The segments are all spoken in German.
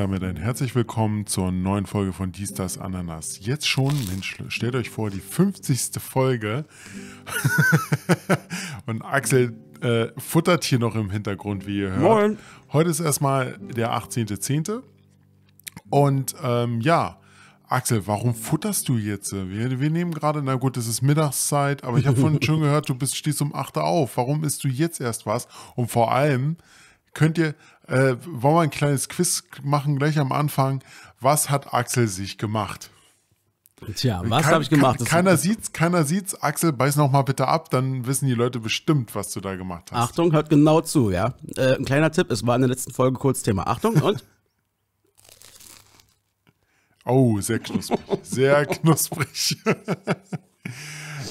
damit ein herzlich willkommen zur neuen Folge von Dies, das Ananas. Jetzt schon, Mensch, stellt euch vor, die 50. Folge. Und Axel äh, futtert hier noch im Hintergrund, wie ihr hört. Moin. Heute ist erstmal der 18.10. Und ähm, ja, Axel, warum futterst du jetzt? Wir, wir nehmen gerade, na gut, es ist Mittagszeit, aber ich habe vorhin schon gehört, du bist, stehst um 8 auf. Warum isst du jetzt erst was? Und vor allem könnt ihr, äh, wollen wir ein kleines Quiz machen gleich am Anfang? Was hat Axel sich gemacht? Tja, was habe ich gemacht? Kann, keiner sieht's, keiner sieht's. Axel, beiß noch mal bitte ab, dann wissen die Leute bestimmt, was du da gemacht hast. Achtung, hört genau zu, ja. Äh, ein kleiner Tipp, es war in der letzten Folge kurz Thema. Achtung und Oh, sehr knusprig. Sehr knusprig.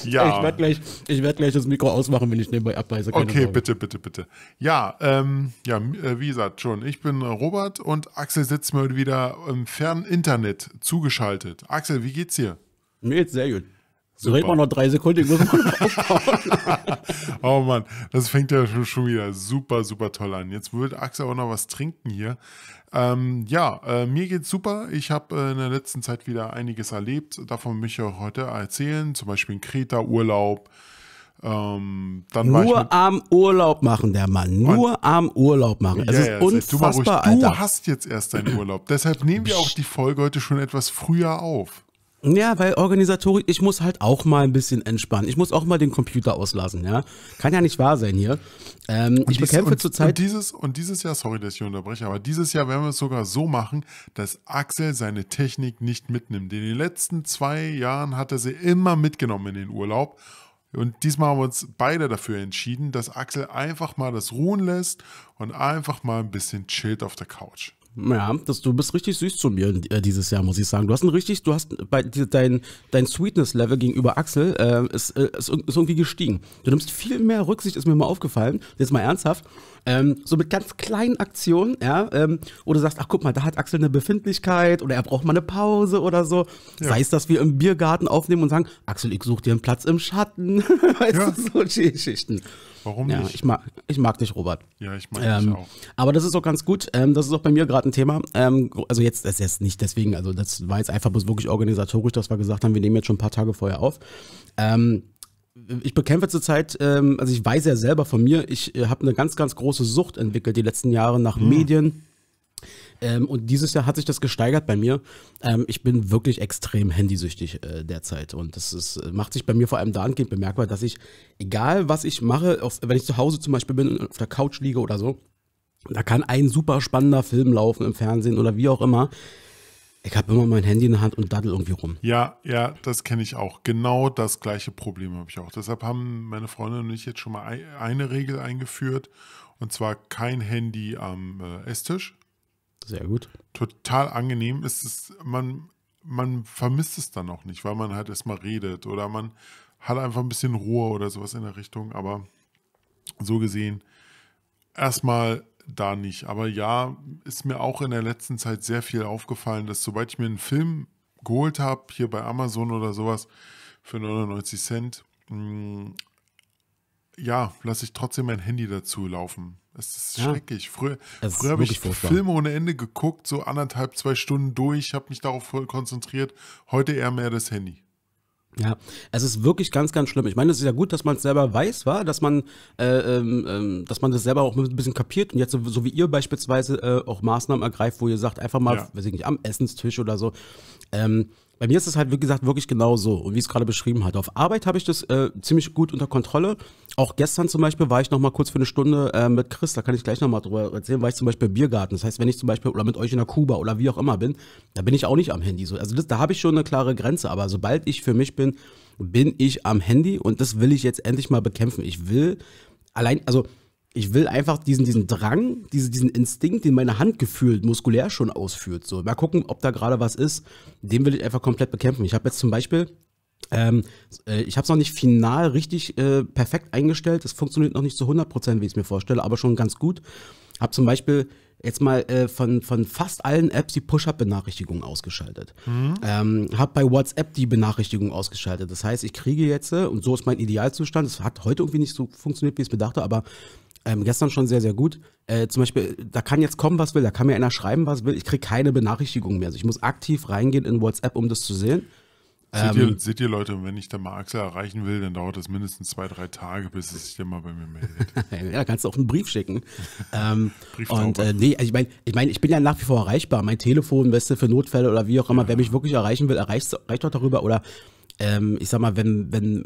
Ja. Ich werde gleich, werd gleich das Mikro ausmachen, wenn ich nebenbei abweise. Keine okay, Sorge. bitte, bitte, bitte. Ja, ähm, ja, äh, wie gesagt schon, ich bin äh, Robert und Axel sitzt mir wieder im Ferninternet zugeschaltet. Axel, wie geht's dir? Mir geht's sehr gut. So redet man noch drei Sekunden. oh Mann, das fängt ja schon wieder super, super toll an. Jetzt würde Axel auch noch was trinken hier. Ähm, ja, äh, mir geht's super. Ich habe äh, in der letzten Zeit wieder einiges erlebt. Davon möchte ich auch heute erzählen. Zum Beispiel in Kreta Urlaub. Ähm, nur am Urlaub machen, der Mann. Nur und, am Urlaub machen. Es ja, ist unfassbar, du, Alter. Du hast jetzt erst deinen Urlaub. Deshalb nehmen wir auch die Folge heute schon etwas früher auf. Ja, weil organisatorisch, ich muss halt auch mal ein bisschen entspannen. Ich muss auch mal den Computer auslassen, ja. Kann ja nicht wahr sein hier. Ähm, ich dies, bekämpfe zurzeit. Und dieses, und dieses Jahr, sorry, dass ich unterbreche, aber dieses Jahr werden wir es sogar so machen, dass Axel seine Technik nicht mitnimmt. In den letzten zwei Jahren hat er sie immer mitgenommen in den Urlaub. Und diesmal haben wir uns beide dafür entschieden, dass Axel einfach mal das ruhen lässt und einfach mal ein bisschen chillt auf der Couch. Ja, das, du bist richtig süß zu mir äh, dieses Jahr, muss ich sagen. Du hast ein richtig, du hast bei dein, dein Sweetness-Level gegenüber Axel äh, ist, äh, ist, ist, irgendwie gestiegen. Du nimmst viel mehr Rücksicht, ist mir mal aufgefallen. Jetzt mal ernsthaft. Ähm, so mit ganz kleinen Aktionen, ja, ähm, wo du sagst, ach guck mal, da hat Axel eine Befindlichkeit oder er braucht mal eine Pause oder so. Ja. Sei es, dass wir im Biergarten aufnehmen und sagen, Axel, ich suche dir einen Platz im Schatten. weißt ja. du, so Geschichten. Warum nicht? ich mag, ich mag dich, Robert. Ja, ich mag ähm, dich auch. Aber das ist auch ganz gut. Ähm, das ist auch bei mir gerade ein Thema. Ähm, also jetzt, das ist jetzt nicht deswegen, also das war jetzt einfach bloß wirklich organisatorisch, dass wir gesagt haben, wir nehmen jetzt schon ein paar Tage vorher auf. Ähm, ich bekämpfe zurzeit, ähm, also ich weiß ja selber von mir, ich äh, habe eine ganz, ganz große Sucht entwickelt die letzten Jahre nach hm. Medien, ähm, und dieses Jahr hat sich das gesteigert bei mir. Ähm, ich bin wirklich extrem handysüchtig äh, derzeit. Und das ist, äh, macht sich bei mir vor allem dahingehend bemerkbar, dass ich, egal was ich mache, auf, wenn ich zu Hause zum Beispiel bin und auf der Couch liege oder so, da kann ein super spannender Film laufen im Fernsehen oder wie auch immer. Ich habe immer mein Handy in der Hand und daddel irgendwie rum. Ja, ja, das kenne ich auch. Genau das gleiche Problem habe ich auch. Deshalb haben meine Freundin und ich jetzt schon mal eine Regel eingeführt. Und zwar kein Handy am äh, Esstisch sehr gut. Total angenehm. Es ist, man, man vermisst es dann auch nicht, weil man halt erstmal redet oder man hat einfach ein bisschen Ruhe oder sowas in der Richtung, aber so gesehen erstmal da nicht. Aber ja, ist mir auch in der letzten Zeit sehr viel aufgefallen, dass sobald ich mir einen Film geholt habe, hier bei Amazon oder sowas für 99 Cent, mh, mm, ja, lasse ich trotzdem mein Handy dazu laufen. Es ist ja. schrecklich. Früher, früher habe ich furchtbar. Filme ohne Ende geguckt, so anderthalb, zwei Stunden durch, habe mich darauf voll konzentriert. Heute eher mehr das Handy. Ja, es ist wirklich ganz, ganz schlimm. Ich meine, es ist ja gut, dass man es selber weiß, war, dass man, äh, ähm, ähm, dass man das selber auch ein bisschen kapiert und jetzt so, wie ihr beispielsweise äh, auch Maßnahmen ergreift, wo ihr sagt, einfach mal, ja. weiß ich nicht, am Essenstisch oder so. Ähm, bei mir ist es halt, wie gesagt, wirklich genau so. wie es gerade beschrieben hat. Auf Arbeit habe ich das äh, ziemlich gut unter Kontrolle. Auch gestern zum Beispiel war ich noch mal kurz für eine Stunde äh, mit Chris, da kann ich gleich noch mal drüber erzählen, war ich zum Beispiel im Biergarten. Das heißt, wenn ich zum Beispiel oder mit euch in der Kuba oder wie auch immer bin, da bin ich auch nicht am Handy. So, also das, da habe ich schon eine klare Grenze, aber sobald ich für mich bin, bin ich am Handy und das will ich jetzt endlich mal bekämpfen. Ich will allein, also ich will einfach diesen, diesen Drang, diese, diesen Instinkt, den meine Hand gefühlt muskulär schon ausführt. So, mal gucken, ob da gerade was ist. Den will ich einfach komplett bekämpfen. Ich habe jetzt zum Beispiel, ähm, äh, ich habe es noch nicht final richtig äh, perfekt eingestellt. Es funktioniert noch nicht zu 100%, wie ich es mir vorstelle, aber schon ganz gut. Habe zum Beispiel jetzt mal äh, von, von fast allen Apps die Push-Up-Benachrichtigung ausgeschaltet. Mhm. Ähm, habe bei WhatsApp die Benachrichtigung ausgeschaltet. Das heißt, ich kriege jetzt, äh, und so ist mein Idealzustand, es hat heute irgendwie nicht so funktioniert, wie ich es mir dachte, aber ähm, gestern schon sehr, sehr gut. Äh, zum Beispiel, da kann jetzt kommen, was will, da kann mir einer schreiben, was will. Ich kriege keine Benachrichtigung mehr. Also ich muss aktiv reingehen in WhatsApp, um das zu sehen. Seht, ähm, ihr, seht ihr, Leute, wenn ich da mal Axel erreichen will, dann dauert das mindestens zwei, drei Tage, bis es sich dann mal bei mir meldet. ja, kannst du auch einen Brief schicken. ähm, und äh, nee, also ich meine, ich, mein, ich bin ja nach wie vor erreichbar. Mein Telefon, Beste für Notfälle oder wie auch immer, ja. wer mich wirklich erreichen will, erreicht, erreicht doch darüber. Oder ähm, ich sag mal, wenn, wenn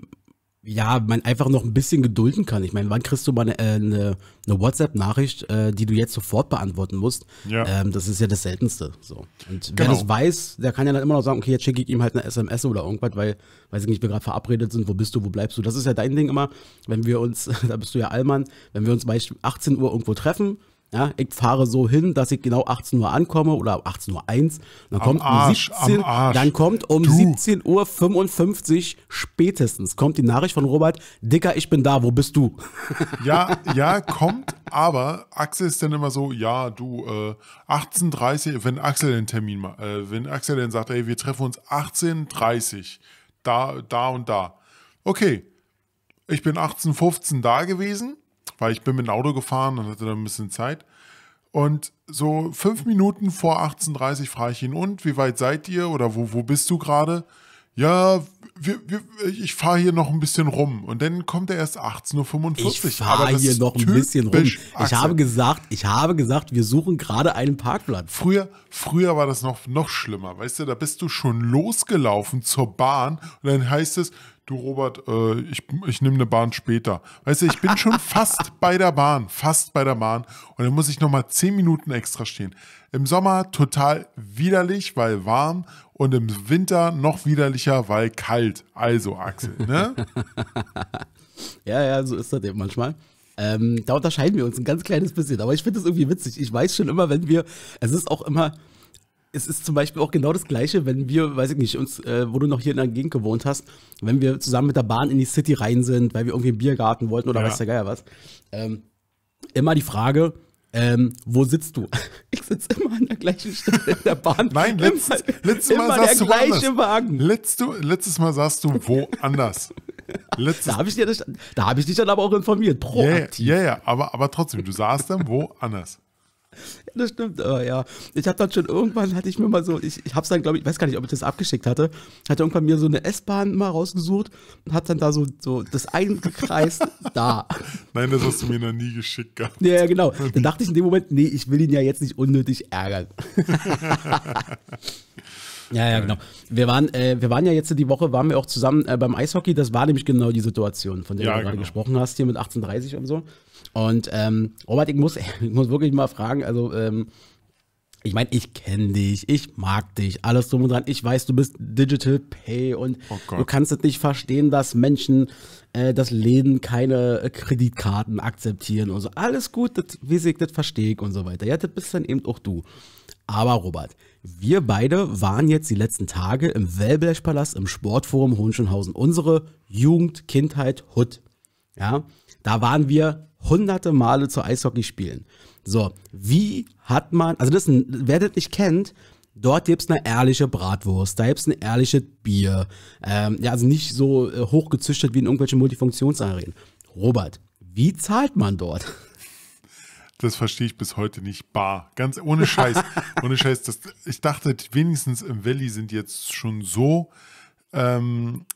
ja, man einfach noch ein bisschen gedulden kann. Ich meine, wann kriegst du mal eine, äh, eine, eine WhatsApp-Nachricht, äh, die du jetzt sofort beantworten musst? Ja. Ähm, das ist ja das Seltenste. So. Und wer genau. das weiß, der kann ja dann immer noch sagen, okay, jetzt schicke ich ihm halt eine SMS oder irgendwas, weil, weiß ich nicht, wir gerade verabredet sind, wo bist du, wo bleibst du? Das ist ja dein Ding immer, wenn wir uns, da bist du ja Allmann, wenn wir uns bei 18 Uhr irgendwo treffen, ja, ich fahre so hin, dass ich genau 18 Uhr ankomme oder 18.01 Uhr. Dann am kommt, Arsch, um 17, dann kommt um du. 17 Uhr 55 spätestens kommt die Nachricht von Robert, Dicker, ich bin da, wo bist du? Ja, ja, kommt, aber Axel ist dann immer so, ja, du, äh, 18.30 Uhr, wenn Axel den Termin macht, äh, wenn Axel dann sagt, ey, wir treffen uns 18.30 Uhr, da, da und da. Okay, ich bin 18.15 Uhr da gewesen weil ich bin mit dem Auto gefahren und hatte dann ein bisschen Zeit. Und so fünf Minuten vor 18.30 Uhr frage ich ihn, und wie weit seid ihr oder wo, wo bist du gerade? Ja, wir, wir, ich fahre hier noch ein bisschen rum. Und dann kommt er erst 18.45 Uhr. Ich fahre hier noch ein bisschen rum. Ich Axel. habe gesagt, ich habe gesagt, wir suchen gerade einen Parkplatz. Früher, früher war das noch, noch schlimmer. Weißt du, da bist du schon losgelaufen zur Bahn und dann heißt es, du Robert, äh, ich, ich nehme eine Bahn später. Weißt du, ich bin schon fast bei der Bahn, fast bei der Bahn. Und dann muss ich nochmal zehn Minuten extra stehen. Im Sommer total widerlich, weil warm. Und im Winter noch widerlicher, weil kalt. Also, Axel, ne? ja, ja, so ist das eben manchmal. Ähm, da unterscheiden wir uns ein ganz kleines bisschen. Aber ich finde es irgendwie witzig. Ich weiß schon immer, wenn wir, es ist auch immer, es ist zum Beispiel auch genau das Gleiche, wenn wir, weiß ich nicht, uns, äh, wo du noch hier in der Gegend gewohnt hast, wenn wir zusammen mit der Bahn in die City rein sind, weil wir irgendwie einen Biergarten wollten oder ja. weiß der Geier was. Ähm, immer die Frage, ähm, wo sitzt du? Ich sitze immer an der gleichen Stelle in der Bahn. Nein, letzt, immer, letztes Mal saß du gleiche Wagen. Letzt letztes Mal saßt du woanders. Letztes da habe ich, da hab ich dich dann aber auch informiert, proaktiv. Ja, yeah, ja, yeah, yeah, aber, aber trotzdem, du saßt dann woanders das stimmt, aber ah, ja. Ich habe dann schon irgendwann, hatte ich mir mal so, ich, ich habe es dann, glaube ich, weiß gar nicht, ob ich das abgeschickt hatte, hatte irgendwann mir so eine S-Bahn mal rausgesucht und hat dann da so, so das eingekreist, da. Nein, das hast du mir noch nie geschickt gehabt. Ja, genau. Dann dachte ich in dem Moment, nee, ich will ihn ja jetzt nicht unnötig ärgern. Ja, ja, genau. Wir waren, äh, wir waren ja jetzt die Woche, waren wir auch zusammen äh, beim Eishockey. Das war nämlich genau die Situation, von der ja, du gerade genau. gesprochen hast, hier mit 18.30 und so. Und ähm, Robert, ich muss, ich muss wirklich mal fragen, also ähm, ich meine, ich kenne dich, ich mag dich, alles drum und dran. Ich weiß, du bist Digital Pay und oh du kannst es nicht verstehen, dass Menschen, äh, dass Läden keine äh, Kreditkarten akzeptieren und so. Alles gut, das weiß ich, das verstehe ich und so weiter. Ja, das bist dann eben auch du. Aber Robert, wir beide waren jetzt die letzten Tage im Wellblech-Palast im Sportforum Hohenschönhausen. Unsere Jugend, Kindheit, Hut. Ja, da waren wir hunderte Male zu Eishockey spielen. So, wie hat man, also das, wer das nicht kennt, Dort gibt es eine ehrliche Bratwurst, da gibt es ein ehrliches Bier. Ähm, ja, also nicht so äh, hochgezüchtet wie in irgendwelchen Multifunktionsarenen. Robert, wie zahlt man dort? Das verstehe ich bis heute nicht. Bar. Ganz ohne Scheiß. ohne Scheiß. Das, ich dachte, wenigstens im Valley sind jetzt schon so ähm,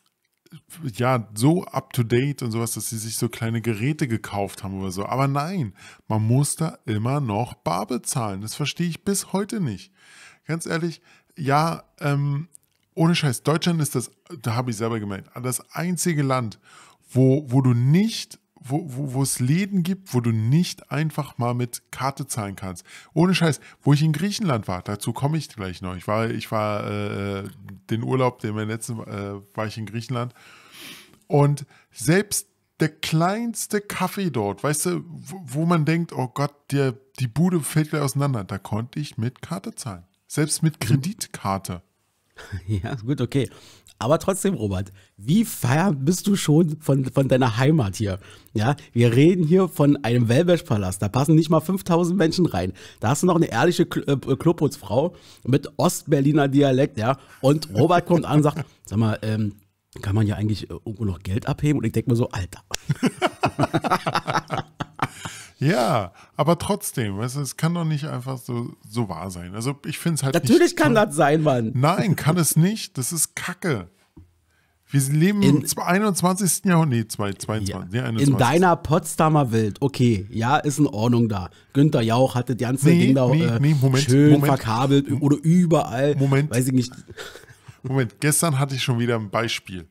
ja, so up to date und sowas, dass sie sich so kleine Geräte gekauft haben oder so. Aber nein, man muss da immer noch bar bezahlen. Das verstehe ich bis heute nicht. Ganz ehrlich, ja, ähm, ohne Scheiß, Deutschland ist das, da habe ich selber gemerkt, das einzige Land, wo, wo du nicht wo, wo, wo es Läden gibt, wo du nicht einfach mal mit Karte zahlen kannst. Ohne Scheiß, wo ich in Griechenland war, dazu komme ich gleich noch. Ich war, ich war äh, den Urlaub, den wir letzten, äh, war ich in Griechenland. Und selbst der kleinste Kaffee dort, weißt du, wo, wo man denkt, oh Gott, der, die Bude fällt gleich auseinander, da konnte ich mit Karte zahlen. Selbst mit also Kreditkarte. Ja, gut, okay. Aber trotzdem, Robert, wie feiern bist du schon von, von deiner Heimat hier? Ja, wir reden hier von einem Wellbesch-Palast. Da passen nicht mal 5000 Menschen rein. Da hast du noch eine ehrliche Kl Kloputzfrau äh, mit Ostberliner Dialekt, ja. Und Robert kommt an und sagt, sag mal, ähm, kann man ja eigentlich irgendwo noch Geld abheben? Und ich denke mir so, Alter. Ja, aber trotzdem, weißt du, es kann doch nicht einfach so, so wahr sein. Also ich finde es halt. Natürlich nicht kann das sein, Mann. Nein, kann es nicht. Das ist Kacke. Wir leben in, im 21. Jahrhundert, nee, 22, ja, nee, 21. In deiner Potsdamer Welt, okay, ja, ist in Ordnung da. Günther Jauch hatte die ganze nee, Ding da nee, äh, nee, Moment, schön Moment, verkabelt Moment, oder überall. Moment. Weiß ich nicht. Moment, gestern hatte ich schon wieder ein Beispiel.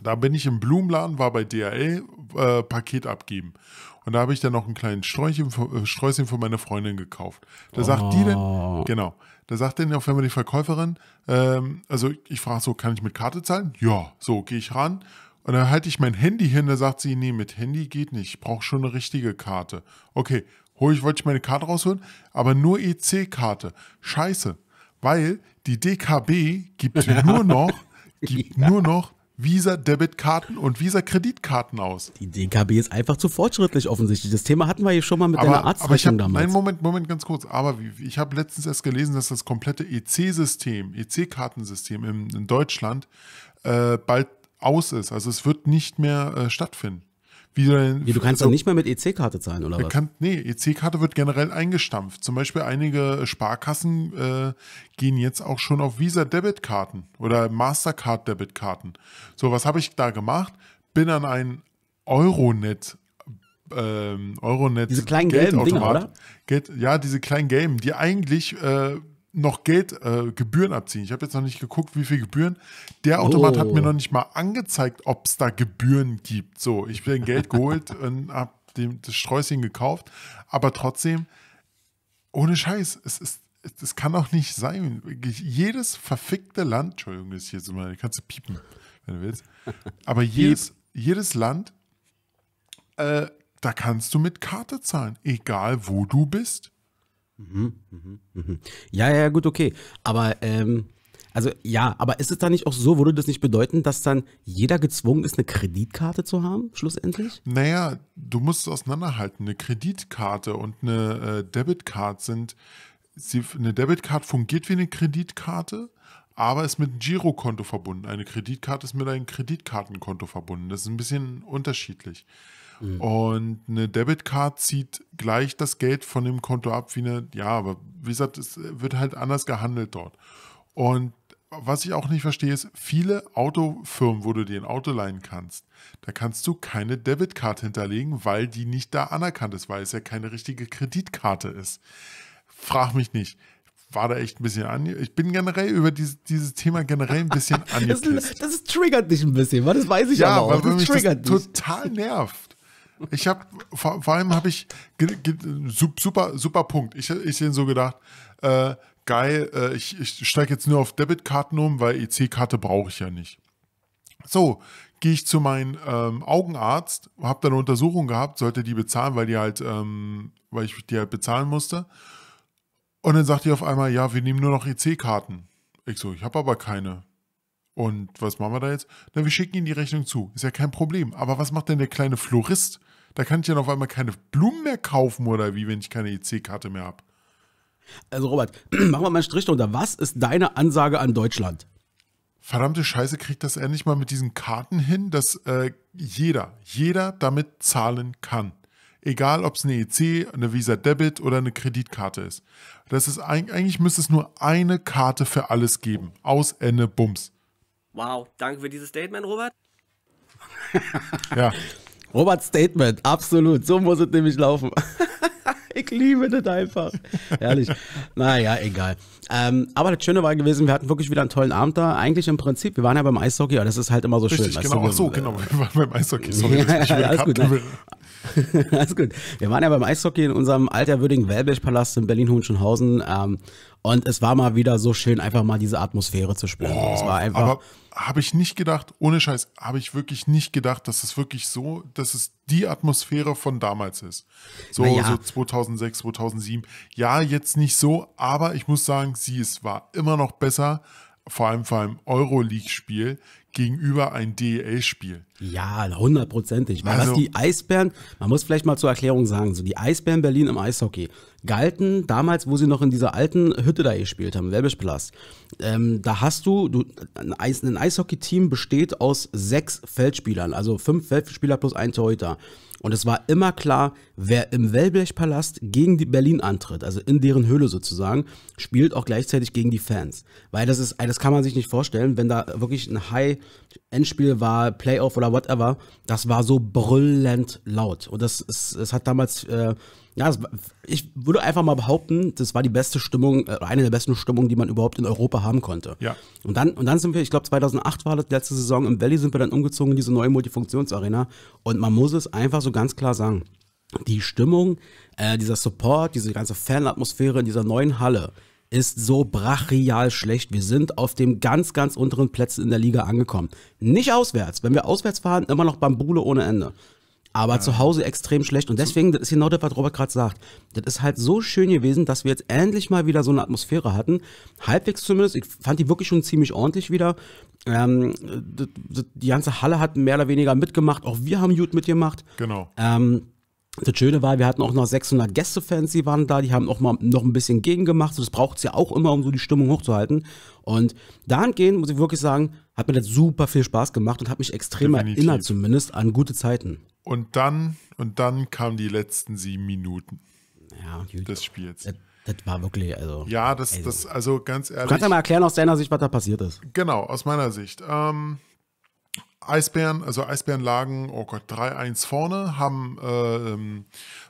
Da bin ich im Blumenladen, war bei DHL äh, Paket abgeben. Und da habe ich dann noch einen kleinen Sträuchchen, äh, Sträußchen für meine Freundin gekauft. Da sagt oh. die dann, genau, da sagt dann auf einmal die Verkäuferin, ähm, also ich frage so, kann ich mit Karte zahlen? Ja, so gehe ich ran. Und dann halte ich mein Handy hin, da sagt sie, nee, mit Handy geht nicht, ich brauche schon eine richtige Karte. Okay, hol ich, wollte ich meine Karte rausholen, aber nur EC-Karte. Scheiße, weil die DKB gibt nur noch, gibt ja. nur noch Visa-Debitkarten und Visa-Kreditkarten aus. Die DKB ist einfach zu fortschrittlich offensichtlich. Das Thema hatten wir hier schon mal mit aber, deiner Arztrechnung damals. Nein, Moment, Moment, ganz kurz. Aber ich habe letztens erst gelesen, dass das komplette EC-System, EC-Kartensystem in, in Deutschland äh, bald aus ist. Also es wird nicht mehr äh, stattfinden. Wie du, wie, du kannst also, nicht mehr mit EC-Karte zahlen, oder was? Kann, nee, EC-Karte wird generell eingestampft. Zum Beispiel einige äh, Sparkassen äh, gehen jetzt auch schon auf Visa-Debitkarten oder Mastercard-Debitkarten. So, was habe ich da gemacht? Bin an ein Euronet ähm, Euronet diese kleinen gelben Dinger, oder? Geld, ja, diese kleinen gelben, die eigentlich äh, noch Geld, äh, Gebühren abziehen. Ich habe jetzt noch nicht geguckt, wie viel Gebühren. Der Automat oh. hat mir oh. noch nicht mal angezeigt, ob es da Gebühren gibt. So, ich bin Geld geholt und habe das Sträußchen gekauft. Aber trotzdem, ohne Scheiß, es ist, es kann auch nicht sein. Jedes verfickte Land, Entschuldigung, ist hier so mal, kannst du piepen, wenn du willst. Aber jedes, jedes Land, äh, da kannst du mit Karte zahlen, egal wo du bist. Mhm, mhm, mhm. Ja, ja, gut, okay. Aber ähm, also ja, aber ist es dann nicht auch so, würde das nicht bedeuten, dass dann jeder gezwungen ist, eine Kreditkarte zu haben, schlussendlich? Naja, du musst es auseinanderhalten. Eine Kreditkarte und eine äh, Debitkarte sind, sie, eine Debitkarte fungiert wie eine Kreditkarte, aber ist mit einem Girokonto verbunden. Eine Kreditkarte ist mit einem Kreditkartenkonto verbunden. Das ist ein bisschen unterschiedlich. Mhm. Und eine Debitcard zieht gleich das Geld von dem Konto ab wie eine, ja, aber wie gesagt, es wird halt anders gehandelt dort. Und was ich auch nicht verstehe, ist, viele Autofirmen, wo du dir ein Auto leihen kannst, da kannst du keine Debitcard hinterlegen, weil die nicht da anerkannt ist, weil es ja keine richtige Kreditkarte ist. Frag mich nicht. War da echt ein bisschen an. Ich bin generell über dieses, dieses Thema generell ein bisschen angepisst. das, das triggert dich ein bisschen, das weiß ich ja, aber auch. Weil das mich triggert das total nervt. Ich habe vor, vor, allem habe ich super super Punkt. Ich ich den so gedacht, äh, geil. Äh, ich ich steige jetzt nur auf Debitkarten um, weil EC-Karte brauche ich ja nicht. So gehe ich zu meinem ähm, Augenarzt, habe da eine Untersuchung gehabt, sollte die bezahlen, weil die halt, ähm, weil ich die halt bezahlen musste. Und dann sagt die auf einmal, ja, wir nehmen nur noch EC-Karten. Ich so, ich habe aber keine. Und was machen wir da jetzt? Na, wir schicken Ihnen die Rechnung zu. Ist ja kein Problem. Aber was macht denn der kleine Florist? Da kann ich ja auf einmal keine Blumen mehr kaufen oder wie, wenn ich keine EC-Karte mehr habe. Also, Robert, machen wir mal einen Strich drunter. Was ist deine Ansage an Deutschland? Verdammte Scheiße, kriegt das endlich mal mit diesen Karten hin, dass äh, jeder, jeder damit zahlen kann. Egal, ob es eine EC, eine Visa Debit oder eine Kreditkarte ist. Das ist eigentlich müsste es nur eine Karte für alles geben. Aus Ende Bums. Wow, danke für dieses Statement, Robert. ja. Robert Statement, absolut. So muss es nämlich laufen. ich liebe das einfach. Ehrlich. Naja, egal. Ähm, aber das Schöne war gewesen, wir hatten wirklich wieder einen tollen Abend da. Eigentlich im Prinzip, wir waren ja beim Eishockey, aber das ist halt immer so Richtig, schön. Genau, weißt du, genau. so, genau. Wir waren beim Eishockey. Sorry, ja, ja, alles, gut, ne? alles gut. Wir waren ja beim Eishockey in unserem alterwürdigen Welbesch-Palast in Berlin-Hunschenhausen. Ähm, und es war mal wieder so schön, einfach mal diese Atmosphäre zu spüren. Oh, es war einfach. Aber habe ich nicht gedacht, ohne Scheiß, habe ich wirklich nicht gedacht, dass es wirklich so, dass es die Atmosphäre von damals ist. So, ja. so 2006, 2007. Ja, jetzt nicht so, aber ich muss sagen, sie es war immer noch besser, vor allem vor einem Euroleague-Spiel gegenüber ein DEL-Spiel. Ja, hundertprozentig. Weil also, was die Eisbären, man muss vielleicht mal zur Erklärung sagen, so die Eisbären Berlin im Eishockey galten damals, wo sie noch in dieser alten Hütte da gespielt haben, Welbischplatz. Ähm, da hast du, du ein, Eishockey-Team besteht aus sechs Feldspielern, also fünf Feldspieler plus ein Torhüter. Und es war immer klar, wer im Wellblechpalast gegen die Berlin antritt, also in deren Höhle sozusagen, spielt auch gleichzeitig gegen die Fans. Weil das ist, also das kann man sich nicht vorstellen, wenn da wirklich ein High-Endspiel war, Playoff oder whatever, das war so brüllend laut. Und das, es, das hat damals äh, ja, das, ich würde einfach mal behaupten, das war die beste Stimmung, äh, eine der besten Stimmungen, die man überhaupt in Europa haben konnte. Ja. Und dann, und dann sind wir, ich glaube 2008 war das letzte Saison, im Valley sind wir dann umgezogen in diese neue Multifunktionsarena. Und man muss es einfach so ganz klar sagen, die Stimmung, äh, dieser Support, diese ganze Fanatmosphäre in dieser neuen Halle, ist so brachial schlecht. Wir sind auf dem ganz, ganz unteren Plätzen in der Liga angekommen. Nicht auswärts. Wenn wir auswärts fahren, immer noch Bambule ohne Ende aber ja. zu Hause extrem schlecht. Und deswegen, das ist genau das, was Robert gerade sagt. Das ist halt so schön gewesen, dass wir jetzt endlich mal wieder so eine Atmosphäre hatten. Halbwegs zumindest. Ich fand die wirklich schon ziemlich ordentlich wieder. Ähm, die ganze Halle hat mehr oder weniger mitgemacht. Auch wir haben gut mitgemacht. Genau. Ähm, das Schöne war, wir hatten auch noch 600 Gästefans, die waren da, die haben auch mal noch ein bisschen gegengemacht. das braucht es ja auch immer, um so die Stimmung hochzuhalten. Und dahingehend muss ich wirklich sagen, hat mir das super viel Spaß gemacht und hat mich extrem Definitiv. erinnert, zumindest an gute Zeiten. Und dann, und dann kamen die letzten sieben Minuten ja, des Spiels. Das, das, war wirklich, also. Ja, das, also. das, also ganz ehrlich. Du kannst ja mal erklären aus deiner Sicht, was da passiert ist. Genau, aus meiner Sicht. Ähm, Eisbären, also Eisbären lagen, oh Gott, 3-1 vorne, haben ähm,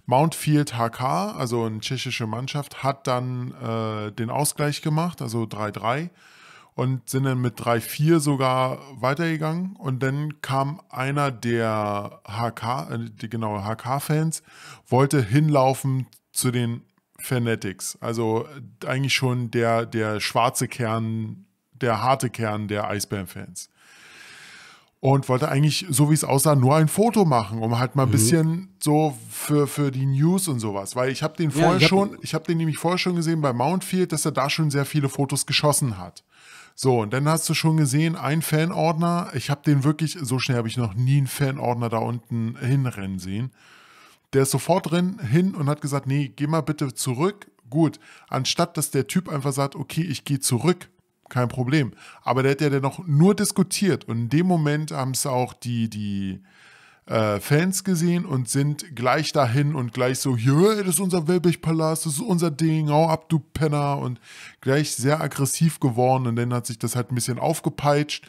Mountfield HK, also eine tschechische Mannschaft, hat dann äh, den Ausgleich gemacht, also 3-3 und sind dann mit 3-4 sogar weitergegangen. Und dann kam einer der HK, äh, genau, HK-Fans, wollte hinlaufen zu den Fanatics. Also äh, eigentlich schon der, der schwarze Kern, der harte Kern der Eisbären-Fans. Und wollte eigentlich, so wie es aussah, nur ein Foto machen, um halt mal ein mhm. bisschen so für, für die News und sowas. Weil ich habe den vorher ja, ich hab schon, ich habe den nämlich vorher schon gesehen bei Mountfield, dass er da schon sehr viele Fotos geschossen hat. So, und dann hast du schon gesehen, ein Fanordner. Ich habe den wirklich, so schnell habe ich noch nie einen Fanordner da unten hinrennen sehen. Der ist sofort drin, hin und hat gesagt, nee, geh mal bitte zurück. Gut, anstatt dass der Typ einfach sagt, okay, ich gehe zurück, kein Problem. Aber der hat ja dann noch nur diskutiert. Und in dem Moment haben es auch die, die, äh, Fans gesehen und sind gleich dahin und gleich so, das ist unser Welbech-Palast, das ist unser Ding, hau ab, du Penner. Und gleich sehr aggressiv geworden und dann hat sich das halt ein bisschen aufgepeitscht.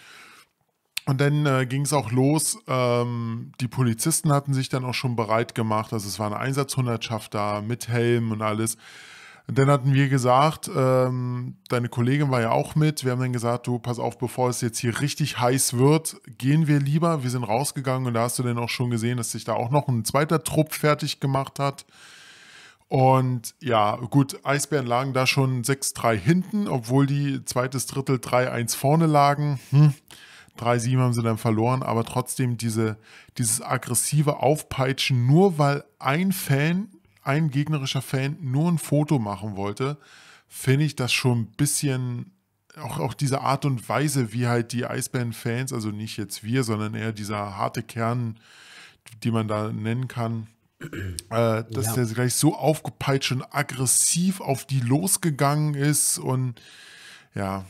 Und dann äh, ging es auch los. Ähm, die Polizisten hatten sich dann auch schon bereit gemacht. Also es war eine Einsatzhundertschaft da mit Helm und alles. Und dann hatten wir gesagt, ähm, deine Kollegin war ja auch mit. Wir haben dann gesagt, du, pass auf, bevor es jetzt hier richtig heiß wird, gehen wir lieber. Wir sind rausgegangen und da hast du dann auch schon gesehen, dass sich da auch noch ein zweiter Trupp fertig gemacht hat. Und ja, gut, Eisbären lagen da schon 6-3 hinten, obwohl die zweites Drittel 3-1 vorne lagen. Hm. 3-7 haben sie dann verloren, aber trotzdem diese, dieses aggressive Aufpeitschen, nur weil ein Fan ein gegnerischer Fan nur ein Foto machen wollte, finde ich das schon ein bisschen auch, auch diese Art und Weise, wie halt die Eisbären-Fans, also nicht jetzt wir, sondern eher dieser harte Kern, die man da nennen kann, äh, dass ja. der gleich so aufgepeitscht und aggressiv auf die losgegangen ist und ja,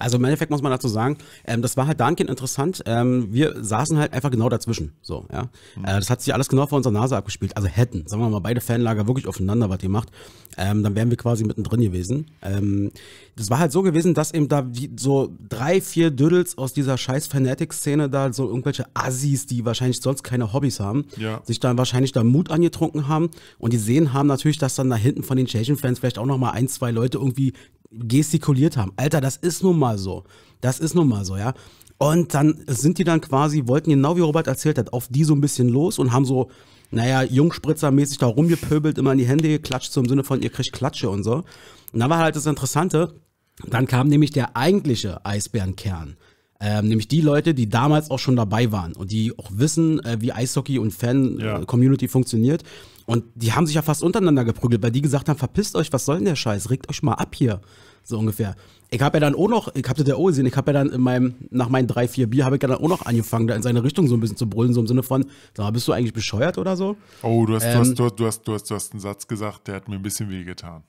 also im Endeffekt muss man dazu sagen, ähm, das war halt dahingehend interessant. Ähm, wir saßen halt einfach genau dazwischen. So, ja. Mhm. Äh, das hat sich alles genau vor unserer Nase abgespielt. Also hätten, sagen wir mal, beide Fanlager wirklich aufeinander, was ihr macht, ähm, dann wären wir quasi mittendrin gewesen. Ähm, das war halt so gewesen, dass eben da die, so drei, vier Düdels aus dieser scheiß Fanatic-Szene da so irgendwelche Assis, die wahrscheinlich sonst keine Hobbys haben, ja. sich dann wahrscheinlich da Mut angetrunken haben und die sehen haben natürlich, dass dann da hinten von den Tschechien-Fans vielleicht auch nochmal ein, zwei Leute irgendwie gestikuliert haben. Alter, das ist nun mal so. Das ist nun mal so, ja. Und dann sind die dann quasi, wollten genau wie Robert erzählt hat, auf die so ein bisschen los und haben so, naja, Jungspritzer-mäßig da rumgepöbelt, immer in die Hände geklatscht, so im Sinne von, ihr kriegt Klatsche und so. Und da war halt das Interessante, dann kam nämlich der eigentliche Eisbärenkern. Ähm, nämlich die Leute, die damals auch schon dabei waren und die auch wissen, äh, wie Eishockey und Fan-Community ja. funktioniert. Und die haben sich ja fast untereinander geprügelt, weil die gesagt haben, verpisst euch, was soll denn der Scheiß? Regt euch mal ab hier. So ungefähr. Ich habe ja dann auch noch, ich habe das ja auch gesehen, ich habe ja dann in meinem, nach meinen drei, vier Bier, habe ich ja dann auch noch angefangen, da in seine Richtung so ein bisschen zu brüllen, so im Sinne von, sag mal, bist du eigentlich bescheuert oder so? Oh, du hast, ähm, du, hast, du, hast, du, hast, du, hast, du hast einen Satz gesagt, der hat mir ein bisschen wehgetan.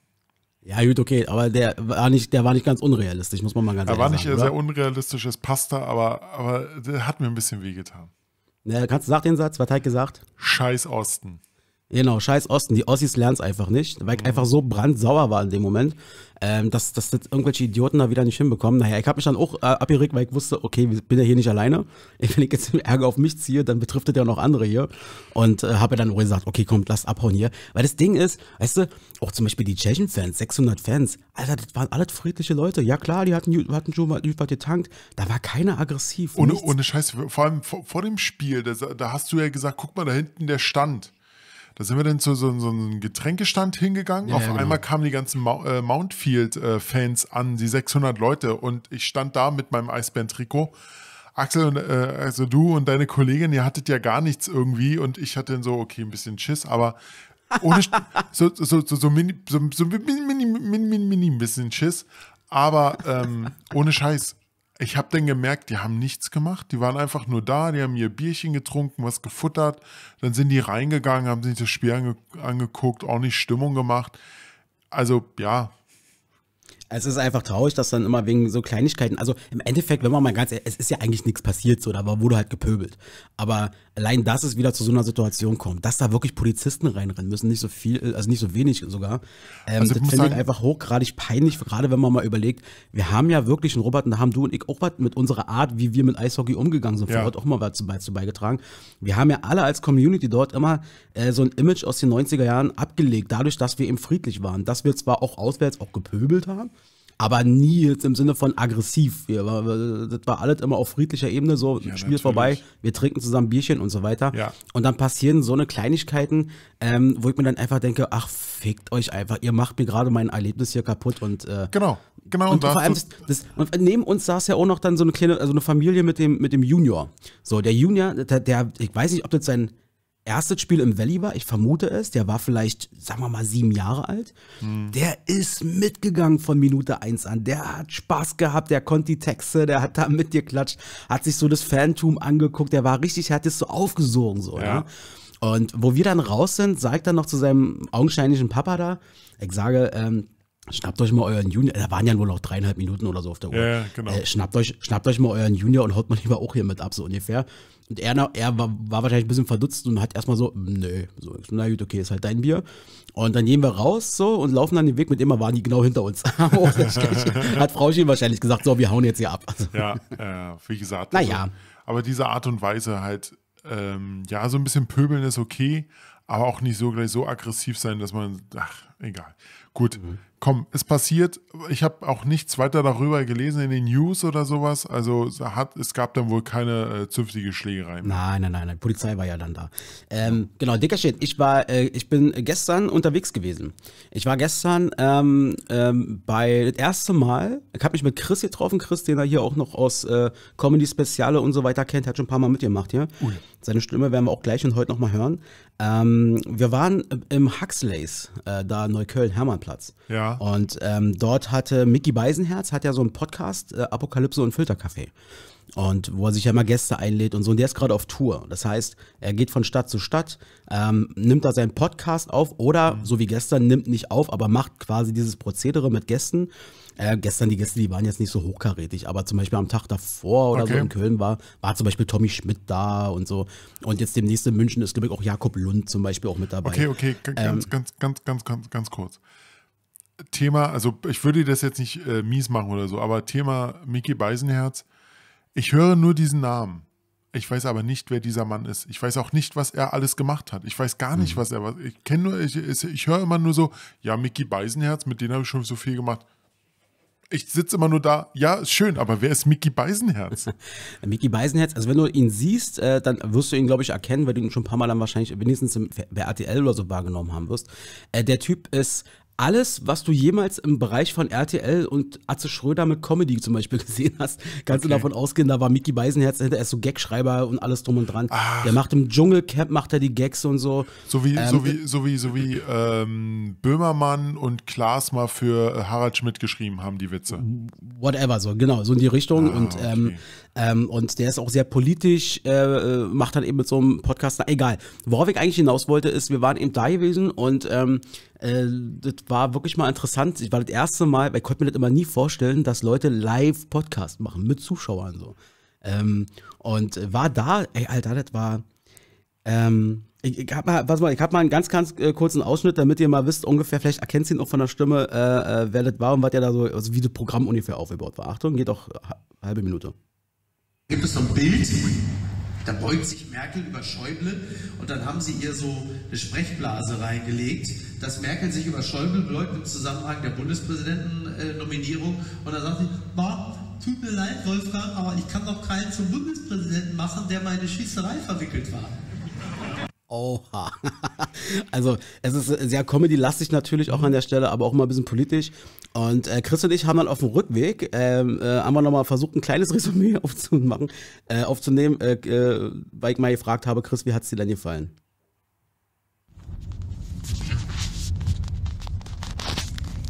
Ja, gut, okay, aber der war nicht, der war nicht ganz unrealistisch, muss man mal ganz ehrlich sagen. Er war nicht sehr unrealistisch, es passt aber, aber der hat mir ein bisschen wehgetan. Ja, kannst du sag den Satz, was hat gesagt? Scheiß Osten. Genau, scheiß Osten. Die Ossis lernen es einfach nicht, weil ich mhm. einfach so brandsauer war in dem Moment, ähm, dass, dass das irgendwelche Idioten da wieder nicht hinbekommen. Naja, ich habe mich dann auch äh, abgeregt, weil ich wusste, okay, ich bin ja hier nicht alleine. Wenn ich jetzt Ärger auf mich ziehe, dann betrifft das ja noch andere hier. Und äh, habe ja dann auch gesagt, okay, komm, lass abhauen hier. Weil das Ding ist, weißt du, auch zum Beispiel die Tschechen-Fans, 600 Fans, Alter, das waren alle friedliche Leute. Ja klar, die hatten, hatten schon mal getankt. Da war keiner aggressiv. Ohne, ohne Scheiß, vor allem vor, vor dem Spiel, da, da hast du ja gesagt, guck mal, da hinten der Stand. Da sind wir dann zu so, so einem Getränkestand hingegangen. Ja, Auf ja, einmal kamen die ganzen Mountfield-Fans an, die 600 Leute. Und ich stand da mit meinem Eisbären-Trikot. Axel, und, äh, also du und deine Kollegin, ihr hattet ja gar nichts irgendwie. Und ich hatte dann so, okay, ein bisschen Schiss, aber ohne so, so, so, so, mini, so, so mini, mini, mini, mini, mini, ein bisschen Schiss. Aber ähm, ohne Scheiß, ich habe dann gemerkt, die haben nichts gemacht. Die waren einfach nur da, die haben ihr Bierchen getrunken, was gefuttert. Dann sind die reingegangen, haben sich das Spiel ange angeguckt, auch nicht Stimmung gemacht. Also ja. Es ist einfach traurig, dass dann immer wegen so Kleinigkeiten, also im Endeffekt, wenn man mal ganz, es ist ja eigentlich nichts passiert, so, da wurde halt gepöbelt. Aber allein dass es wieder zu so einer Situation kommt, dass da wirklich Polizisten reinrennen müssen, nicht so viel, also nicht so wenig sogar. Ähm, also das finde ich einfach hochgradig peinlich, gerade wenn man mal überlegt, wir haben ja wirklich einen Robert und da haben du und ich auch was mit unserer Art, wie wir mit Eishockey umgegangen sind, ja. vor Ort auch mal was dazu beigetragen. Wir haben ja alle als Community dort immer äh, so ein Image aus den 90er Jahren abgelegt, dadurch, dass wir eben friedlich waren, dass wir zwar auch auswärts auch gepöbelt haben, aber nie jetzt im Sinne von aggressiv. Wir, das war alles immer auf friedlicher Ebene, so ja, Spiel ist vorbei, wir trinken zusammen Bierchen und so weiter. Ja. Und dann passieren so eine Kleinigkeiten, ähm, wo ich mir dann einfach denke, ach, fickt euch einfach, ihr macht mir gerade mein Erlebnis hier kaputt und äh, genau. Genau, und, und vor allem das, das, und neben uns saß ja auch noch dann so eine kleine, also eine Familie mit dem, mit dem Junior. So, der Junior, der, der ich weiß nicht, ob das sein, erstes Spiel im Valley war, ich vermute es, der war vielleicht, sagen wir mal, sieben Jahre alt, mhm. der ist mitgegangen von Minute eins an. Der hat Spaß gehabt, der konnte die Texte, der hat da mitgeklatscht, hat sich so das Phantom angeguckt, der war richtig, er hat es so aufgesogen, so, ne? ja. Ne? Und wo wir dann raus sind, sagt er noch zu seinem augenscheinlichen Papa da, ich sage, ähm, Schnappt euch mal euren Junior, da waren ja nur noch dreieinhalb Minuten oder so auf der Uhr. Ja, genau. äh, schnappt, euch, schnappt euch mal euren Junior und haut mal lieber auch hier mit ab, so ungefähr. Und er, er war, war, wahrscheinlich ein bisschen verdutzt und hat erstmal so, nö, so, na gut, okay, ist halt dein Bier. Und dann gehen wir raus so und laufen dann den Weg mit immer waren die genau hinter uns. hat Frauchen wahrscheinlich gesagt, so, wir hauen jetzt hier ab. Also. Ja, äh, wie gesagt. Also, aber diese Art und Weise halt, ähm, ja, so ein bisschen pöbeln ist okay, aber auch nicht so gleich so aggressiv sein, dass man, ach, egal. Gut, mhm. komm, es passiert. Ich habe auch nichts weiter darüber gelesen in den News oder sowas. Also hat, es gab dann wohl keine äh, zünftige Schlägerei. Mehr. Nein, nein, nein, die Polizei war ja dann da. Ähm, genau, dicker Shit. Ich war, äh, ich bin gestern unterwegs gewesen. Ich war gestern ähm, ähm, bei das erste Mal. Ich habe mich mit Chris getroffen. Chris, den er hier auch noch aus äh, Comedy Speziale und so weiter kennt, hat schon ein paar Mal mitgemacht hier. Ui. Seine Stimme werden wir auch gleich und heute nochmal mal hören. Ähm, wir waren im Huxleys, äh, da Neukölln, Hermann. Platz. Ja. Und ähm, dort hatte Mickey Beisenherz, hat ja so einen Podcast, äh, Apokalypse und Filterkaffee. Und wo er sich ja immer Gäste einlädt und so. Und der ist gerade auf Tour. Das heißt, er geht von Stadt zu Stadt, ähm, nimmt da seinen Podcast auf oder, mhm. so wie gestern, nimmt nicht auf, aber macht quasi dieses Prozedere mit Gästen. Äh, gestern die Gäste, die waren jetzt nicht so hochkarätig, aber zum Beispiel am Tag davor oder okay. so in Köln war, war zum Beispiel Tommy Schmidt da und so. Und jetzt demnächst in München ist, glaube ich, auch Jakob Lund zum Beispiel auch mit dabei. Okay, okay, ganz, ähm, ganz, ganz, ganz, ganz, ganz kurz. Thema, also ich würde das jetzt nicht äh, mies machen oder so, aber Thema Mickey Beisenherz. Ich höre nur diesen Namen. Ich weiß aber nicht, wer dieser Mann ist. Ich weiß auch nicht, was er alles gemacht hat. Ich weiß gar nicht, mhm. was er was. Ich kenne nur, ich, ich höre immer nur so, ja, Mickey Beisenherz, mit denen habe ich schon so viel gemacht. Ich sitze immer nur da, ja, ist schön, aber wer ist Mickey Beisenherz? Mickey Beisenherz, also wenn du ihn siehst, äh, dann wirst du ihn, glaube ich, erkennen, weil du ihn schon ein paar Mal dann wahrscheinlich wenigstens im, bei RTL oder so wahrgenommen haben wirst. Äh, der Typ ist alles, was du jemals im Bereich von RTL und Atze Schröder mit Comedy zum Beispiel gesehen hast, kannst okay. du davon ausgehen, da war Mickey Beisenherz hinter, er ist so Gagschreiber und alles drum und dran. Ach. Der macht im Dschungelcamp, macht er die Gags und so. So wie, ähm, so wie, so wie, so wie ähm, Böhmermann und Klaas mal für Harald Schmidt geschrieben haben, die Witze. Whatever, so genau, so in die Richtung. Ah, und ähm, okay. ähm, ähm, und der ist auch sehr politisch, äh, äh, macht dann eben mit so einem Podcast, na egal. Worauf ich eigentlich hinaus wollte, ist, wir waren eben da gewesen und ähm, äh, das war wirklich mal interessant. Ich war das erste Mal, weil ich konnte mir das immer nie vorstellen, dass Leute live Podcast machen mit Zuschauern so. Ähm, und war da, ey, Alter, das war. Ähm, ich, ich hab mal, warte mal, ich hab mal einen ganz, ganz äh, kurzen Ausschnitt, damit ihr mal wisst, ungefähr, vielleicht erkennt ihr ihn auch von der Stimme, äh, äh, wer das war und was der da so, also wie das Programm ungefähr aufgebaut war. Achtung, geht doch halbe Minute gibt es so ein Bild, da beugt sich Merkel über Schäuble und dann haben sie ihr so eine Sprechblase reingelegt, dass Merkel sich über Schäuble beugt im Zusammenhang der Bundespräsidenten-Nominierung und dann sagt sie, bah, tut mir leid, Wolfgang, aber ich kann doch keinen zum Bundespräsidenten machen, der meine Schießerei verwickelt war. Oha. Also es ist sehr Comedy-lastig natürlich auch an der Stelle, aber auch mal ein bisschen politisch. Und äh, Chris und ich haben dann auf dem Rückweg, ähm, äh, haben wir nochmal versucht, ein kleines Resümee aufzumachen, äh, aufzunehmen, äh, äh, weil ich mal gefragt habe, Chris, wie hat's dir denn gefallen?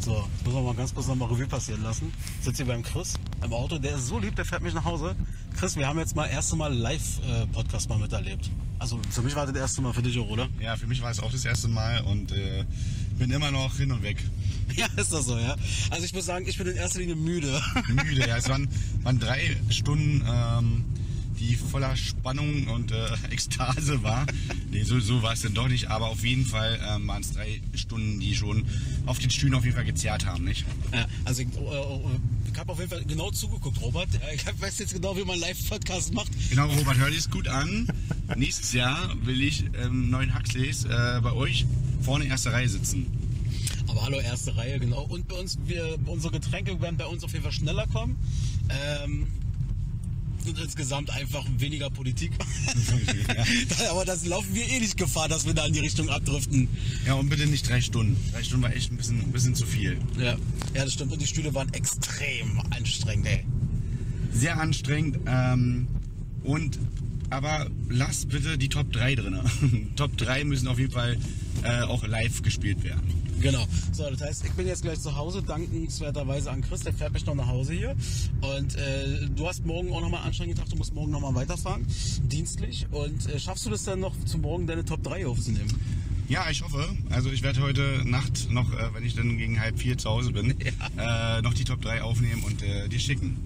So, müssen wir mal ganz kurz nochmal Revue passieren lassen. Ich sitze hier beim Chris im Auto, der ist so lieb, der fährt mich nach Hause. Chris, wir haben jetzt mal erste Mal Live-Podcast äh, mal miterlebt. Also für mich war das, das erste Mal für dich auch, oder? Ja, für mich war es auch das erste Mal und äh, bin immer noch hin und weg. Ja, ist das so, ja. Also ich muss sagen, ich bin in erster Linie müde. Müde, ja. Es waren, waren drei Stunden. Ähm, die voller Spannung und äh, Ekstase war. nee, so, so war es dann doch nicht, aber auf jeden Fall ähm, waren es drei Stunden, die schon auf den Stühlen auf jeden Fall gezerrt haben, nicht? Ja, also äh, ich oh, oh, oh, habe auf jeden Fall genau zugeguckt, Robert. Ich weiß jetzt genau, wie man Live-Podcast macht. Genau, Robert, hör dir es gut an. Nächstes Jahr will ich ähm, neuen Huxleys äh, bei euch vorne in erste Reihe sitzen. Aber hallo, erste Reihe, genau. Und bei uns, wir, unsere Getränke werden bei uns auf jeden Fall schneller kommen. Ähm, insgesamt einfach weniger Politik. ja. Aber das laufen wir eh nicht Gefahr, dass wir da in die Richtung abdriften. Ja, und bitte nicht drei Stunden. Drei Stunden war echt ein bisschen, ein bisschen zu viel. Ja. ja, das stimmt. Und die Stühle waren extrem anstrengend, ey. Sehr anstrengend. Ähm, und aber lasst bitte die Top 3 drin. Top 3 müssen auf jeden Fall äh, auch live gespielt werden. Genau. So, das heißt, ich bin jetzt gleich zu Hause, dankenswerterweise an Chris, der fährt mich noch nach Hause hier. Und äh, du hast morgen auch nochmal anstrengend gedacht, du musst morgen nochmal weiterfahren, dienstlich. Und äh, schaffst du das dann noch, zu morgen deine Top 3 aufzunehmen? Ja, ich hoffe. Also ich werde heute Nacht noch, äh, wenn ich dann gegen halb vier zu Hause bin, ja. äh, noch die Top 3 aufnehmen und äh, dir schicken.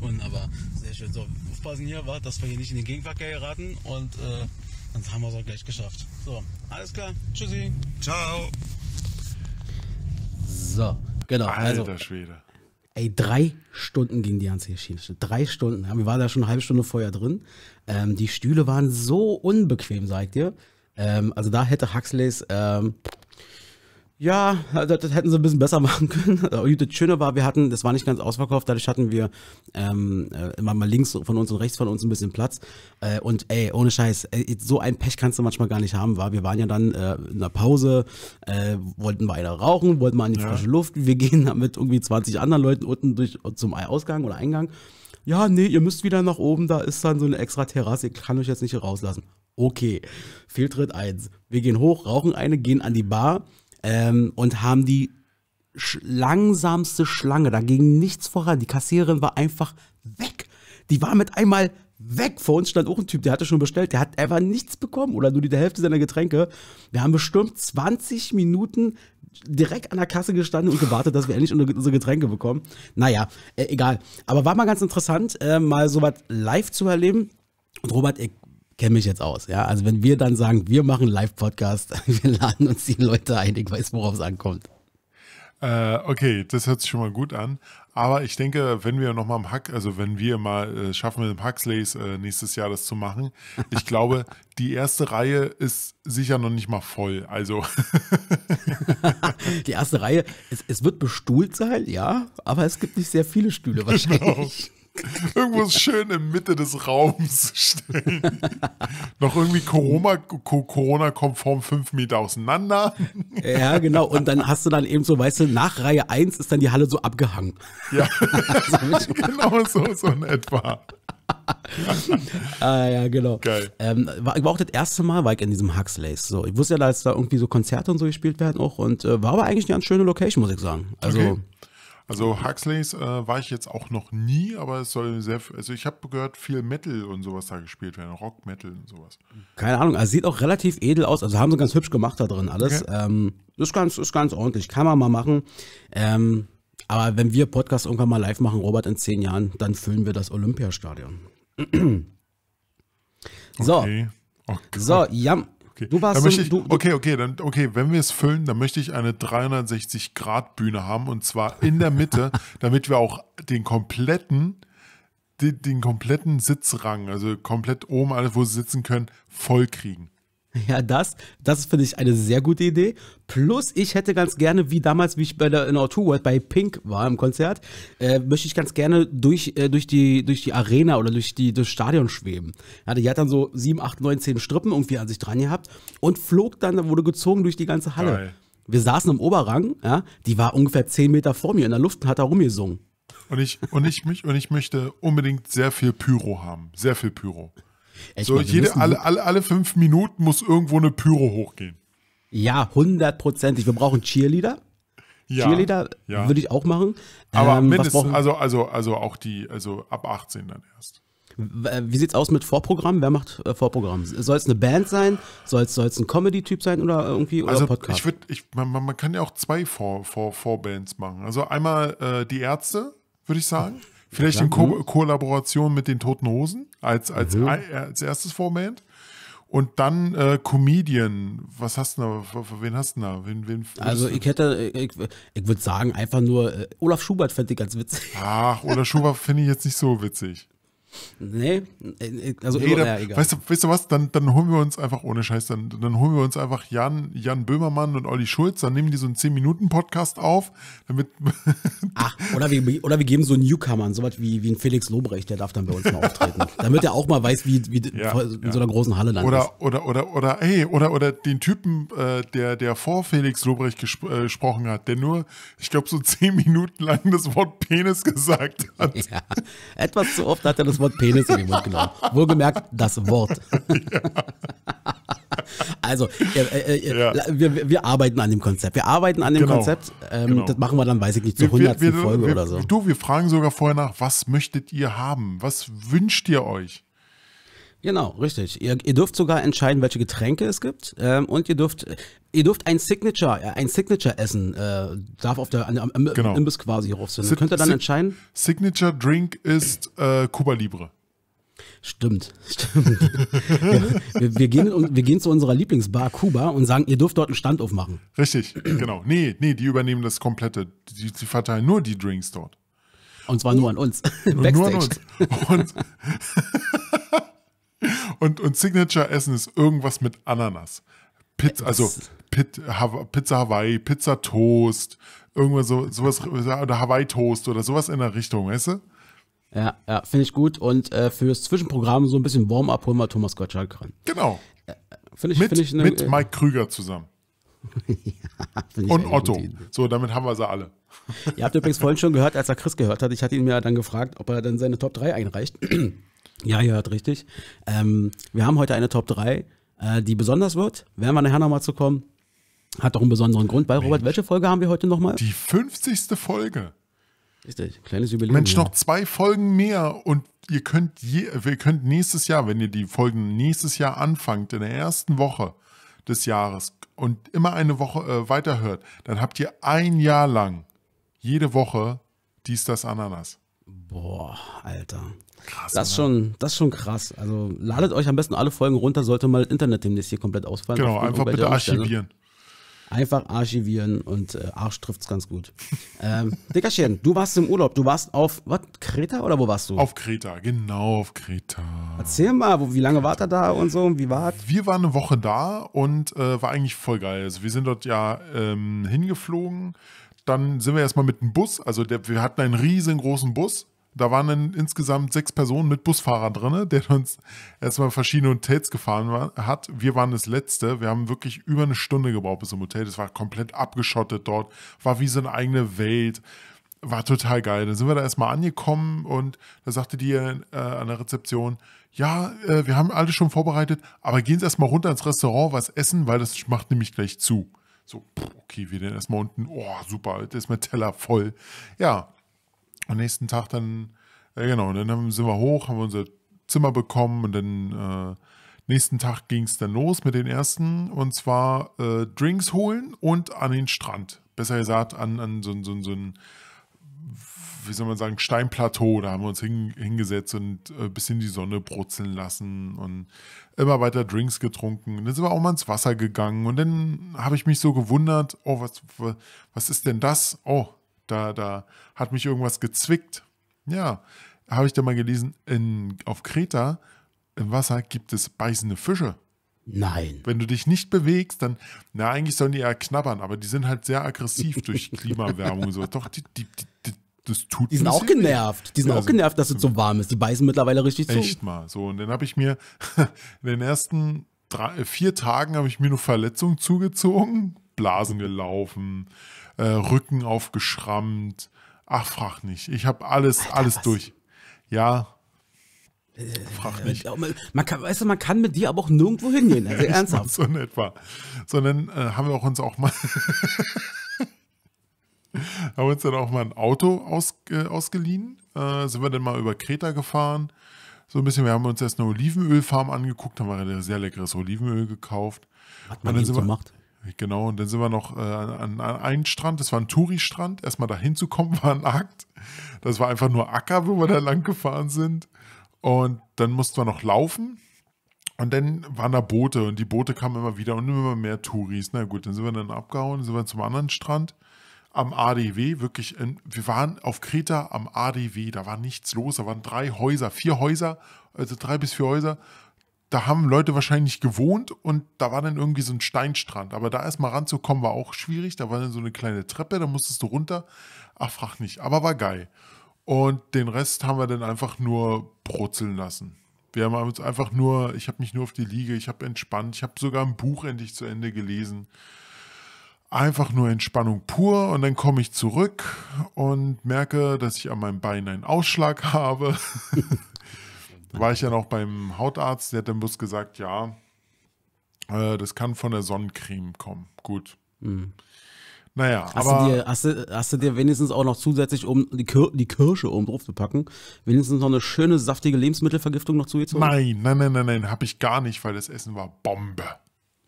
Wunderbar, sehr schön. So, aufpassen hier, wart, dass wir hier nicht in den Gegenverkehr geraten und äh, dann haben wir es auch gleich geschafft. So, alles klar. Tschüssi. Ciao. So, genau. Alter also, Schwede. Ey, drei Stunden ging die ganze Geschichte. Drei Stunden. Wir waren da schon eine halbe Stunde vorher drin. Ähm, die Stühle waren so unbequem, sagt ihr. Ähm, also da hätte Huxleys ähm, ja, das, also das hätten sie ein bisschen besser machen können. Also, das Schöne war, wir hatten, das war nicht ganz ausverkauft, dadurch hatten wir ähm, äh, immer mal links von uns und rechts von uns ein bisschen Platz. Äh, und ey, ohne Scheiß, ey, so ein Pech kannst du manchmal gar nicht haben, war. Wir waren ja dann äh, in der Pause, äh, wollten weiter rauchen, wollten mal in die ja. frische Luft. Wir gehen dann mit irgendwie 20 anderen Leuten unten durch zum Ausgang oder Eingang. Ja, nee, ihr müsst wieder nach oben, da ist dann so eine extra Terrasse, ihr kann euch jetzt nicht hier rauslassen. Okay, Fehltritt eins. Wir gehen hoch, rauchen eine, gehen an die Bar ähm, und haben die sch langsamste Schlange, da ging nichts voran. Die Kassiererin war einfach weg. Die war mit einmal weg. Vor uns stand auch ein Typ, der hatte schon bestellt, der hat einfach nichts bekommen oder nur die Hälfte seiner Getränke. Wir haben bestimmt 20 Minuten direkt an der Kasse gestanden und gewartet, dass wir endlich unsere Getränke bekommen. Naja, äh, egal. Aber war mal ganz interessant, äh, mal sowas live zu erleben. Und Robert, ich kenne mich jetzt aus. Ja? Also wenn wir dann sagen, wir machen Live-Podcast, wir laden uns die Leute ein, ich weiß, worauf es ankommt. Äh, okay, das hört sich schon mal gut an. Aber ich denke, wenn wir nochmal im Hack, also wenn wir mal äh, schaffen, mit dem Huxleys äh, nächstes Jahr das zu machen, ich glaube, die erste Reihe ist sicher noch nicht mal voll. Also. die erste Reihe, es, es, wird bestuhlt sein, ja, aber es gibt nicht sehr viele Stühle genau. wahrscheinlich. Irgendwo schön in Mitte des Raums stellen. Noch irgendwie Corona-konform fünf Meter auseinander. ja, genau. Und dann hast du dann eben so, weißt du, nach Reihe 1 ist dann die Halle so abgehangen. Ja, genau so, so in etwa. ah ja, genau. Geil. Ähm, war, war, auch das erste Mal, war ich in diesem Huxleys. So, ich wusste ja, dass da irgendwie so Konzerte und so gespielt werden auch und äh, war aber eigentlich eine ganz schöne Location, muss ich sagen. Also okay. Also Huxleys äh, war ich jetzt auch noch nie, aber es soll sehr, also ich habe gehört, viel Metal und sowas da gespielt werden, Rock, Metal und sowas. Keine Ahnung, also sieht auch relativ edel aus, also haben sie ganz hübsch gemacht da drin alles. Okay. Ähm, ist, ganz, ist ganz ordentlich, kann man mal machen. Ähm, aber wenn wir Podcast irgendwann mal live machen, Robert, in zehn Jahren, dann füllen wir das Olympiastadion. so. Okay. Oh so, Jam okay. Du warst ich, du, okay, okay, dann, okay, wenn wir es füllen, dann möchte ich eine 360-Grad-Bühne haben und zwar in der Mitte, damit wir auch den kompletten, den, den kompletten Sitzrang, also komplett oben alles, wo sie sitzen können, voll kriegen. Ja, das, das finde ich eine sehr gute Idee. Plus, ich hätte ganz gerne, wie damals, wie ich bei der in O2 World bei Pink war im Konzert, äh, möchte ich ganz gerne durch, äh, durch, die, durch die Arena oder durch die, das Stadion schweben. Ja, die hat dann so sieben, acht, neun, zehn Strippen irgendwie an sich dran gehabt und flog dann, wurde gezogen durch die ganze Halle. Geil. Wir saßen im Oberrang, ja, die war ungefähr zehn Meter vor mir in der Luft und hat da rumgesungen. Und ich, und ich, mich, und ich möchte unbedingt sehr viel Pyro haben. Sehr viel Pyro. Echt, so, mal, jede, alle, alle, alle fünf Minuten muss irgendwo eine Pyro hochgehen. Ja, hundertprozentig. Wir brauchen Cheerleader. Ja, Cheerleader ja. würde ich auch machen. Aber ähm, mindestens, also, also, also auch die, also ab 18 dann erst. Äh, wie sieht's aus mit Vorprogramm? Wer macht äh, Vorprogramm? Soll es eine Band sein? Soll es ein Comedy-Typ sein oder irgendwie oder also Podcast? Ich würd, ich, man, man, kann ja auch zwei Vor, Vor, Vorbands machen. Also einmal äh, die Ärzte, würde ich sagen. Vielleicht in Ko Kollaboration mit den Toten Hosen als, als, mhm. als erstes Format. Und dann äh, Comedian. Was hast du da? Wen hast du da? Wen, wen also ich hätte, äh, ich, ich würde sagen, einfach nur äh, Olaf Schubert fände ich ganz witzig. Ach, Olaf Schubert finde ich jetzt nicht so witzig. Nee, äh, äh, also nee, immer, dann, ja, Weißt du, weißt du was, dann, dann holen wir uns einfach, ohne Scheiß, dann, dann holen wir uns einfach Jan, Jan Böhmermann und Olli Schulz, dann nehmen die so einen 10-Minuten-Podcast auf, damit... Ach, ah, oder wir, oder wir geben so Newcomern, sowas wie, wie ein Felix Lobrecht, der darf dann bei uns mal auftreten, damit er auch mal weiß, wie, wie ja, in ja. so einer großen Halle landet. Oder, oder, oder, oder, hey, oder, oder den Typen, äh, der, der vor Felix Lobrecht gespr äh, gesprochen hat, der nur, ich glaube, so 10 Minuten lang das Wort Penis gesagt hat. Ja, etwas zu oft hat er das Wort Wort Penis in den Mund genommen. Wohlgemerkt, das Wort. Also, äh, äh, äh, ja. wir, wir arbeiten an dem Konzept. Wir arbeiten an dem genau. Konzept. Ähm, genau. Das machen wir dann, weiß ich nicht, zur hundertsten Folge wir, oder so. Du, wir fragen sogar vorher nach, was möchtet ihr haben? Was wünscht ihr euch? Genau, richtig. Ihr, ihr, dürft sogar entscheiden, welche Getränke es gibt ähm, und ihr dürft äh, ihr dürft ein Signature äh, ein Signature essen äh, darf auf der am, am genau. Imbiss quasi rauf sein. Könnt ihr dann Sig entscheiden? Signature Drink ist äh, Cuba Libre. Stimmt, stimmt. wir, wir, gehen, wir gehen zu unserer Lieblingsbar Kuba und sagen, ihr dürft dort einen Stand aufmachen. Richtig, genau. Nee, nee, die übernehmen das komplette. Sie die verteilen nur die Drinks dort. Und zwar nur an uns. Backstage. nur an uns. Und Und, und Signature-Essen ist irgendwas mit Ananas. Pizza, also Pizza Hawaii, Pizza Toast, irgendwas so, sowas, oder Hawaii Toast oder sowas in der Richtung, weißt du? Ja, ja finde ich gut. Und äh, fürs Zwischenprogramm so ein bisschen Warm-up holen wir Thomas Gottschalk ran. Genau. Äh, ich, mit, ich eine, mit äh, Mike Krüger zusammen. ja, und Otto. So, damit haben wir sie alle. Ihr habt übrigens vorhin schon gehört, als er Chris gehört hat, ich hatte ihn mir dann gefragt, ob er dann seine Top 3 einreicht. Ja, ihr hört richtig. Ähm, wir haben heute eine Top 3, äh, die besonders wird. Werden wir nachher nochmal zu kommen. Hat doch einen besonderen Grund, weil, Mensch. Robert, welche Folge haben wir heute nochmal? Die 50. Folge. Richtig, kleines Überleben. Mensch, noch zwei Folgen mehr und ihr könnt, je, ihr könnt nächstes Jahr, wenn ihr die Folgen nächstes Jahr anfangt, in der ersten Woche des Jahres und immer eine Woche äh, weiterhört, dann habt ihr ein Jahr lang jede Woche dies, das, Ananas. Boah, Alter. Krass, das, ist ne? schon, das ist schon krass. Also ladet euch am besten alle Folgen runter, sollte mal Internet demnächst hier komplett ausfallen. Genau, einfach bitte archivieren. Einfach archivieren und äh, Arsch es ganz gut. ähm, Dickerchen, du warst im Urlaub. Du warst auf, was, Kreta oder wo warst du? Auf Kreta, genau auf Kreta. Erzähl mal, wo, wie lange Kreta. wart ihr da und so? und Wie war's? Wir waren eine Woche da und äh, war eigentlich voll geil. Also wir sind dort ja ähm, hingeflogen. Dann sind wir erstmal mit dem Bus, also der, wir hatten einen riesengroßen Bus, da waren dann insgesamt sechs Personen mit Busfahrer drin, der uns erstmal verschiedene Hotels gefahren war, hat. Wir waren das Letzte. Wir haben wirklich über eine Stunde gebraucht bis zum Hotel. Das war komplett abgeschottet dort. War wie so eine eigene Welt. War total geil. Dann sind wir da erstmal angekommen und da sagte die äh, an der Rezeption, ja, äh, wir haben alles schon vorbereitet, aber gehen Sie erstmal runter ins Restaurant, was essen, weil das macht nämlich gleich zu. So, okay, wir dann erstmal unten, oh, super, jetzt ist mein Teller voll. Ja, am nächsten Tag dann, äh, genau, dann sind wir hoch, haben unser Zimmer bekommen und dann äh, nächsten Tag ging es dann los mit den ersten und zwar äh, Drinks holen und an den Strand. Besser gesagt, an, an so, so, so ein, wie soll man sagen, Steinplateau. Da haben wir uns hin, hingesetzt und ein äh, bisschen die Sonne brutzeln lassen und immer weiter Drinks getrunken. Und dann sind wir auch mal ins Wasser gegangen und dann habe ich mich so gewundert, oh, was, was ist denn das? Oh, da, da hat mich irgendwas gezwickt. Ja, habe ich da mal gelesen, in, auf Kreta im Wasser gibt es beißende Fische. Nein. Wenn du dich nicht bewegst, dann, na, eigentlich sollen die eher knabbern, aber die sind halt sehr aggressiv durch Klimawärmung und so. Doch, die, die, die, das tut Die sind auch genervt. Nicht. Die sind ja, auch so genervt, dass es so warm ist. Die beißen mittlerweile richtig zu. Echt mal. So, und dann habe ich mir in den ersten drei, vier Tagen habe ich mir nur Verletzungen zugezogen, Blasen gelaufen, äh, Rücken aufgeschrammt. Ach, frag nicht. Ich habe alles, Alter, alles was? durch. Ja. frag äh, nicht. Man kann, weißt du, man kann mit dir aber auch nirgendwo hingehen. Also ja, ernsthaft. So in etwa. Sondern äh, haben wir auch uns auch mal. haben uns dann auch mal ein Auto aus, äh, ausgeliehen. Äh, sind wir dann mal über Kreta gefahren so ein bisschen. Wir haben uns erst eine Olivenölfarm angeguckt, haben wir sehr leckeres Olivenöl gekauft. Hat man und so gemacht? Genau, und dann sind wir noch äh, an, an einen Strand, das war ein Touri-Strand. Erstmal da hinzukommen war ein Akt. Das war einfach nur Acker, wo wir da lang gefahren sind. Und dann mussten wir noch laufen. Und dann waren da Boote und die Boote kamen immer wieder und immer mehr Touris. Na gut, dann sind wir dann abgehauen, sind wir zum anderen Strand am ADW, wirklich, in, wir waren auf Kreta am ADW, da war nichts los, da waren drei Häuser, vier Häuser, also drei bis vier Häuser da haben Leute wahrscheinlich gewohnt und da war dann irgendwie so ein Steinstrand. Aber da erstmal ranzukommen war auch schwierig. Da war dann so eine kleine Treppe, da musstest du runter. Ach, frag nicht. Aber war geil. Und den Rest haben wir dann einfach nur brutzeln lassen. Wir haben uns einfach nur, ich habe mich nur auf die Liege, ich habe entspannt, ich habe sogar ein Buch endlich zu Ende gelesen. Einfach nur Entspannung pur und dann komme ich zurück und merke, dass ich an meinem Bein einen Ausschlag habe war ich ja noch beim Hautarzt, der hat dann bloß gesagt, ja, äh, das kann von der Sonnencreme kommen. Gut. Mhm. Naja, hast aber. Du dir, hast, du, hast du dir wenigstens auch noch zusätzlich, um die, Kir die Kirsche oben drauf zu packen, wenigstens noch eine schöne, saftige Lebensmittelvergiftung noch zugezogen? Nein, nein, nein, nein, nein, habe ich gar nicht, weil das Essen war Bombe.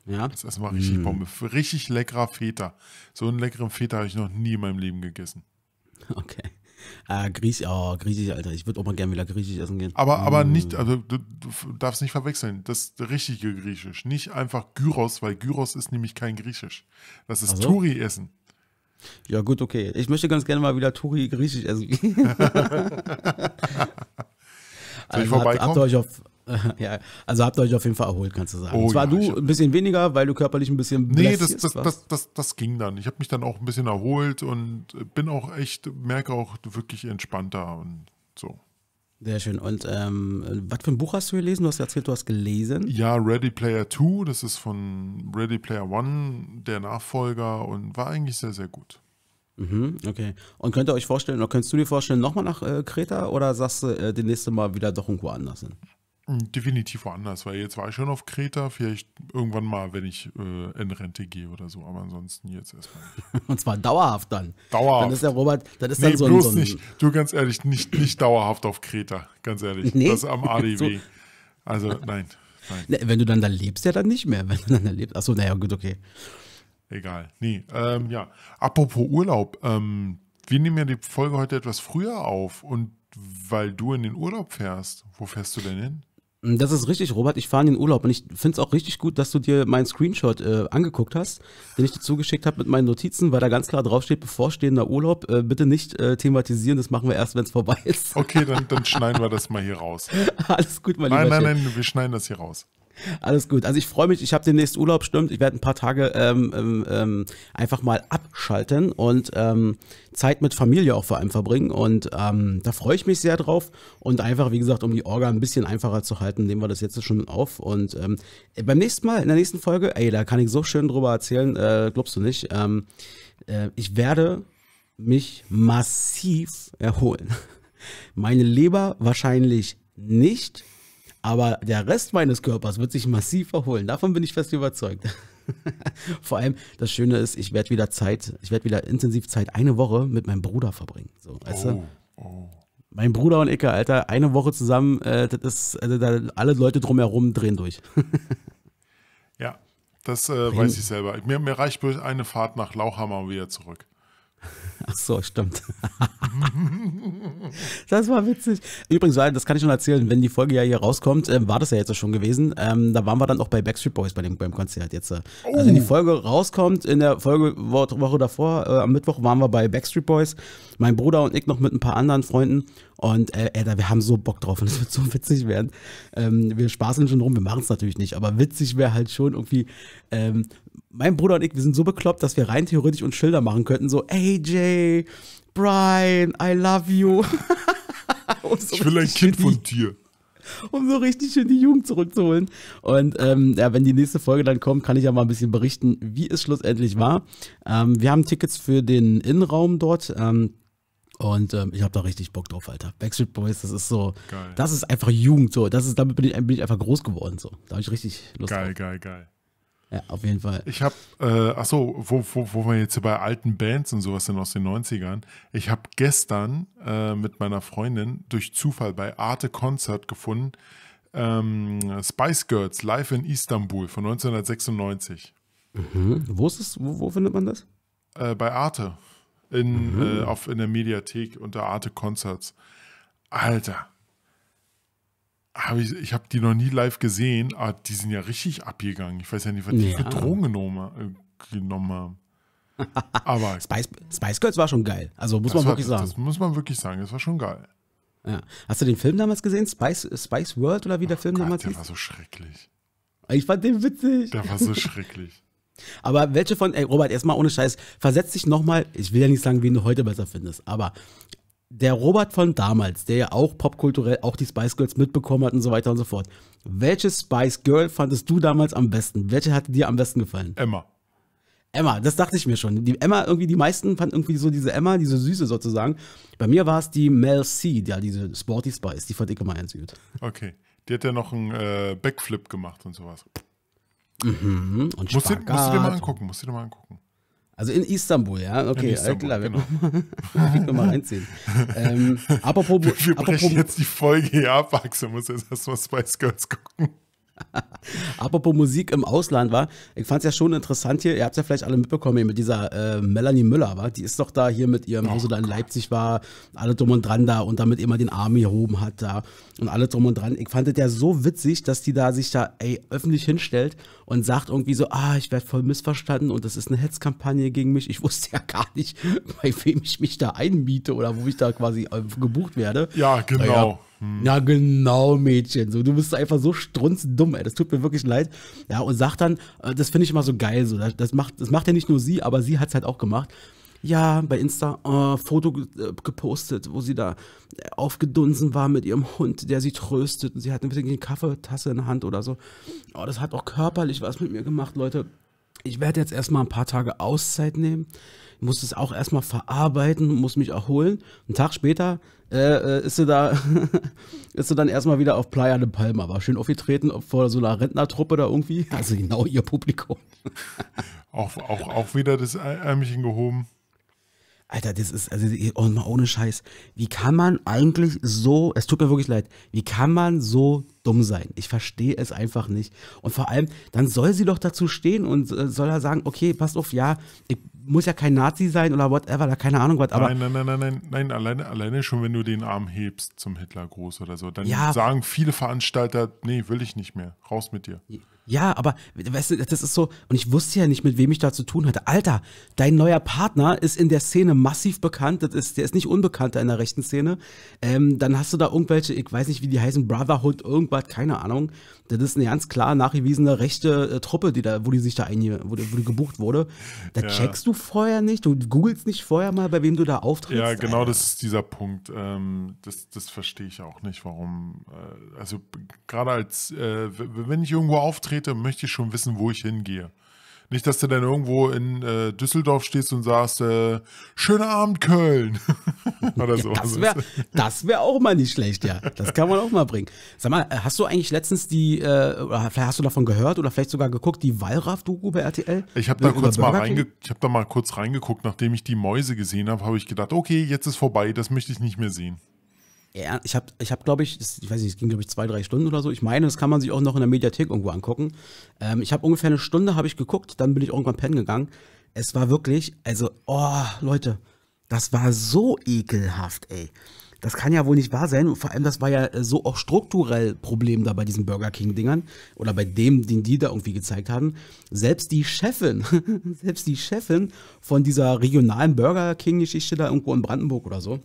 Ja. Das Essen war richtig mm. Bombe. Richtig leckerer Feta. So einen leckeren Feta habe ich noch nie in meinem Leben gegessen. Okay. Ah, Griechisch, oh, Griechisch, Alter. Ich würde auch mal gerne wieder Griechisch essen gehen. Aber, aber mm. nicht, also du, du, darfst nicht verwechseln. Das richtige Griechisch. Nicht einfach Gyros, weil Gyros ist nämlich kein Griechisch. Das ist also? Turi-Essen. Ja, gut, okay. Ich möchte ganz gerne mal wieder Turi Griechisch essen. Soll also, ich vorbeikommen? Habt, habt ihr euch auf, ja, also habt ihr euch auf jeden Fall erholt, kannst du sagen. Oh, Zwar ja, du ein bisschen weniger, weil du körperlich ein bisschen. Nee, das, das, das, das, das ging dann. Ich habe mich dann auch ein bisschen erholt und bin auch echt, merke auch wirklich entspannter und so. Sehr schön. Und ähm, was für ein Buch hast du gelesen? Du hast erzählt, du hast gelesen. Ja, Ready Player 2, das ist von Ready Player One, der Nachfolger und war eigentlich sehr, sehr gut. Mhm, okay. Und könnt ihr euch vorstellen, oder könntest du dir vorstellen, nochmal nach äh, Kreta oder sagst du äh, das nächste Mal wieder doch irgendwo anders hin? Hm, definitiv woanders, weil jetzt war ich schon auf Kreta, vielleicht irgendwann mal, wenn ich äh, in Rente gehe oder so, aber ansonsten jetzt erstmal. Nicht. Und zwar dauerhaft dann. Dauerhaft. Dann ist ja Robert, das ist nee, dann so bloß ein, so ein nicht. Du ganz ehrlich, nicht, nicht dauerhaft auf Kreta, ganz ehrlich. Nee. Das ist am ADW. Also nein. nein. Ne, wenn du dann da lebst, ja dann nicht mehr. Wenn du dann da lebst. Achso, naja, gut, okay. Egal. Nee. Ähm, ja. Apropos Urlaub, ähm, wir nehmen ja die Folge heute etwas früher auf und weil du in den Urlaub fährst, wo fährst du denn hin? Mm, das ist richtig, Robert. Ich fahre in den Urlaub und ich finde es auch richtig gut, dass du dir meinen Screenshot äh, angeguckt hast, den ich dir zugeschickt habe mit meinen Notizen, weil da ganz klar draufsteht, bevorstehender Urlaub, äh, bitte nicht äh, thematisieren, das machen wir erst, wenn es vorbei ist. Okay, dann, dann schneiden wir das mal hier raus. Alles gut, mein nein, Lieber. Nein, nein, nein, wir schneiden das hier raus. Alles gut. Also ich freue mich, ich habe den nächsten Urlaub, stimmt. Ich werde ein paar Tage ähm, ähm, ähm, einfach mal abschalten und ähm, Zeit mit Familie auch vor allem verbringen. Und ähm, da freue ich mich sehr drauf. Und einfach, wie gesagt, um die Orga ein bisschen einfacher zu halten, nehmen wir das jetzt schon auf. Und ähm, beim nächsten Mal, in der nächsten Folge, ey, da kann ich so schön drüber erzählen, äh, glaubst du nicht. Äh, ich werde mich massiv erholen. Meine Leber wahrscheinlich nicht aber der Rest meines Körpers wird sich massiv erholen. Davon bin ich fest überzeugt. Vor allem, das Schöne ist, ich werde wieder Zeit, ich werde wieder intensiv Zeit eine Woche mit meinem Bruder verbringen. So, weißt oh, oh, Mein Bruder und Icke, Alter, eine Woche zusammen, äh, das ist, äh, da, alle Leute drumherum drehen durch. ja, das äh, weiß ich selber. Mir, mir reicht bloß eine Fahrt nach Lauchhammer und wieder zurück. Ach so, stimmt. das war witzig. Übrigens, das kann ich schon erzählen, wenn die Folge ja hier rauskommt, äh, war das ja jetzt schon gewesen. Ähm, da waren wir dann auch bei Backstreet Boys bei dem, beim Konzert jetzt. Äh. Also, wenn die oh. Folge rauskommt, in der Folgewoche davor, äh, am Mittwoch, waren wir bei Backstreet Boys. Mein Bruder und ich noch mit ein paar anderen Freunden. Und äh, ey, wir haben so Bock drauf und es wird so witzig werden. Ähm, wir spaßen schon rum, wir machen es natürlich nicht, aber witzig wäre halt schon irgendwie ähm, mein Bruder und ich, wir sind so bekloppt, dass wir rein theoretisch uns Schilder machen könnten, so AJ, Brian, I love you. um so ich will ein Kind die, von dir. Um so richtig schön die Jugend zurückzuholen. Und ähm, ja, wenn die nächste Folge dann kommt, kann ich ja mal ein bisschen berichten, wie es schlussendlich war. Ähm, wir haben Tickets für den Innenraum dort. Ähm, und ähm, ich habe da richtig Bock drauf, Alter. Backstreet Boys, das ist so, geil. das ist einfach Jugend, so, das ist, damit bin ich, bin ich einfach groß geworden, so. Da habe ich richtig Lust geil, drauf. Geil, geil, geil. Ja, auf jeden Fall. Ich habe, äh, ach wo, wo, wo wir jetzt bei alten Bands und sowas sind aus den 90ern. Ich habe gestern äh, mit meiner Freundin durch Zufall bei Arte Concert gefunden, ähm, Spice Girls live in Istanbul von 1996. Mhm. Wo, ist es, wo, wo findet man das? Äh, bei Arte. In, mhm. Äh, auf, in der Mediathek unter Arte Concerts. Alter, hab ich ich habe die noch nie live gesehen, aber ah, die sind ja richtig abgegangen. Ich weiß ja nicht, was die ja. für Drogen genommen, äh, genommen haben. Aber Spice, Spice Girls war schon geil. Also muss man war, wirklich sagen. Das muss man wirklich sagen. Das war schon geil. Ja. Hast du den Film damals gesehen? Spice, Spice World oder wie der oh Film Gott, damals der hieß? Der war so schrecklich. Ich fand den witzig. Der war so schrecklich. Aber welche von, ey Robert, erstmal ohne Scheiß, versetz dich nochmal, ich will ja nicht sagen, wen du heute besser findest, aber der Robert von damals, der ja auch popkulturell auch die Spice Girls mitbekommen hat und so weiter und so fort. Welche Spice Girl fandest du damals am besten? Welche hat dir am besten gefallen? Emma. Emma, das dachte ich mir schon. Die Emma, irgendwie, die meisten fanden irgendwie so diese Emma, diese Süße sozusagen. Bei mir war es die Mel C, ja, diese Sporty Spice, die fand ich immer ganz gut. Okay. Die hat ja noch einen äh, Backflip gemacht und sowas. Mhm. Und Spagat. musst du dir mal angucken, musst du dir mal angucken. Also in Istanbul, ja, okay, in Istanbul, klar, genau. wir können nochmal reinziehen. ähm, apropos, wir brechen apropos, jetzt die Folge hier ab, Axel muss jetzt erstmal Spice Girls gucken. Apropos Musik im Ausland war, ich fand es ja schon interessant hier, ihr habt es ja vielleicht alle mitbekommen, hier mit dieser äh, Melanie Müller, war, die ist doch da hier mit ihrem Hause da in Leipzig war, alle drum und dran da und damit immer den Arm gehoben hat da und alle drum und dran. Ich fand es ja so witzig, dass die da sich da ey, öffentlich hinstellt und sagt irgendwie so, ah, ich werde voll missverstanden und das ist eine Hetzkampagne gegen mich. Ich wusste ja gar nicht, bei wem ich mich da einmiete oder wo ich da quasi äh, gebucht werde. Ja, genau. Hm. Na genau, Mädchen. So, du bist einfach so strunzdumm, ey. Das tut mir wirklich leid. Ja, und sagt dann, äh, das finde ich immer so geil. So. Das, macht, das macht ja nicht nur sie, aber sie hat es halt auch gemacht. Ja, bei Insta äh, Foto äh, gepostet, wo sie da äh, aufgedunsen war mit ihrem Hund, der sie tröstet. Und sie hat eine Kaffeetasse in der Hand oder so. Oh, das hat auch körperlich was mit mir gemacht, Leute. Ich werde jetzt erstmal ein paar Tage Auszeit nehmen. Ich muss es auch erstmal verarbeiten, muss mich erholen. Einen Tag später äh, äh, ist sie da, ist sie dann erstmal wieder auf Playa de Palma, war schön aufgetreten vor so einer Rentnertruppe da irgendwie. Also genau ihr Publikum. auch, auch, auch wieder das Ärmchen gehoben. Alter, das ist, also oh, mal ohne Scheiß. Wie kann man eigentlich so, es tut mir wirklich leid, wie kann man so dumm sein? Ich verstehe es einfach nicht. Und vor allem, dann soll sie doch dazu stehen und äh, soll er sagen, okay, passt auf, ja, ich muss ja kein Nazi sein oder whatever, oder keine Ahnung was. Aber nein, nein, nein, nein, nein, nein, alleine, alleine schon, wenn du den Arm hebst zum Hitlergruß oder so, dann ja, sagen viele Veranstalter, nee, will ich nicht mehr, raus mit dir. Ja. Ja, aber weißt du, das ist so, und ich wusste ja nicht, mit wem ich da zu tun hatte. Alter, dein neuer Partner ist in der Szene massiv bekannt, das ist, der ist nicht unbekannter in der rechten Szene. Ähm, dann hast du da irgendwelche, ich weiß nicht, wie die heißen, Brotherhood, irgendwas, keine Ahnung. Das ist eine ganz klar nachgewiesene rechte äh, Truppe, die da, wo die sich da einge, wo, wo die gebucht wurde. Da ja. checkst du vorher nicht, du googelst nicht vorher mal, bei wem du da auftrittst. Ja, genau, Alter. das ist dieser Punkt. Ähm, das das verstehe ich auch nicht, warum. Äh, also gerade als, äh, wenn ich irgendwo auftrete, antrete, möchte ich schon wissen, wo ich hingehe. Nicht, dass du dann irgendwo in äh, Düsseldorf stehst und sagst, äh, schöner Abend, Köln. Oder so. Das wäre wär auch mal nicht schlecht, ja. Das kann man auch mal bringen. Sag mal, äh, hast du eigentlich letztens die, äh, oder vielleicht hast du davon gehört oder vielleicht sogar geguckt, die Wallraff-Doku bei RTL? Ich habe da, hab da mal kurz reingeguckt, nachdem ich die Mäuse gesehen habe, habe ich gedacht, okay, jetzt ist vorbei, das möchte ich nicht mehr sehen ich habe, ich hab, glaube ich, ich weiß nicht, es ging, glaube ich, zwei, drei Stunden oder so. Ich meine, das kann man sich auch noch in der Mediathek irgendwo angucken. Ähm, ich habe ungefähr eine Stunde habe ich geguckt, dann bin ich irgendwann pennen gegangen. Es war wirklich, also, oh, Leute, das war so ekelhaft, ey. Das kann ja wohl nicht wahr sein. Und vor allem, das war ja äh, so auch strukturell Problem da bei diesen Burger King-Dingern oder bei dem, den die da irgendwie gezeigt haben. Selbst die Chefin, selbst die Chefin von dieser regionalen Burger King-Geschichte da irgendwo in Brandenburg oder so,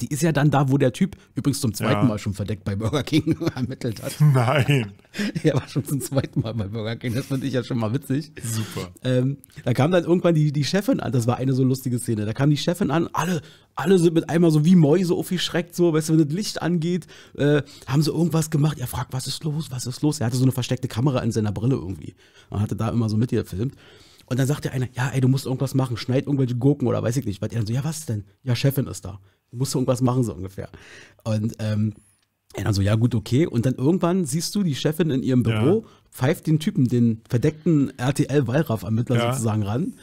die ist ja dann da, wo der Typ übrigens zum zweiten ja. Mal schon verdeckt bei Burger King ermittelt hat. Nein. Er war schon zum zweiten Mal bei Burger King. Das finde ich ja schon mal witzig. Super. Ähm, da kam dann irgendwann die, die Chefin an. Das war eine so lustige Szene. Da kam die Chefin an. Alle, alle sind mit einmal so wie Mäuse aufgeschreckt. So, weißt du, wenn das Licht angeht, äh, haben sie irgendwas gemacht. Er fragt, was ist los? Was ist los? Er hatte so eine versteckte Kamera in seiner Brille irgendwie. Und hatte da immer so mit mitgefilmt. Und dann sagt der einer, ja, ey, du musst irgendwas machen, schneid irgendwelche Gurken oder weiß ich nicht. Weil er dann so, ja, was denn? Ja, Chefin ist da musst du irgendwas machen, so ungefähr. Und ähm, dann so, ja gut, okay. Und dann irgendwann siehst du die Chefin in ihrem Büro, ja. pfeift den Typen, den verdeckten RTL-Wallraff-Ermittler ja. sozusagen ran.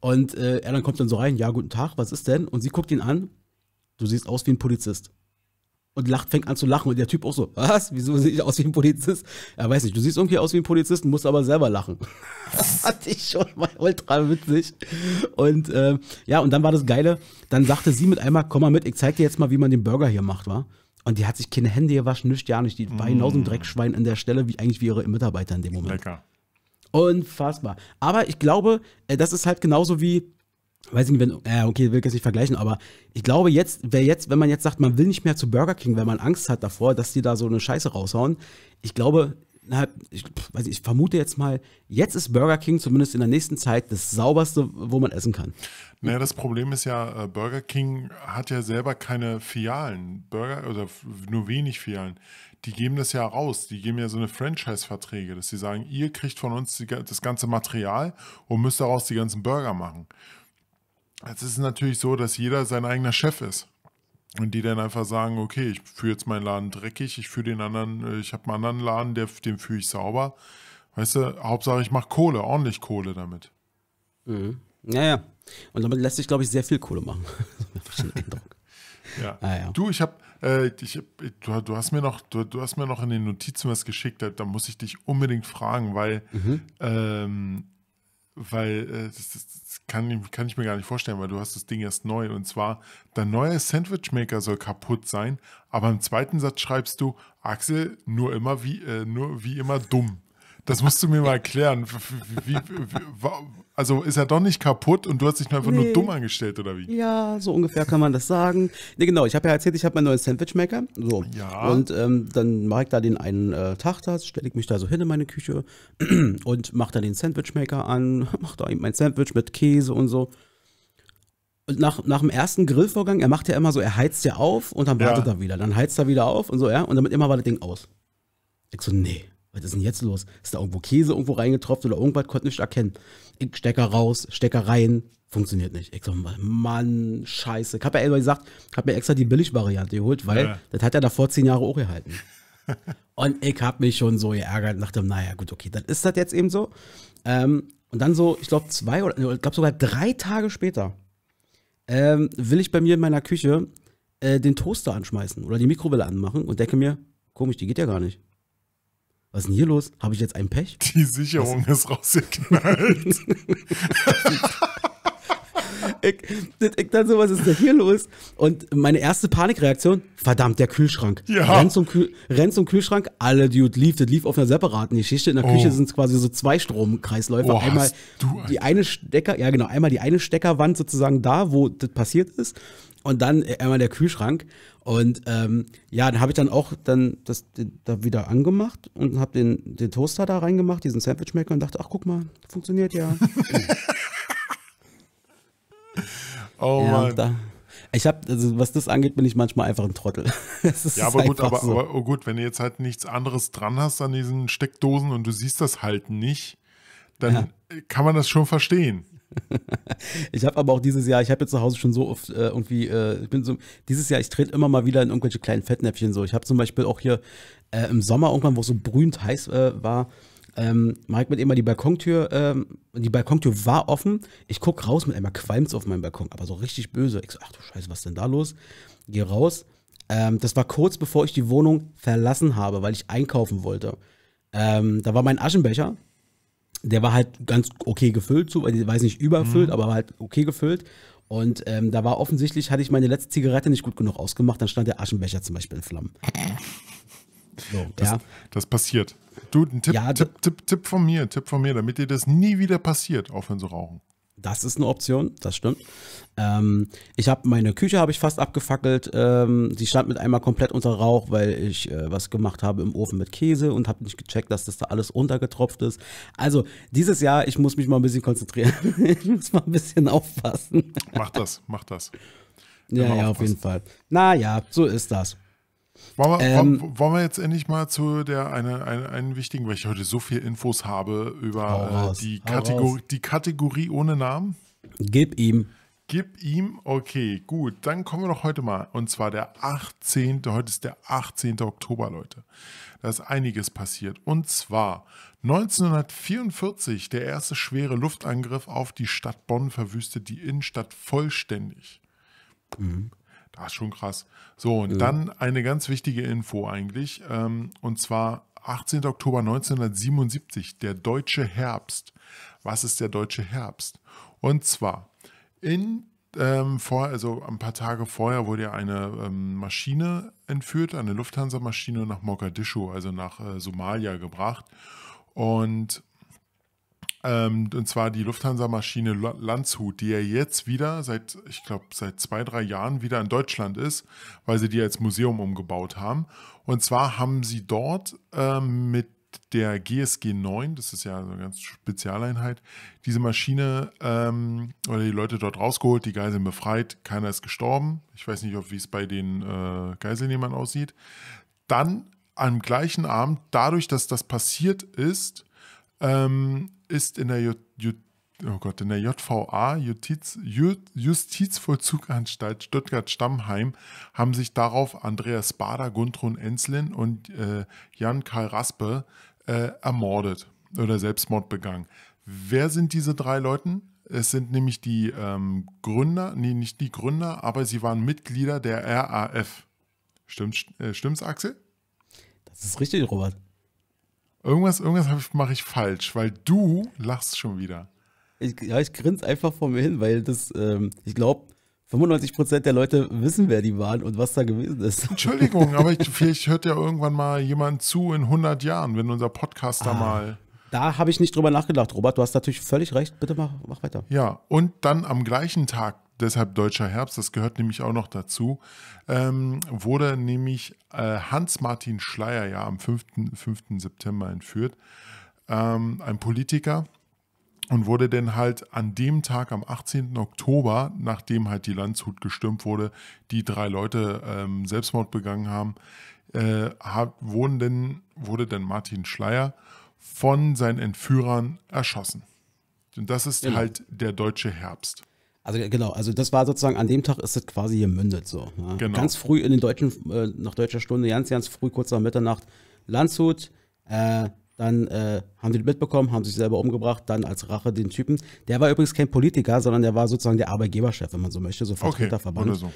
Und äh, er dann kommt dann so rein, ja, guten Tag, was ist denn? Und sie guckt ihn an, du siehst aus wie ein Polizist und lacht, fängt an zu lachen. Und der Typ auch so, was? Wieso sehe ich aus wie ein Polizist? Ja, weiß nicht, du siehst irgendwie aus wie ein Polizist, musst aber selber lachen. Das hatte ich schon mal ultra witzig. Und äh, ja, und dann war das Geile, dann sagte sie mit einmal, komm mal mit, ich zeig dir jetzt mal, wie man den Burger hier macht, wa? Und die hat sich keine Hände gewaschen, nichts, ja nicht. Die mm. war genauso ein Dreckschwein an der Stelle, wie eigentlich wie ihre Mitarbeiter in dem Moment. Lecker. Unfassbar. Aber ich glaube, äh, das ist halt genauso wie, weiß nicht, wenn, äh, okay, will ich jetzt nicht vergleichen, aber ich glaube jetzt, wer jetzt, wenn man jetzt sagt, man will nicht mehr zu Burger King, weil man Angst hat davor, dass die da so eine Scheiße raushauen, ich glaube, ich, weiß nicht, ich vermute jetzt mal, jetzt ist Burger King zumindest in der nächsten Zeit das sauberste, wo man essen kann. Naja, das Problem ist ja, äh, Burger King hat ja selber keine Filialen, Burger oder nur wenig Filialen. Die geben das ja raus, die geben ja so eine Franchise-Verträge, dass sie sagen, ihr kriegt von uns die, das ganze Material und müsst daraus die ganzen Burger machen. Es ist natürlich so, dass jeder sein eigener Chef ist. Und die dann einfach sagen, okay, ich führe jetzt meinen Laden dreckig, ich führe den anderen, äh, ich habe einen anderen Laden, der, den führe ich sauber. Weißt du, Hauptsache ich mache Kohle, ordentlich Kohle damit. Mhm. Ja, ja. Und damit lässt sich, glaube ich, sehr viel Kohle machen. ja. Ah, ja. Du, ich habe, äh, ich, du, du, hast mir noch, du, du, hast mir noch in den Notizen was geschickt, da, muss ich dich unbedingt fragen, weil mhm. ähm, weil äh, das, das kann, kann, ich mir gar nicht vorstellen, weil du hast das Ding erst neu. Und zwar, dein neuer Maker soll kaputt sein, aber im zweiten Satz schreibst du, Axel, nur immer wie, äh, nur wie immer dumm. Das musst du mir mal erklären. Wie, wie, wie, also ist er doch nicht kaputt und du hast dich nur einfach nee. nur dumm angestellt, oder wie? Ja, so ungefähr kann man das sagen. Nee, genau, ich habe ja erzählt, ich habe meinen neuen Sandwichmaker. So. Ja. Und ähm, dann mache ich da den einen äh, Tag da, stelle ich mich da so hin in meine Küche und mache da den Sandwichmaker an, mache da eben mein Sandwich mit Käse und so. Und nach, nach dem ersten Grillvorgang, er macht ja immer so, er heizt ja auf und dann wartet ja. er wieder. Dann heizt er wieder auf und so, ja. Und damit immer war das Ding aus. Ich so, nee was ist denn jetzt los? Ist da irgendwo Käse irgendwo reingetropft oder irgendwas? Konnte nicht erkennen. Ich Stecker raus, Stecker rein, funktioniert nicht. Ich sag mal, Mann, scheiße. Ich habe ja ehrlich gesagt, habe mir extra die Billigvariante geholt, weil ja. das hat er davor zehn Jahre auch gehalten. und ich habe mich schon so geärgert nach dem, naja, gut, okay, dann ist das jetzt eben so. Ähm, und dann so, ich glaube, zwei oder ich glaube sogar drei Tage später ähm, will ich bei mir in meiner Küche äh, den Toaster anschmeißen oder die Mikrowelle anmachen und denke mir, komisch, die geht ja gar nicht was ist denn hier los? Habe ich jetzt ein Pech? Die Sicherung was? ist rausgeknallt. ich, ich dann so, was ist denn hier los? Und meine erste Panikreaktion, verdammt, der Kühlschrank. Ja. Renn, zum Kühl, renn zum Kühlschrank, alle Dude lief, das lief auf einer separaten Geschichte. In der oh. Küche sind es quasi so zwei Stromkreisläufe. Oh, einmal die eine Stecker, ja genau, einmal die eine Steckerwand sozusagen da, wo das passiert ist. Und dann äh, einmal der Kühlschrank. Und ähm, ja, dann habe ich dann auch dann das da wieder angemacht und habe den, den Toaster da reingemacht, diesen Sandwichmaker und dachte, ach guck mal, funktioniert ja. oh ja, Mann. Da, ich habe, also was das angeht, bin ich manchmal einfach ein Trottel. ja, aber gut, aber, so. aber oh gut, wenn du jetzt halt nichts anderes dran hast an diesen Steckdosen und du siehst das halt nicht, dann ja. kann man das schon verstehen. ich habe aber auch dieses Jahr, ich habe jetzt zu Hause schon so oft äh, irgendwie, äh, ich bin so, dieses Jahr, ich trete immer mal wieder in irgendwelche kleinen Fettnäpfchen so. Ich habe zum Beispiel auch hier äh, im Sommer irgendwann, wo es so brühend heiß äh, war, ähm, Mike mit immer die Balkontür, ähm, die Balkontür war offen. Ich gucke raus mit einmal qualmt's auf meinem Balkon, aber so richtig böse. Ich so, ach du Scheiße, was ist denn da los? Geh raus. Ähm, das war kurz bevor ich die Wohnung verlassen habe, weil ich einkaufen wollte. Ähm, da war mein Aschenbecher der war halt ganz okay gefüllt, so, ich weiß nicht überfüllt, mhm. aber war halt okay gefüllt. Und ähm, da war offensichtlich, hatte ich meine letzte Zigarette nicht gut genug ausgemacht, dann stand der Aschenbecher zum Beispiel in Flammen. So, das, ja. das passiert. Du, ein Tipp, ja, Tipp, Tipp, Tipp von mir, Tipp von mir, damit dir das nie wieder passiert, aufhören zu rauchen. Das ist eine Option, das stimmt. Ähm, ich habe meine Küche habe ich fast abgefackelt. Ähm, die stand mit einmal komplett unter Rauch, weil ich äh, was gemacht habe im Ofen mit Käse und habe nicht gecheckt, dass das da alles untergetropft ist. Also dieses Jahr, ich muss mich mal ein bisschen konzentrieren. ich muss mal ein bisschen aufpassen. Mach das, mach das. Ja, ja, auf jeden Fall. Naja, so ist das. Wollen wir, ähm, wollen wir, jetzt endlich mal zu der eine, eine, wichtigen, weil ich heute so viel Infos habe über äh, raus, äh, die, Kategorie, die Kategorie ohne Namen? Gib ihm. Gib ihm, okay, gut. Dann kommen wir doch heute mal. Und zwar der 18. Heute ist der 18. Oktober, Leute. Da ist einiges passiert. Und zwar 1944, der erste schwere Luftangriff auf die Stadt Bonn verwüstet die Innenstadt vollständig. Mhm. Das ah, ist schon krass. So, und ja. dann eine ganz wichtige Info eigentlich. Ähm, und zwar 18. Oktober 1977, der deutsche Herbst. Was ist der deutsche Herbst? Und zwar in ähm, vor, also ein paar Tage vorher wurde eine ähm, Maschine entführt, eine Lufthansa-Maschine nach Mogadischu, also nach äh, Somalia gebracht. Und ähm, und zwar die Lufthansa-Maschine Landshut, die ja jetzt wieder seit, ich glaube, seit zwei, drei Jahren wieder in Deutschland ist, weil sie die als Museum umgebaut haben. Und zwar haben sie dort ähm, mit der GSG 9, das ist ja eine ganz Spezialeinheit, diese Maschine ähm, oder die Leute dort rausgeholt, die Geiseln befreit, keiner ist gestorben. Ich weiß nicht, wie es bei den äh, Geiselnehmern aussieht. Dann am gleichen Abend, dadurch, dass das passiert ist, ähm, ist in der, J J oh Gott, in der JVA, Justiz, Justizvollzuganstalt Stuttgart-Stammheim, haben sich darauf Andreas Bader, Guntrun Enzlin und äh, Jan Karl Raspe äh, ermordet oder Selbstmord begangen. Wer sind diese drei Leute? Es sind nämlich die ähm, Gründer, nee, nicht die Gründer, aber sie waren Mitglieder der RAF. Stimmt, äh, stimmt's, Axel? Das ist richtig, Robert. Irgendwas, irgendwas mache ich falsch, weil du lachst schon wieder. Ich, ja, ich grinse einfach vor mir hin, weil das, ähm, ich glaube, 95% der Leute wissen, wer die waren und was da gewesen ist. Entschuldigung, aber ich, vielleicht hört ja irgendwann mal jemand zu in 100 Jahren, wenn unser Podcaster ah, mal. Da habe ich nicht drüber nachgedacht, Robert. Du hast natürlich völlig recht. Bitte mach, mach weiter. Ja, und dann am gleichen Tag deshalb Deutscher Herbst, das gehört nämlich auch noch dazu, ähm, wurde nämlich äh, Hans-Martin Schleier ja am 5. 5. September entführt, ähm, ein Politiker, und wurde dann halt an dem Tag, am 18. Oktober, nachdem halt die Landshut gestürmt wurde, die drei Leute ähm, Selbstmord begangen haben, äh, hat, wurden denn, wurde dann Martin Schleier von seinen Entführern erschossen. Und das ist ja. Genau. halt der deutsche Herbst. Also genau, also das war sozusagen an dem Tag ist es quasi gemündet so. Ja. Ne? Genau. Ganz früh in den deutschen, äh, nach deutscher Stunde, ganz, ganz früh, kurz nach Mitternacht, Landshut, äh, dann äh, haben sie mitbekommen, haben sich selber umgebracht, dann als Rache den Typen. Der war übrigens kein Politiker, sondern der war sozusagen der Arbeitgeberchef, wenn man so möchte, so Vertreterverband. Okay,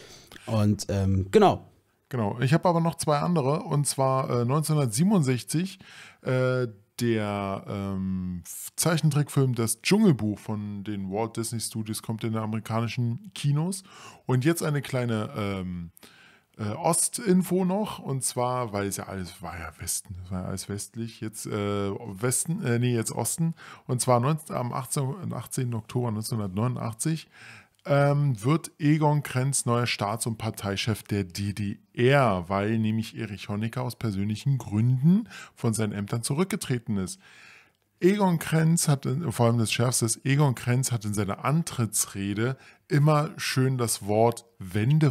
so. Und ähm, genau. Genau, ich habe aber noch zwei andere, und zwar 1967 äh, der ähm, Zeichentrickfilm Das Dschungelbuch von den Walt Disney Studios kommt in den amerikanischen Kinos. Und jetzt eine kleine ähm, äh, Ostinfo noch, und zwar, weil es ja alles war ja Westen, es war ja alles westlich, jetzt äh, Westen, äh, nee, jetzt Osten, und zwar 19, am 18, 18. Oktober 1989 ähm, wird Egon Krenz neuer Staats- und Parteichef der DDR, weil nämlich Erich Honecker aus persönlichen Gründen von seinen Ämtern zurückgetreten ist. Egon Krenz hat, vor allem das Schärfste Egon Krenz hat in seiner Antrittsrede immer schön das Wort Wende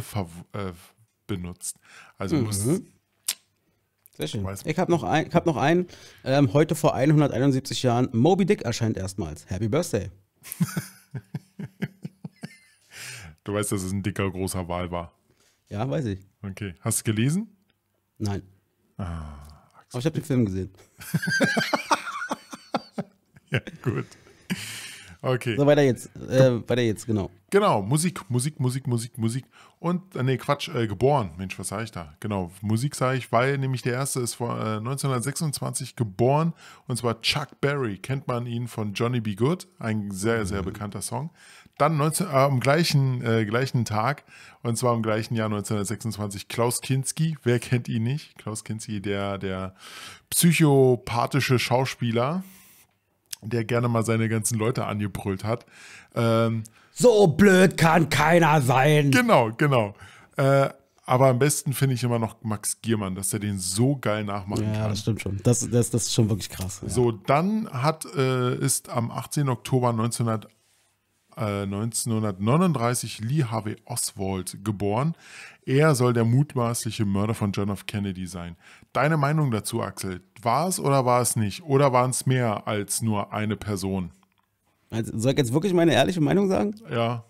äh, benutzt. Also mhm. Sehr schön. Ich habe noch einen. Hab noch ein, ähm, heute vor 171 Jahren, Moby Dick erscheint erstmals. Happy Birthday. Du weißt, dass es ein dicker, großer Wal war. Ja, weiß ich. Okay. Hast du gelesen? Nein. Ah, Aber ich habe den Film gesehen. ja, gut. Okay. So, weiter jetzt. Äh, weiter jetzt, genau. Genau, Musik, Musik, Musik, Musik, Musik. Und, äh, nee, Quatsch, äh, geboren. Mensch, was sage ich da? Genau, Musik sage ich, weil nämlich der erste ist von äh, 1926 geboren. Und zwar Chuck Berry. Kennt man ihn von Johnny Be Good? Ein sehr, sehr mhm. bekannter Song. Dann 19, äh, am gleichen, äh, gleichen Tag, und zwar im gleichen Jahr 1926, Klaus Kinski, wer kennt ihn nicht? Klaus Kinski, der, der psychopathische Schauspieler, der gerne mal seine ganzen Leute angebrüllt hat. Ähm, so blöd kann keiner sein. Genau, genau. Äh, aber am besten finde ich immer noch Max Giermann, dass er den so geil nachmachen ja, kann. Ja, das stimmt schon. Das, das, das ist schon wirklich krass. Ja. So, dann hat, äh, ist am 18. Oktober 1900 1939 äh, Lee Harvey Oswald geboren. Er soll der mutmaßliche Mörder von John F. Kennedy sein. Deine Meinung dazu, Axel? War es oder war es nicht? Oder waren es mehr als nur eine Person? Also, soll ich jetzt wirklich meine ehrliche Meinung sagen? Ja.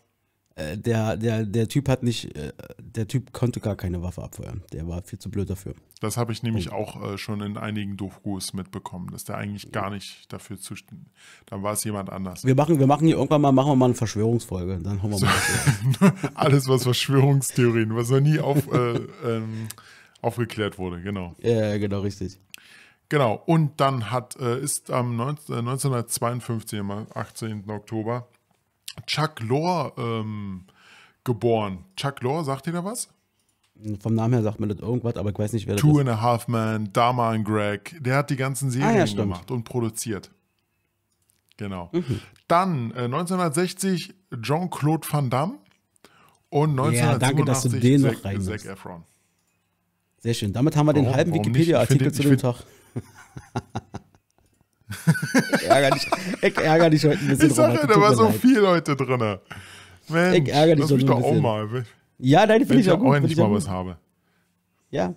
Äh, der, der, der Typ hat nicht, äh, der Typ konnte gar keine Waffe abfeuern. Der war viel zu blöd dafür. Das habe ich nämlich okay. Oh. auch äh, schon in einigen Dokus mitbekommen, dass der eigentlich gar nicht dafür zuständig. Dann war es jemand anders. Wir machen, wir machen hier irgendwann mal, machen wir mal eine Verschwörungsfolge. Dann haben wir so, alles was Verschwörungstheorien, was noch nie auf, äh, ähm, aufgeklärt wurde, genau. Ja, genau, richtig. Genau, und dann hat, ist am 19, 1952, am 18. Oktober, Chuck Lohr ähm, geboren. Chuck Lohr, sagt ihr da was? Vom Namen her sagt man das irgendwas, aber ich weiß nicht, wer Two das ist. Two and a Half Man, Dama and Greg. Der hat die ganzen Serien ah, ja, gemacht und produziert. Genau. Mhm. Dann äh, 1960 Jean-Claude Van Damme und 1987 ja, Zac Efron. Sehr schön. Damit haben wir warum, den halben Wikipedia-Artikel zu dem Tag. Ich ärgere dich, ich ärgere dich heute ein bisschen. Ich sage ja, da war so leid. viel heute drin. Mensch, ich ärgere dich lass mich doch auch mal. Ja, nein, finde ich auch gut. Wenn ich auch mal was habe. Ja.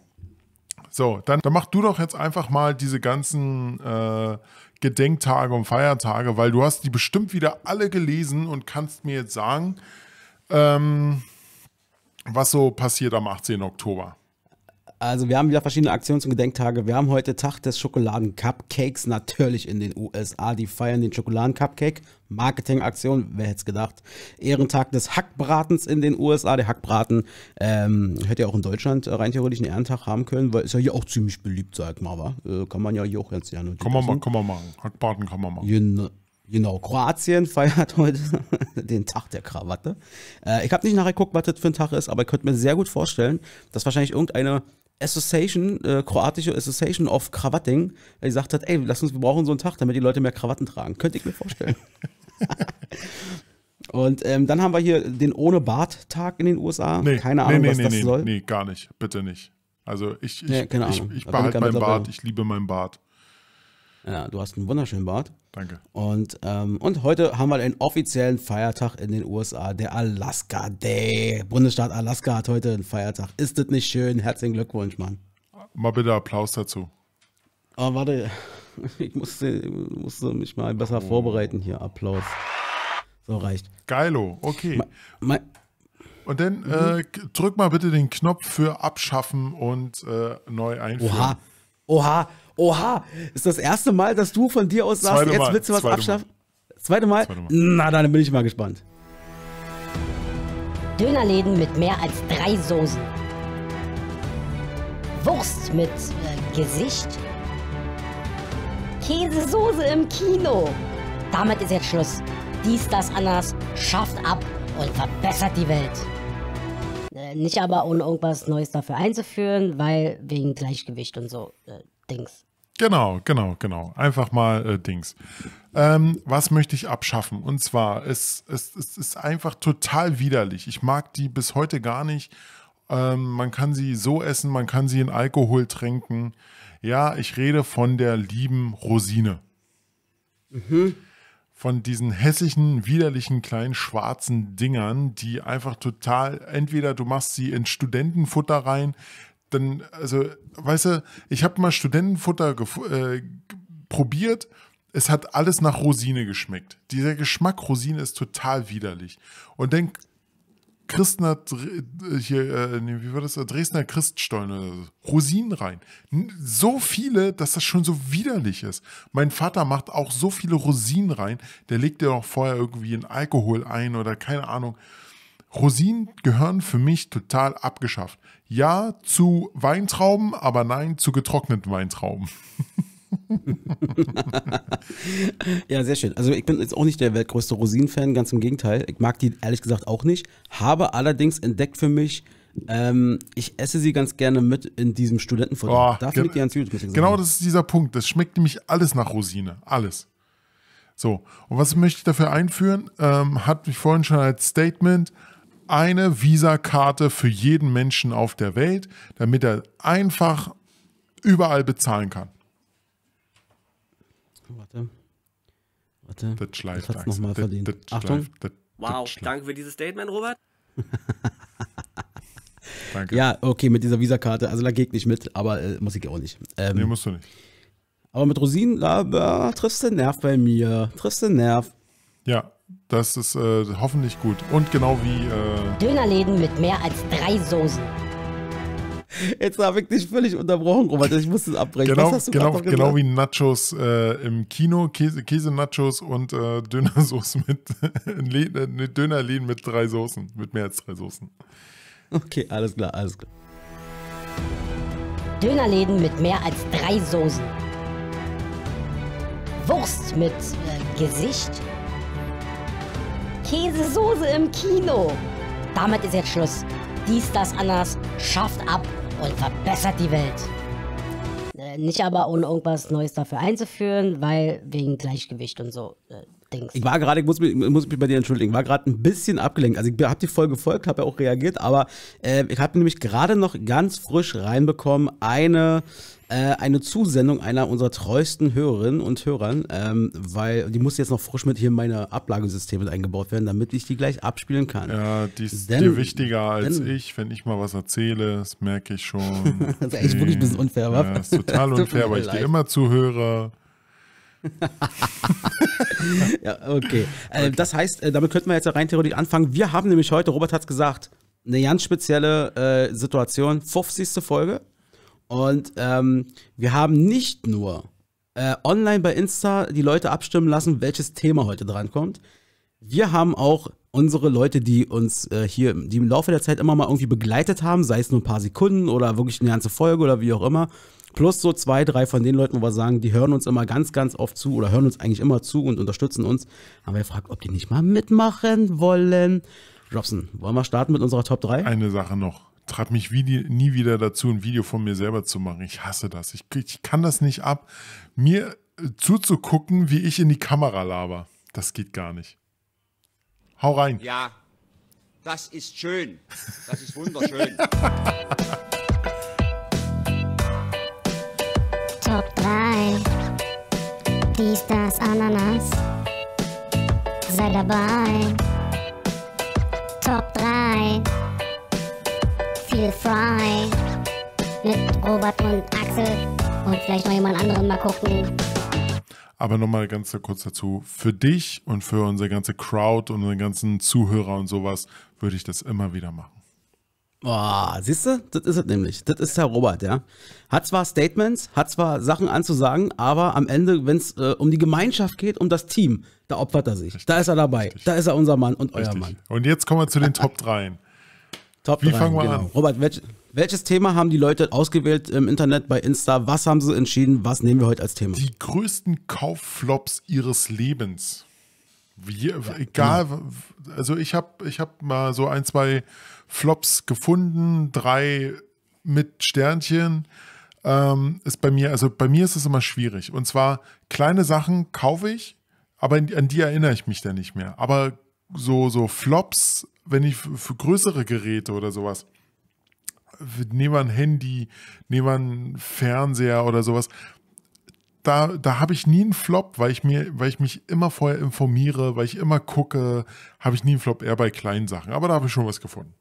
So, dann, dann mach du doch jetzt einfach mal diese ganzen äh, Gedenktage und Feiertage, weil du hast die bestimmt wieder alle gelesen und kannst mir jetzt sagen, ähm, was so passiert am 18. Oktober. Also wir haben wieder verschiedene Aktionen zum Gedenktage. Wir haben heute Tag des Schokoladen-Cupcakes natürlich in den USA. Die feiern den Schokoladen-Cupcake. Marketingaktion, wer hätte es gedacht. Ehrentag des Hackbratens in den USA. Der Hackbraten ähm, hätte ja auch in Deutschland rein theoretisch einen Ehrentag haben können, weil ist ja hier auch ziemlich beliebt, sag mal, wa? Äh, kann man ja hier auch ganz gerne. Kann man, mal, kann man machen. Hackbraten kann man machen. Genau. Genau, Kroatien feiert heute den Tag der Krawatte. Äh, ich habe nicht nachgeguckt, was das für ein Tag ist, aber ich könnte mir sehr gut vorstellen, dass wahrscheinlich irgendeine Association, äh, kroatische Association of Krawatting, der gesagt hat, ey, lass uns, wir brauchen so einen Tag, damit die Leute mehr Krawatten tragen. Könnte ich mir vorstellen. Und ähm, dann haben wir hier den ohne Bart Tag in den USA. Nee, keine Ahnung, nee, nee, was das soll. Nee, gar nicht. Bitte nicht. Also ich, ich, ich, ich also behalte meinen Bart. Ich liebe meinen Bart. Ja, du hast einen wunderschönen Bart. Danke. Und, ähm, und heute haben wir einen offiziellen Feiertag in den USA, der Alaska Day. Bundesstaat Alaska hat heute einen Feiertag. Ist das nicht schön? Herzlichen Glückwunsch, Mann. Mal bitte Applaus dazu. Oh, warte. Ich musste, äh, musste mich mal besser oh. vorbereiten hier. Applaus. So reicht. Geilo, okay. Ma, ma, und dann äh, mhm. äh, drück mal bitte den Knopf für Abschaffen und äh, neu einführen. Oha, oha, Oha, ist das erste Mal, dass du von dir aus sagst, jetzt willst du was abschaffen? Zweite Mal? Zweite Mal? Na, dann bin ich mal gespannt. Dönerläden mit mehr als drei Soßen. Wurst mit äh, Gesicht. Käsesoße im Kino. Damit ist jetzt Schluss. Dies, das, anders schafft ab und verbessert die Welt. Äh, nicht aber ohne irgendwas Neues dafür einzuführen, weil wegen Gleichgewicht und so äh, Dings. Genau, genau, genau. Einfach mal äh, Dings. Ähm, was möchte ich abschaffen? Und zwar, es, es, es ist einfach total widerlich. Ich mag die bis heute gar nicht. Ähm, man kann sie so essen, man kann sie in Alkohol trinken. Ja, ich rede von der lieben Rosine. Mhm. Von diesen hässlichen, widerlichen kleinen schwarzen Dingern, die einfach total, entweder du machst sie in Studentenfutter rein, dann, also, weißt du, ich habe mal Studentenfutter äh, probiert. Es hat alles nach Rosine geschmeckt. Dieser Geschmack Rosine ist total widerlich. Und dann Christner, äh, hier, äh, wie war das? Dresdner Christstollen oder so. Rosinen rein. So viele, dass das schon so widerlich ist. Mein Vater macht auch so viele Rosinen rein. Der legt ja auch vorher irgendwie in Alkohol ein oder keine Ahnung. Rosinen gehören für mich total abgeschafft. Ja zu Weintrauben, aber nein zu getrockneten Weintrauben. ja, sehr schön. Also ich bin jetzt auch nicht der weltgrößte Rosinen-Fan, ganz im Gegenteil. Ich mag die ehrlich gesagt auch nicht. Habe allerdings entdeckt für mich, ähm, ich esse sie ganz gerne mit in diesem Studentenfutter. Oh, da schmeckt die ganz gut. Genau das ist dieser Punkt. Das schmeckt nämlich alles nach Rosine. Alles. So, und was möchte ich dafür einführen? Ähm, hat mich vorhin schon als Statement eine Visa-Karte für jeden Menschen auf der Welt, damit er einfach überall bezahlen kann. Warte. Warte. Das schleift das hat's nochmal verdient. Das, das Achtung. Schleift, das, wow, schleift. danke für dieses Statement, Robert. danke. Ja, okay, mit dieser Visa-Karte. Also da geht nicht mit, aber äh, muss ich auch nicht. Ähm, nee, musst du nicht. Aber mit Rosinen, da, da triffst du den Nerv bei mir. Triffst du den Nerv. Ja, das ist äh, hoffentlich gut. Und genau wie... Äh Dönerläden mit mehr als drei Soßen. Jetzt habe ich dich völlig unterbrochen, Robert. Ich muss es abbrechen. Genau, genau, genau wie Nachos äh, im Kino, Käse-Nachos Käse und äh, Dönersauce mit äh, ne, Dönerläden mit drei Soßen, mit mehr als drei Soßen. Okay, alles klar, alles klar. Dönerläden mit mehr als drei Soßen. Wurst mit äh, Gesicht. Käsesoße im Kino. Damit ist jetzt Schluss. Dies, das, anders schafft ab und verbessert die Welt. Äh, nicht aber ohne irgendwas Neues dafür einzuführen, weil wegen Gleichgewicht und so. Äh, Dings. Ich war gerade, ich muss mich, muss mich bei dir entschuldigen, war gerade ein bisschen abgelenkt. Also ich habe die Folge gefolgt, habe ja auch reagiert, aber äh, ich habe nämlich gerade noch ganz frisch reinbekommen eine äh, eine Zusendung einer unserer treuesten Hörerinnen und Hörern, ähm, weil die muss jetzt noch frisch mit hier in meine Ablagesysteme eingebaut werden, damit ich die gleich abspielen kann. Ja, die ist denn, dir wichtiger als denn, ich, wenn ich mal was erzähle, das merke ich schon. das ist echt wirklich ein bisschen unfair, wa? Ja, ist total unfair, weil ich dir immer zuhöre. ja, okay. Äh, okay. das heißt, äh, damit könnten wir jetzt rein theoretisch anfangen. Wir haben nämlich heute, Robert hat es gesagt, eine ganz spezielle äh, Situation, 50. Folge. Und ähm, wir haben nicht nur äh, online bei Insta die Leute abstimmen lassen, welches Thema heute drankommt. Wir haben auch unsere Leute, die uns äh, hier, die im Laufe der Zeit immer mal irgendwie begleitet haben, sei es nur ein paar Sekunden oder wirklich eine ganze Folge oder wie auch immer, Plus so zwei, drei von den Leuten, wo wir sagen, die hören uns immer ganz, ganz oft zu oder hören uns eigentlich immer zu und unterstützen uns, haben wir gefragt, ob die nicht mal mitmachen wollen. Robson, wollen wir starten mit unserer Top 3? Eine Sache noch. Trat mich nie wieder dazu, ein Video von mir selber zu machen. Ich hasse das. Ich, ich kann das nicht ab. Mir äh, zuzugucken, wie ich in die Kamera laber. Das geht gar nicht. Hau rein. Ja, das ist schön. Das ist wunderschön. Top 3. Dies, das, Ananas. Sei dabei. Top 3. Feel frei. Mit Robert und Axel. Und vielleicht noch jemand anderen mal gucken. Aber nochmal ganz kurz dazu, für dich und für unsere ganze Crowd und unsere ganzen Zuhörer und sowas würde ich das immer wieder machen. Boah, siehst du, das ist es nämlich. Das ist Herr Robert, ja. Hat zwar Statements, hat zwar Sachen anzusagen, aber am Ende, wenn es äh, um die Gemeinschaft geht, um das Team, da opfert er sich. Richtig. Da ist er dabei. Richtig. Da ist er unser Mann und Richtig. euer Mann. Und jetzt kommen wir zu den Top 3. Top Wie 3, fangen wir genau. an? Robert, welch, welches Thema haben die Leute ausgewählt im Internet bei Insta? Was haben sie entschieden? Was nehmen wir heute als Thema? Die größten Kaufflops ihres Lebens. Wie, egal, also ich habe ich hab mal so ein, zwei Flops gefunden, drei mit Sternchen. Ähm, ist bei mir, also bei mir ist es immer schwierig. Und zwar kleine Sachen kaufe ich, aber an die erinnere ich mich dann nicht mehr. Aber so, so Flops, wenn ich für größere Geräte oder sowas, nehmen wir ein Handy, nehmen wir einen Fernseher oder sowas, da, da habe ich nie einen Flop, weil ich, mir, weil ich mich immer vorher informiere, weil ich immer gucke, habe ich nie einen Flop, eher bei kleinen Sachen. Aber da habe ich schon was gefunden.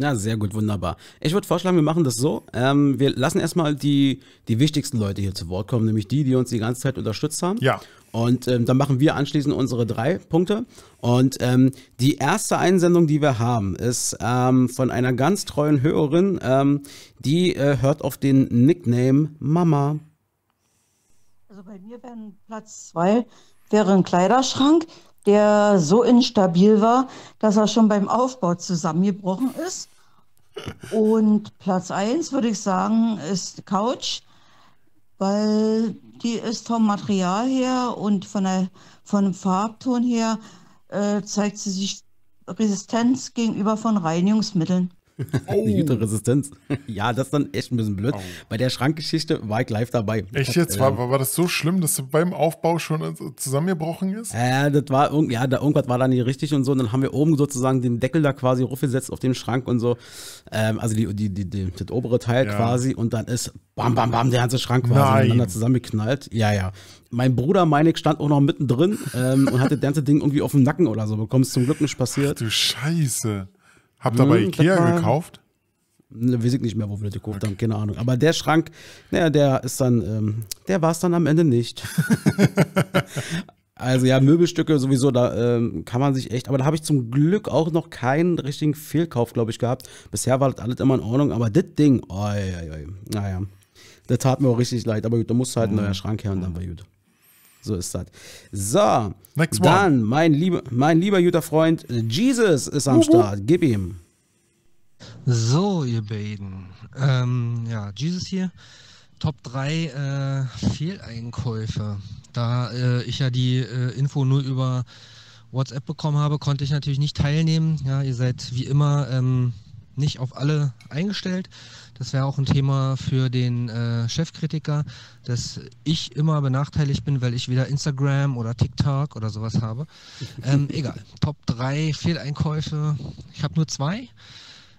Ja, sehr gut, wunderbar. Ich würde vorschlagen, wir machen das so. Ähm, wir lassen erstmal die, die wichtigsten Leute hier zu Wort kommen, nämlich die, die uns die ganze Zeit unterstützt haben. Ja. Und ähm, dann machen wir anschließend unsere drei Punkte. Und ähm, die erste Einsendung, die wir haben, ist ähm, von einer ganz treuen Hörerin, ähm, die äh, hört auf den Nickname Mama. Also bei mir wäre Platz zwei wäre ein Kleiderschrank der so instabil war, dass er schon beim Aufbau zusammengebrochen ist. Und Platz 1, würde ich sagen, ist Couch, weil die ist vom Material her und von, der, von dem Farbton her äh, zeigt sie sich Resistenz gegenüber von Reinigungsmitteln. Oh. Hüterresistenz. ja, das ist dann echt ein bisschen blöd. Oh. Bei der Schrankgeschichte war ich live dabei. Echt jetzt? War, war das so schlimm, dass du beim Aufbau schon zusammengebrochen ist? Äh, das war ja, da, irgendwas war da nicht richtig und so. Und dann haben wir oben sozusagen den Deckel da quasi hochgesetzt auf den Schrank und so. Ähm, also die, die, die, die, das obere Teil ja. quasi. Und dann ist bam, bam, bam, der ganze Schrank quasi Nein. miteinander zusammengeknallt. Ja, ja. Mein Bruder, meine ich, stand auch noch mittendrin ähm, und hatte das ganze Ding irgendwie auf dem Nacken oder so. Bekommst zum Glück nicht passiert. Ach, du Scheiße. Habt ihr bei hm, Ikea gekauft? Ne, weiß ich nicht mehr, wo wir das gekauft okay. haben, keine Ahnung. Aber der Schrank, naja, der ist dann, ähm, der war es dann am Ende nicht. also ja, Möbelstücke sowieso, da ähm, kann man sich echt, aber da habe ich zum Glück auch noch keinen richtigen Fehlkauf, glaube ich, gehabt. Bisher war das alles immer in Ordnung, aber das Ding, oi, oi, oi, naja, das tat mir auch richtig leid. Aber gut, da musste halt ein neuer hm. Schrank her und dann war gut. So ist das. So, Next dann one. mein lieber, mein lieber guter Freund Jesus ist am uh -huh. Start. Gib ihm. So, ihr beiden. Ähm, ja, Jesus hier. Top 3 äh, Fehleinkäufe. Da äh, ich ja die äh, Info nur über WhatsApp bekommen habe, konnte ich natürlich nicht teilnehmen. Ja, ihr seid wie immer ähm, nicht auf alle eingestellt. Das wäre auch ein Thema für den äh, Chefkritiker, dass ich immer benachteiligt bin, weil ich wieder Instagram oder TikTok oder sowas habe. Ähm, egal. Top 3 Fehleinkäufe. Ich habe nur zwei.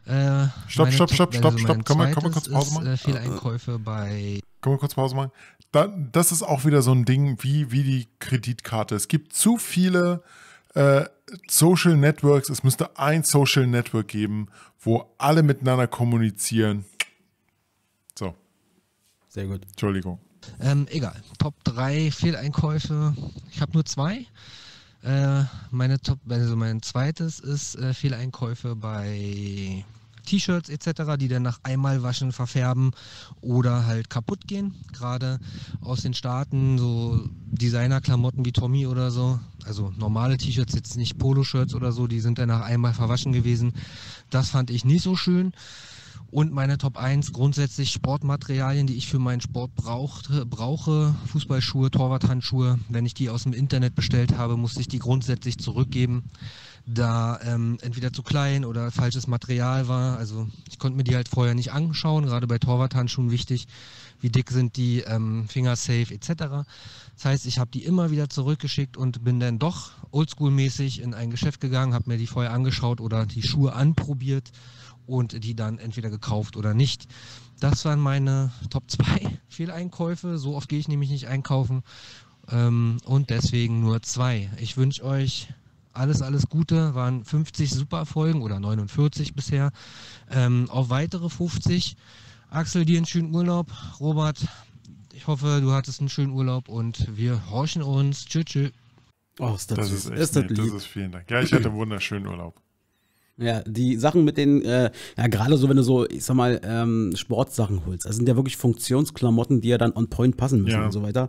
Äh, stopp, stopp, stopp, also stopp, stopp. Kann man, kurz Pause machen? Äh, äh, Fehleinkäufe bei. Kann man kurz Pause machen? Da, das ist auch wieder so ein Ding wie, wie die Kreditkarte. Es gibt zu viele äh, Social Networks. Es müsste ein Social Network geben, wo alle miteinander kommunizieren. Sehr gut. Entschuldigung. Ähm, egal. Top 3 Fehleinkäufe. Ich habe nur zwei. Äh, meine Top, also mein zweites ist äh, Fehleinkäufe bei T-Shirts etc., die dann nach einmal waschen verfärben oder halt kaputt gehen. Gerade aus den Staaten, so Designer-Klamotten wie Tommy oder so. Also normale T-Shirts, jetzt nicht Poloshirts oder so, die sind dann nach einmal verwaschen gewesen. Das fand ich nicht so schön. Und meine Top 1 grundsätzlich Sportmaterialien, die ich für meinen Sport brauchte, brauche. Fußballschuhe, Torwarthandschuhe. Wenn ich die aus dem Internet bestellt habe, musste ich die grundsätzlich zurückgeben, da ähm, entweder zu klein oder falsches Material war. Also ich konnte mir die halt vorher nicht anschauen, gerade bei Torwarthandschuhen wichtig, wie dick sind die, ähm, Finger safe etc. Das heißt, ich habe die immer wieder zurückgeschickt und bin dann doch oldschool-mäßig in ein Geschäft gegangen, habe mir die vorher angeschaut oder die Schuhe anprobiert und die dann entweder gekauft oder nicht. Das waren meine Top 2 Fehleinkäufe. So oft gehe ich nämlich nicht einkaufen ähm, und deswegen nur zwei. Ich wünsche euch alles, alles Gute. Waren 50 super Folgen oder 49 bisher. Ähm, auf weitere 50. Axel, dir einen schönen Urlaub. Robert, ich hoffe, du hattest einen schönen Urlaub und wir horchen uns. Tschüss, tschüss. Oh, ist das, das ist, echt ist das, nett. das ist vielen Dank. Ja, ich hatte einen wunderschönen Urlaub. Ja, die Sachen mit den, äh, ja, gerade so, wenn du so, ich sag mal, ähm, Sportsachen holst, das sind ja wirklich Funktionsklamotten, die ja dann on point passen müssen ja. und so weiter.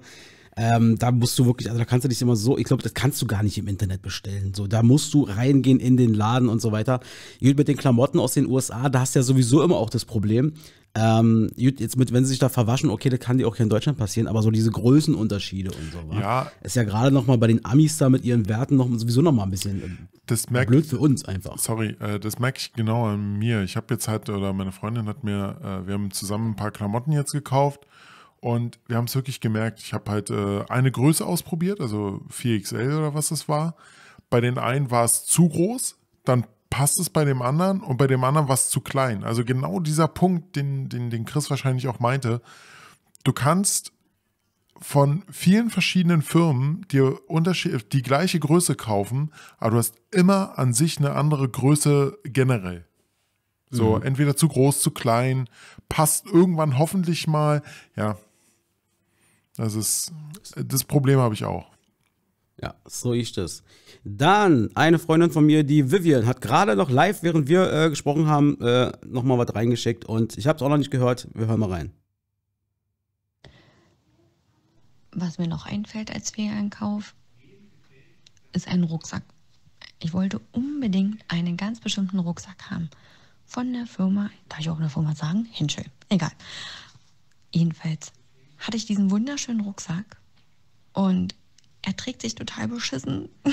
Ähm, da musst du wirklich, also da kannst du dich immer so, ich glaube, das kannst du gar nicht im Internet bestellen. So, da musst du reingehen in den Laden und so weiter. Gut, mit den Klamotten aus den USA, da hast du ja sowieso immer auch das Problem, ähm, jetzt mit, wenn sie sich da verwaschen, okay, das kann die auch hier in Deutschland passieren, aber so diese Größenunterschiede und so was. Ja. Ist ja gerade nochmal bei den Amis da mit ihren Werten noch, sowieso nochmal ein bisschen äh, das merk, blöd für uns einfach. Sorry, äh, das merke ich genau an mir. Ich habe jetzt halt, oder meine Freundin hat mir, äh, wir haben zusammen ein paar Klamotten jetzt gekauft und wir haben es wirklich gemerkt. Ich habe halt eine Größe ausprobiert, also 4XL oder was das war. Bei den einen war es zu groß, dann passt es bei dem anderen und bei dem anderen was zu klein. Also genau dieser Punkt, den, den, den Chris wahrscheinlich auch meinte. Du kannst von vielen verschiedenen Firmen dir Unterschied, die gleiche Größe kaufen, aber du hast immer an sich eine andere Größe generell. So, mhm. entweder zu groß, zu klein, passt irgendwann hoffentlich mal. Ja, das ist, das Problem habe ich auch. Ja, so ist es. Dann eine Freundin von mir, die Vivian, hat gerade noch live, während wir äh, gesprochen haben, äh, nochmal was reingeschickt und ich habe es auch noch nicht gehört. Wir hören mal rein. Was mir noch einfällt als Fehleinkauf, ist ein Rucksack. Ich wollte unbedingt einen ganz bestimmten Rucksack haben. Von der Firma, darf ich auch eine Firma sagen? Hinschel, Egal. Jedenfalls hatte ich diesen wunderschönen Rucksack und er trägt sich total beschissen.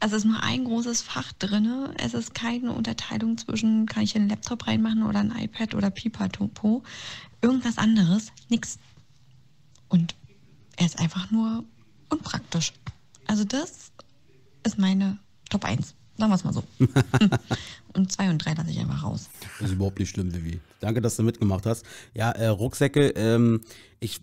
es ist nur ein großes Fach drin. Es ist keine Unterteilung zwischen, kann ich einen Laptop reinmachen oder ein iPad oder Pipa-Topo. Irgendwas anderes, nix. Und er ist einfach nur unpraktisch. Also das ist meine Top 1. Sagen wir es mal so. und 2 und 3 lasse ich einfach raus. Das ist überhaupt nicht schlimm, Vivi. Danke, dass du mitgemacht hast. Ja, äh, Rucksäcke, ähm, ich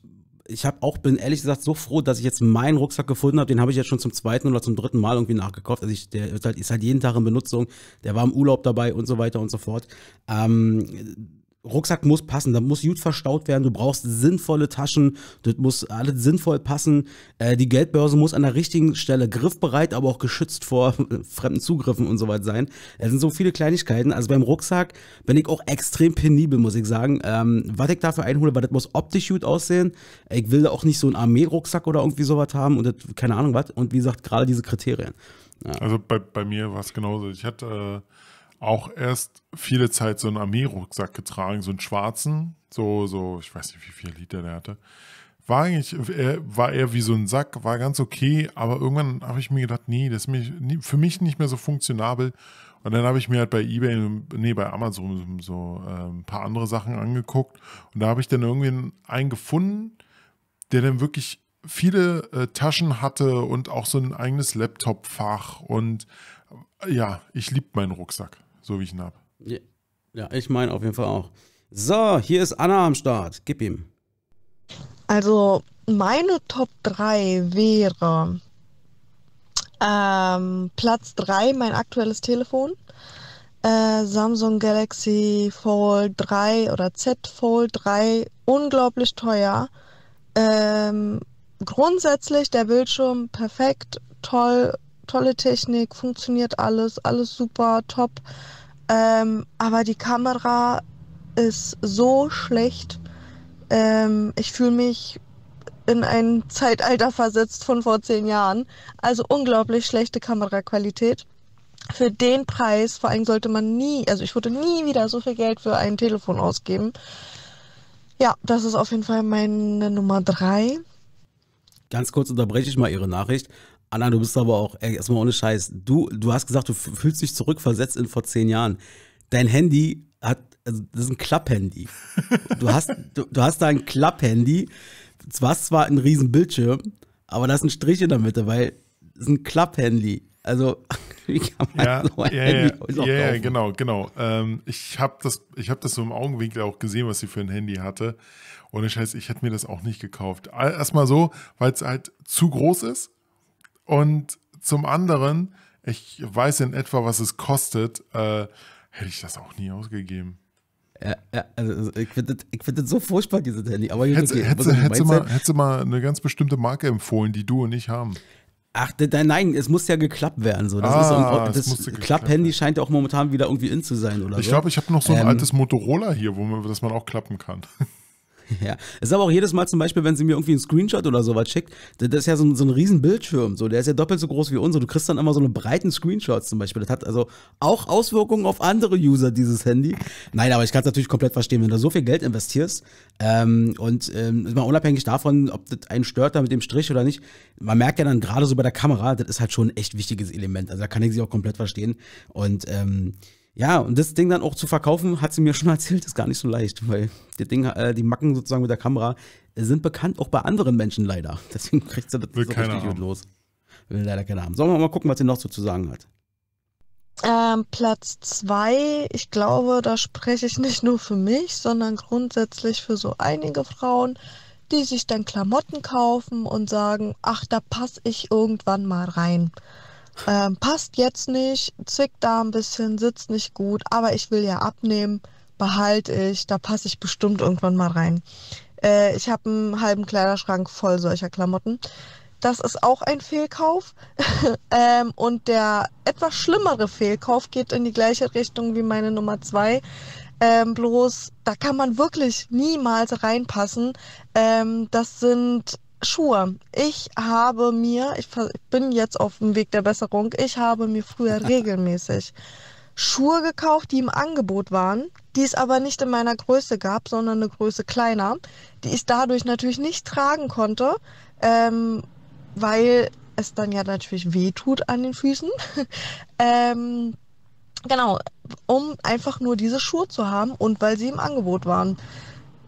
ich habe auch, bin ehrlich gesagt so froh, dass ich jetzt meinen Rucksack gefunden habe. Den habe ich jetzt schon zum zweiten oder zum dritten Mal irgendwie nachgekauft. Also ich, der ist halt, ist halt jeden Tag in Benutzung. Der war im Urlaub dabei und so weiter und so fort. Ähm, Rucksack muss passen, da muss gut verstaut werden, du brauchst sinnvolle Taschen, das muss alles sinnvoll passen. Äh, die Geldbörse muss an der richtigen Stelle griffbereit, aber auch geschützt vor fremden Zugriffen und so weiter sein. Es sind so viele Kleinigkeiten. Also beim Rucksack bin ich auch extrem penibel, muss ich sagen. Ähm, was ich dafür einhole, weil das muss optisch gut aussehen. Ich will da auch nicht so einen Armee-Rucksack oder irgendwie sowas haben und das, keine Ahnung was. Und wie gesagt, gerade diese Kriterien. Ja. Also bei, bei mir war es genauso. Ich hatte. Äh auch erst viele Zeit so einen Armee-Rucksack getragen, so einen schwarzen, so, so, ich weiß nicht, wie viele Liter der hatte. War eigentlich, er, war eher wie so ein Sack, war ganz okay, aber irgendwann habe ich mir gedacht, nee, das ist für mich nicht mehr so funktionabel. Und dann habe ich mir halt bei eBay, nee, bei Amazon so äh, ein paar andere Sachen angeguckt. Und da habe ich dann irgendwie einen gefunden, der dann wirklich viele äh, Taschen hatte und auch so ein eigenes Laptop-Fach. Und ja, ich liebe meinen Rucksack so wie ich ihn habe. Ja, ich meine auf jeden Fall auch. So, hier ist Anna am Start. Gib ihm. Also, meine Top 3 wäre ähm, Platz 3, mein aktuelles Telefon. Äh, Samsung Galaxy Fold 3 oder Z Fold 3, unglaublich teuer. Ähm, grundsätzlich der Bildschirm perfekt, toll, tolle Technik, funktioniert alles, alles super, top. Ähm, aber die Kamera ist so schlecht. Ähm, ich fühle mich in ein Zeitalter versetzt von vor zehn Jahren. Also unglaublich schlechte Kameraqualität. Für den Preis, vor allem sollte man nie, also ich würde nie wieder so viel Geld für ein Telefon ausgeben. Ja, das ist auf jeden Fall meine Nummer drei. Ganz kurz unterbreche ich mal Ihre Nachricht. Anna, du bist aber auch, ey, erstmal ohne Scheiß, du, du hast gesagt, du fühlst dich zurückversetzt in vor zehn Jahren. Dein Handy hat, also das ist ein Klapp-Handy. Du hast, du, du hast da ein Klapp-Handy. Es war zwar ein riesen Bildschirm, aber da ist ein Strich in der Mitte, weil das ist ein Klapp-Handy. Also, wie kann man ja, so ein ja, Handy ja, ja, ja, genau, genau. Ähm, ich habe das, ich hab das so im Augenwinkel auch gesehen, was sie für ein Handy hatte. Ohne Scheiß, ich hätte mir das auch nicht gekauft. Erstmal so, weil es halt zu groß ist. Und zum anderen, ich weiß in etwa, was es kostet, äh, hätte ich das auch nie ausgegeben. Ja, ja also, also ich finde das, find das so furchtbar, dieses Handy. Aber hättest okay, hätte, hätte mal, hätte mal eine ganz bestimmte Marke empfohlen, die du und ich haben. Ach, nein, es muss ja geklappt werden. So. Das, ah, ist das Klapp-Handy scheint ja auch momentan wieder irgendwie in zu sein, oder? Ich so. glaube, ich habe noch so ein ähm, altes Motorola hier, wo man, das man auch klappen kann. Ja, ist aber auch jedes Mal zum Beispiel, wenn sie mir irgendwie einen Screenshot oder sowas schickt, das ist ja so ein, so ein riesen Bildschirm, so, der ist ja doppelt so groß wie unsere. Du kriegst dann immer so einen breiten Screenshot zum Beispiel. Das hat also auch Auswirkungen auf andere User, dieses Handy. Nein, aber ich kann es natürlich komplett verstehen, wenn du so viel Geld investierst ähm, und ähm, mal unabhängig davon, ob das einen stört da mit dem Strich oder nicht, man merkt ja dann gerade so bei der Kamera, das ist halt schon ein echt wichtiges Element. Also da kann ich sie auch komplett verstehen und ähm, ja, und das Ding dann auch zu verkaufen, hat sie mir schon erzählt, ist gar nicht so leicht, weil die, Ding, äh, die Macken sozusagen mit der Kamera äh, sind bekannt, auch bei anderen Menschen leider. Deswegen kriegt sie das Will so richtig gut los. Will leider keine Ahnung. Sollen wir mal gucken, was sie noch so zu sagen hat? Ähm, Platz zwei, ich glaube, da spreche ich nicht nur für mich, sondern grundsätzlich für so einige Frauen, die sich dann Klamotten kaufen und sagen, ach, da passe ich irgendwann mal rein ähm, passt jetzt nicht, zwickt da ein bisschen, sitzt nicht gut, aber ich will ja abnehmen, behalte ich, da passe ich bestimmt irgendwann mal rein. Äh, ich habe einen halben Kleiderschrank voll solcher Klamotten. Das ist auch ein Fehlkauf. ähm, und der etwas schlimmere Fehlkauf geht in die gleiche Richtung wie meine Nummer zwei. Ähm, bloß, da kann man wirklich niemals reinpassen. Ähm, das sind Schuhe. Ich habe mir, ich bin jetzt auf dem Weg der Besserung, ich habe mir früher regelmäßig Schuhe gekauft, die im Angebot waren, die es aber nicht in meiner Größe gab, sondern eine Größe kleiner, die ich dadurch natürlich nicht tragen konnte, ähm, weil es dann ja natürlich weh tut an den Füßen. ähm, genau, um einfach nur diese Schuhe zu haben und weil sie im Angebot waren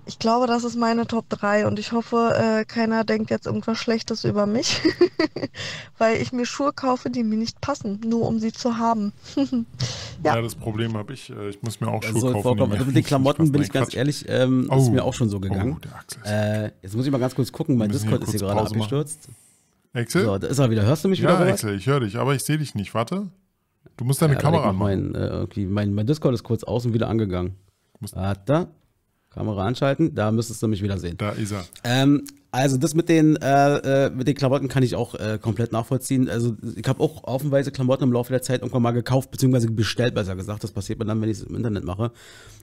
ich glaube, das ist meine Top 3 und ich hoffe, äh, keiner denkt jetzt irgendwas Schlechtes über mich, weil ich mir Schuhe kaufe, die mir nicht passen, nur um sie zu haben. ja. ja. das Problem habe ich. Äh, ich muss mir auch Schuhe also, kaufen. Die also mit den Klamotten bin ich ganz Quatsch. ehrlich, ähm, oh. ist mir auch schon so gegangen. Oh, äh, jetzt muss ich mal ganz kurz gucken, mein Discord ist hier gerade Pause abgestürzt. Excel? So, da ist er wieder. Hörst du mich ja, wieder? Ja, Excel, ich höre dich, aber ich sehe dich nicht. Warte. Du musst deine ja, Kamera anmachen. Mein, äh, okay. mein, mein Discord ist kurz aus und wieder angegangen. Warte. Kamera anschalten, da müsstest du mich wieder sehen. Da ist er. Ähm, also das mit den, äh, äh, mit den Klamotten kann ich auch äh, komplett nachvollziehen. Also ich habe auch offenweise Klamotten im Laufe der Zeit irgendwann mal gekauft, beziehungsweise bestellt, besser gesagt. Das passiert mir dann, wenn ich es im Internet mache.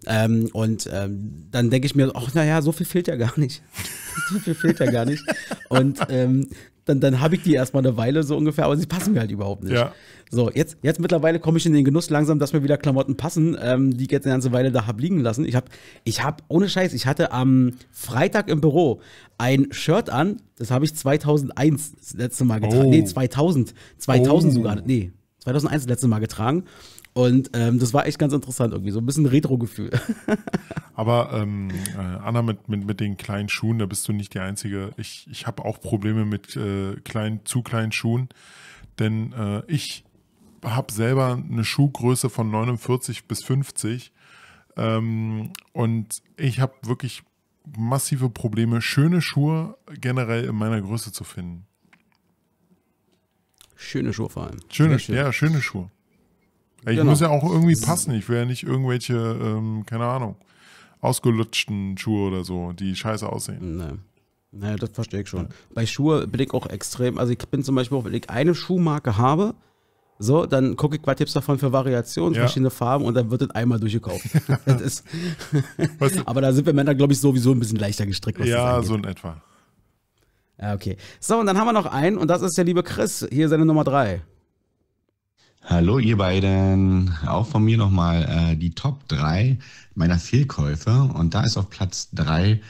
Ähm, und ähm, dann denke ich mir, ach naja, so viel fehlt ja gar nicht. so viel fehlt ja gar nicht. Und ähm, dann, dann habe ich die erstmal eine Weile so ungefähr, aber sie passen mir halt überhaupt nicht. Ja. So, jetzt, jetzt mittlerweile komme ich in den Genuss langsam, dass mir wieder Klamotten passen, ähm, die ich jetzt eine ganze Weile da habe liegen lassen. Ich habe, ich habe, ohne Scheiß, ich hatte am Freitag im Büro ein Shirt an, das habe ich 2001 das letzte Mal getragen. Oh. Nee, 2000. 2000 oh. sogar. Nee, 2001 das letzte Mal getragen. Und ähm, das war echt ganz interessant irgendwie, so ein bisschen Retro-Gefühl. Aber ähm, äh, Anna, mit, mit, mit den kleinen Schuhen, da bist du nicht die Einzige. Ich, ich habe auch Probleme mit äh, kleinen, zu kleinen Schuhen, denn äh, ich habe selber eine Schuhgröße von 49 bis 50 ähm, und ich habe wirklich massive Probleme, schöne Schuhe generell in meiner Größe zu finden. Schöne Schuhe vor allem. Schöne, schön. Ja, schöne Schuhe. Ich genau. muss ja auch irgendwie passen. Ich will ja nicht irgendwelche, ähm, keine Ahnung, ausgelutschten Schuhe oder so, die scheiße aussehen. Nee. Naja, das verstehe ich schon. Ja. Bei Schuhe bin ich auch extrem. Also ich bin zum Beispiel auch, wenn ich eine Schuhmarke habe, so, dann gucke ich, was gibt es davon für Variationen, ja. verschiedene Farben und dann wird das einmal durchgekauft. das ist Aber da sind wir Männer, glaube ich, sowieso ein bisschen leichter gestrickt. ja, so in etwa. Ja, okay. So, und dann haben wir noch einen und das ist der liebe Chris, hier seine Nummer drei. Hallo ihr beiden. Auch von mir nochmal äh, die Top 3 meiner Fehlkäufe. Und da ist auf Platz 3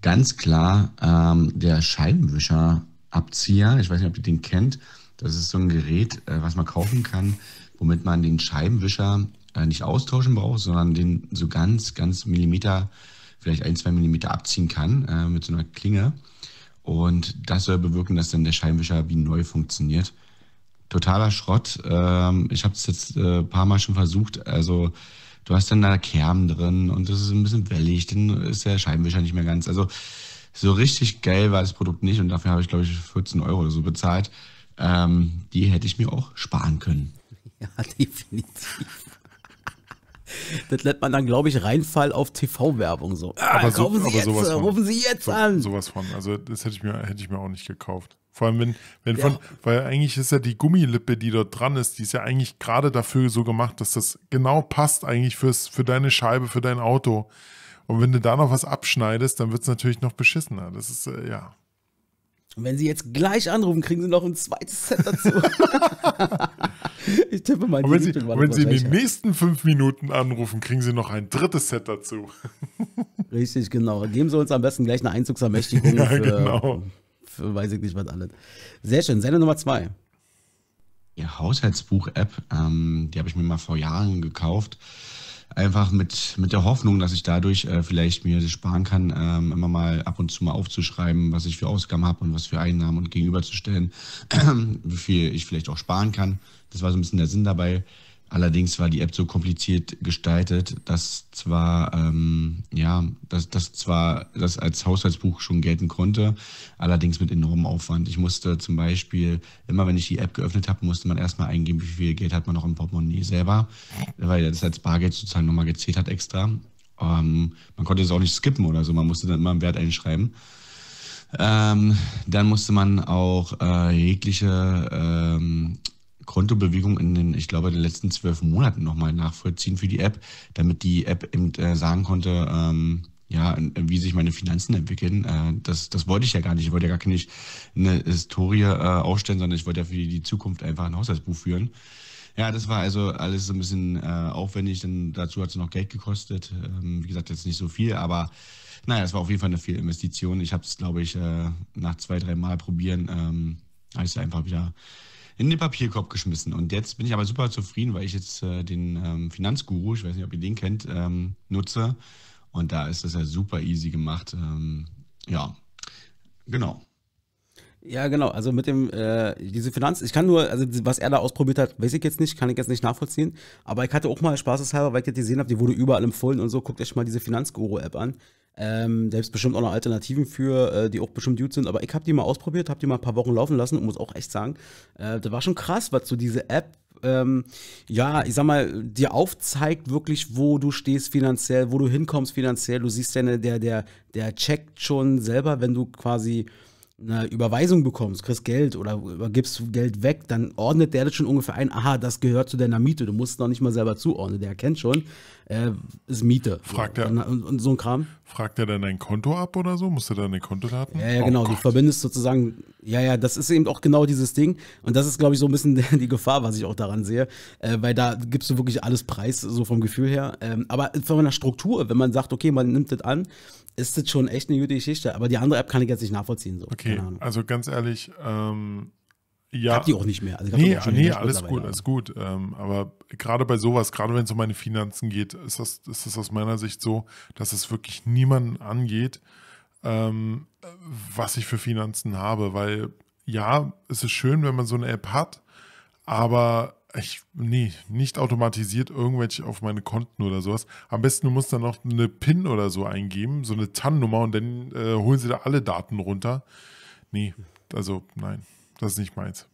ganz klar ähm, der Scheibenwischerabzieher. Ich weiß nicht, ob ihr den kennt. Das ist so ein Gerät, äh, was man kaufen kann, womit man den Scheibenwischer äh, nicht austauschen braucht, sondern den so ganz, ganz Millimeter, vielleicht ein, zwei Millimeter abziehen kann äh, mit so einer Klinge. Und das soll bewirken, dass dann der Scheibenwischer wie neu funktioniert totaler Schrott. Ähm, ich habe es jetzt äh, ein paar Mal schon versucht. Also du hast dann da Kerben drin und das ist ein bisschen wellig, dann ist der Scheibenwischer nicht mehr ganz. Also so richtig geil war das Produkt nicht und dafür habe ich, glaube ich, 14 Euro oder so bezahlt. Ähm, die hätte ich mir auch sparen können. Ja, definitiv. Das lädt man dann, glaube ich, Reinfall auf TV-Werbung so. aber ah, so, kaufen Sie aber jetzt, sowas äh, von, rufen Sie jetzt so, an. Sowas von. Also das hätte ich mir, hätte ich mir auch nicht gekauft. Vor allem, wenn, wenn ja. von, weil eigentlich ist ja die Gummilippe, die dort dran ist, die ist ja eigentlich gerade dafür so gemacht, dass das genau passt eigentlich fürs, für deine Scheibe, für dein Auto. Und wenn du da noch was abschneidest, dann wird es natürlich noch beschissener. Das ist, äh, ja. Und wenn sie jetzt gleich anrufen, kriegen sie noch ein zweites Set dazu. ich tippe mal, die und wenn sie, wenn sie in den nächsten fünf Minuten anrufen, kriegen sie noch ein drittes Set dazu. Richtig, genau. Geben sie uns am besten gleich eine Einzugsermächtigung. Ja, für, genau weiß ich nicht was alles. Sehr schön, Sende Nummer zwei. Ja, Haushaltsbuch-App, ähm, die habe ich mir mal vor Jahren gekauft. Einfach mit, mit der Hoffnung, dass ich dadurch äh, vielleicht mir sparen kann, ähm, immer mal ab und zu mal aufzuschreiben, was ich für Ausgaben habe und was für Einnahmen und gegenüberzustellen, wie viel ich vielleicht auch sparen kann. Das war so ein bisschen der Sinn dabei. Allerdings war die App so kompliziert gestaltet, dass zwar, ähm, ja, dass, dass zwar das als Haushaltsbuch schon gelten konnte, allerdings mit enormem Aufwand. Ich musste zum Beispiel, immer wenn ich die App geöffnet habe, musste man erstmal eingeben, wie viel Geld hat man noch im Portemonnaie selber, weil das als Bargeld sozusagen nochmal gezählt hat extra. Ähm, man konnte es auch nicht skippen oder so, man musste dann immer einen Wert einschreiben. Ähm, dann musste man auch äh, jegliche ähm, Kontobewegung in den, ich glaube, den letzten zwölf Monaten nochmal nachvollziehen für die App, damit die App eben äh, sagen konnte, ähm, ja, wie sich meine Finanzen entwickeln. Äh, das, das wollte ich ja gar nicht. Ich wollte ja gar nicht eine Historie äh, aufstellen, sondern ich wollte ja für die Zukunft einfach ein Haushaltsbuch führen. Ja, das war also alles so ein bisschen äh, aufwendig, denn dazu hat es noch Geld gekostet. Ähm, wie gesagt, jetzt nicht so viel, aber naja, es war auf jeden Fall eine Fehlinvestition. Ich habe es, glaube ich, äh, nach zwei, drei Mal probieren, ähm, habe ich es einfach wieder in den Papierkorb geschmissen. Und jetzt bin ich aber super zufrieden, weil ich jetzt äh, den ähm, Finanzguru, ich weiß nicht, ob ihr den kennt, ähm, nutze. Und da ist das ja super easy gemacht. Ähm, ja, genau. Ja, genau. Also mit dem, äh, diese Finanz, ich kann nur, also was er da ausprobiert hat, weiß ich jetzt nicht, kann ich jetzt nicht nachvollziehen. Aber ich hatte auch mal spaßeshalber, weil ich jetzt gesehen habe, die wurde überall empfohlen und so, guckt euch mal diese Finanzguru-App an. Ähm, da gibt es bestimmt auch noch Alternativen für, äh, die auch bestimmt gut sind. Aber ich habe die mal ausprobiert, habe die mal ein paar Wochen laufen lassen und muss auch echt sagen, äh, das war schon krass, was so diese App, ähm, ja, ich sag mal, dir aufzeigt wirklich, wo du stehst finanziell, wo du hinkommst finanziell. Du siehst ja, der, der, der checkt schon selber, wenn du quasi eine Überweisung bekommst, kriegst Geld oder gibst Geld weg, dann ordnet der das schon ungefähr ein, aha, das gehört zu deiner Miete, du musst es noch nicht mal selber zuordnen, der erkennt schon, äh, ist Miete. Fragt er, und, und, und, so ein Kram. Fragt er dann dein Konto ab oder so? Musst du dann deine Kontodaten? Ja, ja, genau. Oh du verbindest sozusagen, ja, ja, das ist eben auch genau dieses Ding. Und das ist, glaube ich, so ein bisschen die Gefahr, was ich auch daran sehe. Äh, weil da gibst du wirklich alles preis, so vom Gefühl her. Ähm, aber von einer Struktur, wenn man sagt, okay, man nimmt das an, ist das schon echt eine gute Geschichte. Aber die andere App kann ich jetzt nicht nachvollziehen. So. Okay, also ganz ehrlich, ähm, ja, hab die auch nicht mehr. Also nee, auch nee alles gut, alles gut. Ähm, aber gerade bei sowas, gerade wenn es um meine Finanzen geht, ist das, ist das aus meiner Sicht so, dass es wirklich niemanden angeht, ähm, was ich für Finanzen habe. Weil ja, es ist schön, wenn man so eine App hat, aber ich, nee, nicht automatisiert irgendwelche auf meine Konten oder sowas. Am besten, du musst dann noch eine PIN oder so eingeben, so eine TAN-Nummer und dann äh, holen sie da alle Daten runter. Nee, also nein das ist nicht meins.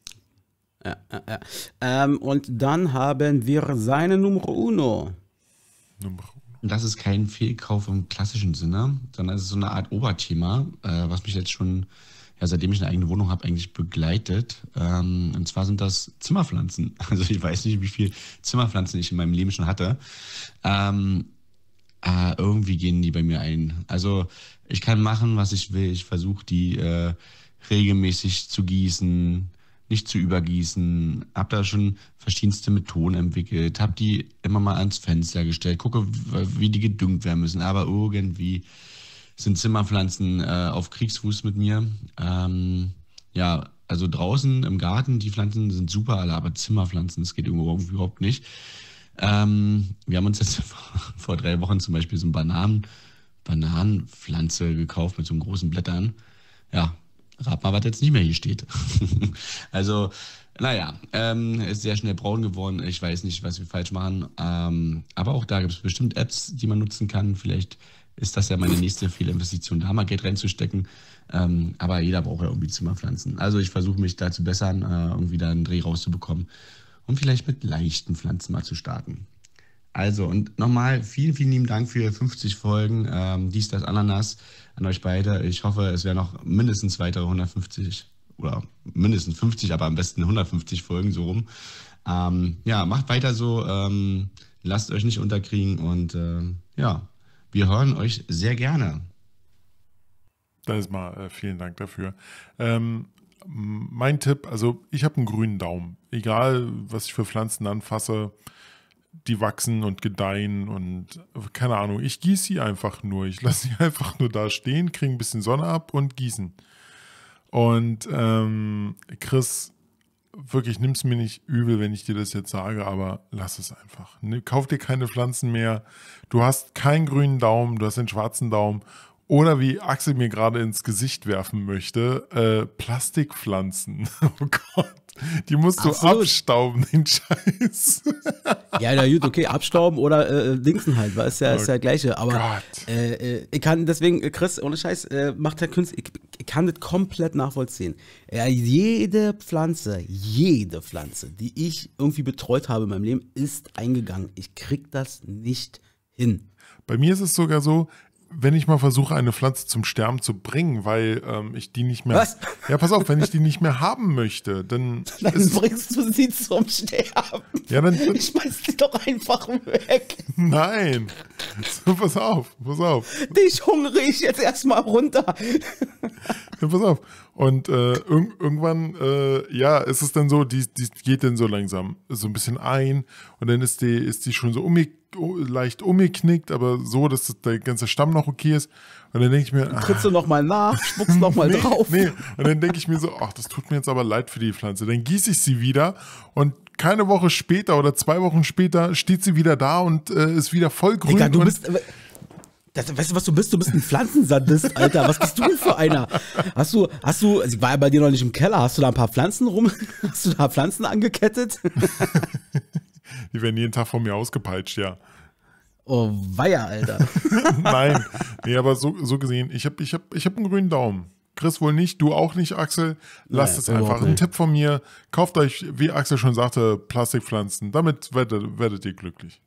Ja, ja, ja. Ähm, und dann haben wir seine Nummer Uno. Nummer das ist kein Fehlkauf im klassischen Sinne, sondern es ist so eine Art Oberthema, äh, was mich jetzt schon, ja, seitdem ich eine eigene Wohnung habe, eigentlich begleitet. Ähm, und zwar sind das Zimmerpflanzen. Also ich weiß nicht, wie viele Zimmerpflanzen ich in meinem Leben schon hatte. Ähm, äh, irgendwie gehen die bei mir ein. Also ich kann machen, was ich will. Ich versuche die äh, regelmäßig zu gießen, nicht zu übergießen. Hab da schon verschiedenste Methoden entwickelt, hab die immer mal ans Fenster gestellt, gucke, wie die gedüngt werden müssen. Aber irgendwie sind Zimmerpflanzen äh, auf Kriegsfuß mit mir. Ähm, ja, also draußen im Garten, die Pflanzen sind super alle, aber Zimmerpflanzen, das geht irgendwo überhaupt nicht. Ähm, wir haben uns jetzt vor drei Wochen zum Beispiel so eine Bananen, Bananenpflanze gekauft mit so großen Blättern. Ja, Rat mal, was jetzt nicht mehr hier steht. also, naja, ähm, ist sehr schnell braun geworden. Ich weiß nicht, was wir falsch machen. Ähm, aber auch da gibt es bestimmt Apps, die man nutzen kann. Vielleicht ist das ja meine nächste Fehlinvestition, da mal Geld reinzustecken. Ähm, aber jeder braucht ja irgendwie Zimmerpflanzen. Also ich versuche mich da zu bessern, äh, irgendwie da einen Dreh rauszubekommen und vielleicht mit leichten Pflanzen mal zu starten. Also und nochmal vielen, vielen lieben Dank für 50 Folgen. Ähm, dies, das, Ananas an euch beide. Ich hoffe, es werden noch mindestens weitere 150 oder mindestens 50, aber am besten 150 Folgen so rum. Ähm, ja, macht weiter so, ähm, lasst euch nicht unterkriegen und äh, ja, wir hören euch sehr gerne. Dann ist mal äh, vielen Dank dafür. Ähm, mein Tipp, also ich habe einen grünen Daumen. Egal, was ich für Pflanzen anfasse, die wachsen und gedeihen und keine Ahnung, ich gieße sie einfach nur. Ich lasse sie einfach nur da stehen, kriege ein bisschen Sonne ab und gießen. Und ähm, Chris, wirklich nimm es mir nicht übel, wenn ich dir das jetzt sage, aber lass es einfach. Ne, kauf dir keine Pflanzen mehr. Du hast keinen grünen Daumen, du hast den schwarzen Daumen oder wie Axel mir gerade ins Gesicht werfen möchte, äh, Plastikpflanzen. Oh Gott. Die musst Absolut. du abstauben, den Scheiß. Ja, na gut, okay, abstauben oder äh, äh linken halt, weil es ja, oh ist ja gleiche. Aber äh, äh, ich kann deswegen, äh, Chris, ohne Scheiß, äh, macht der Künstler, ich, ich, kann das komplett nachvollziehen. Ja, jede Pflanze, jede Pflanze, die ich irgendwie betreut habe in meinem Leben, ist eingegangen. Ich krieg das nicht hin. Bei mir ist es sogar so, wenn ich mal versuche, eine Pflanze zum Sterben zu bringen, weil ähm, ich die nicht mehr. Was? Ja, pass auf, wenn ich die nicht mehr haben möchte, dann. Dann ist, bringst du sie zum Sterben. Ja, dann. Ich schmeiß sie doch einfach weg. Nein. So, pass auf, pass auf. Dich hungere ich jetzt erstmal runter. Ja, pass auf. Und äh, ir irgendwann, äh, ja, ist es dann so, die, die geht dann so langsam so ein bisschen ein und dann ist die, ist die schon so umge leicht umgeknickt, aber so, dass der ganze Stamm noch okay ist. Und dann denke ich mir. Ah. Trittst du nochmal nach, spuckst nochmal nee, drauf. Nee. Und dann denke ich mir so, ach, das tut mir jetzt aber leid für die Pflanze. Dann gieße ich sie wieder und keine Woche später oder zwei Wochen später steht sie wieder da und äh, ist wieder voll grün. Digga, du bist, äh, das, weißt du, was du bist? Du bist ein Pflanzensadist, Alter. Was bist du denn für einer? Hast du, hast du, ich war ja bei dir noch nicht im Keller, hast du da ein paar Pflanzen rum? Hast du da Pflanzen angekettet? Die werden jeden Tag von mir ausgepeitscht, ja. Oh, weia, Alter. Nein, nee, aber so, so gesehen, ich habe ich hab, ich hab einen grünen Daumen. Chris wohl nicht, du auch nicht, Axel. Lasst naja, es einfach. Ein Tipp von mir: kauft euch, wie Axel schon sagte, Plastikpflanzen. Damit werdet, werdet ihr glücklich.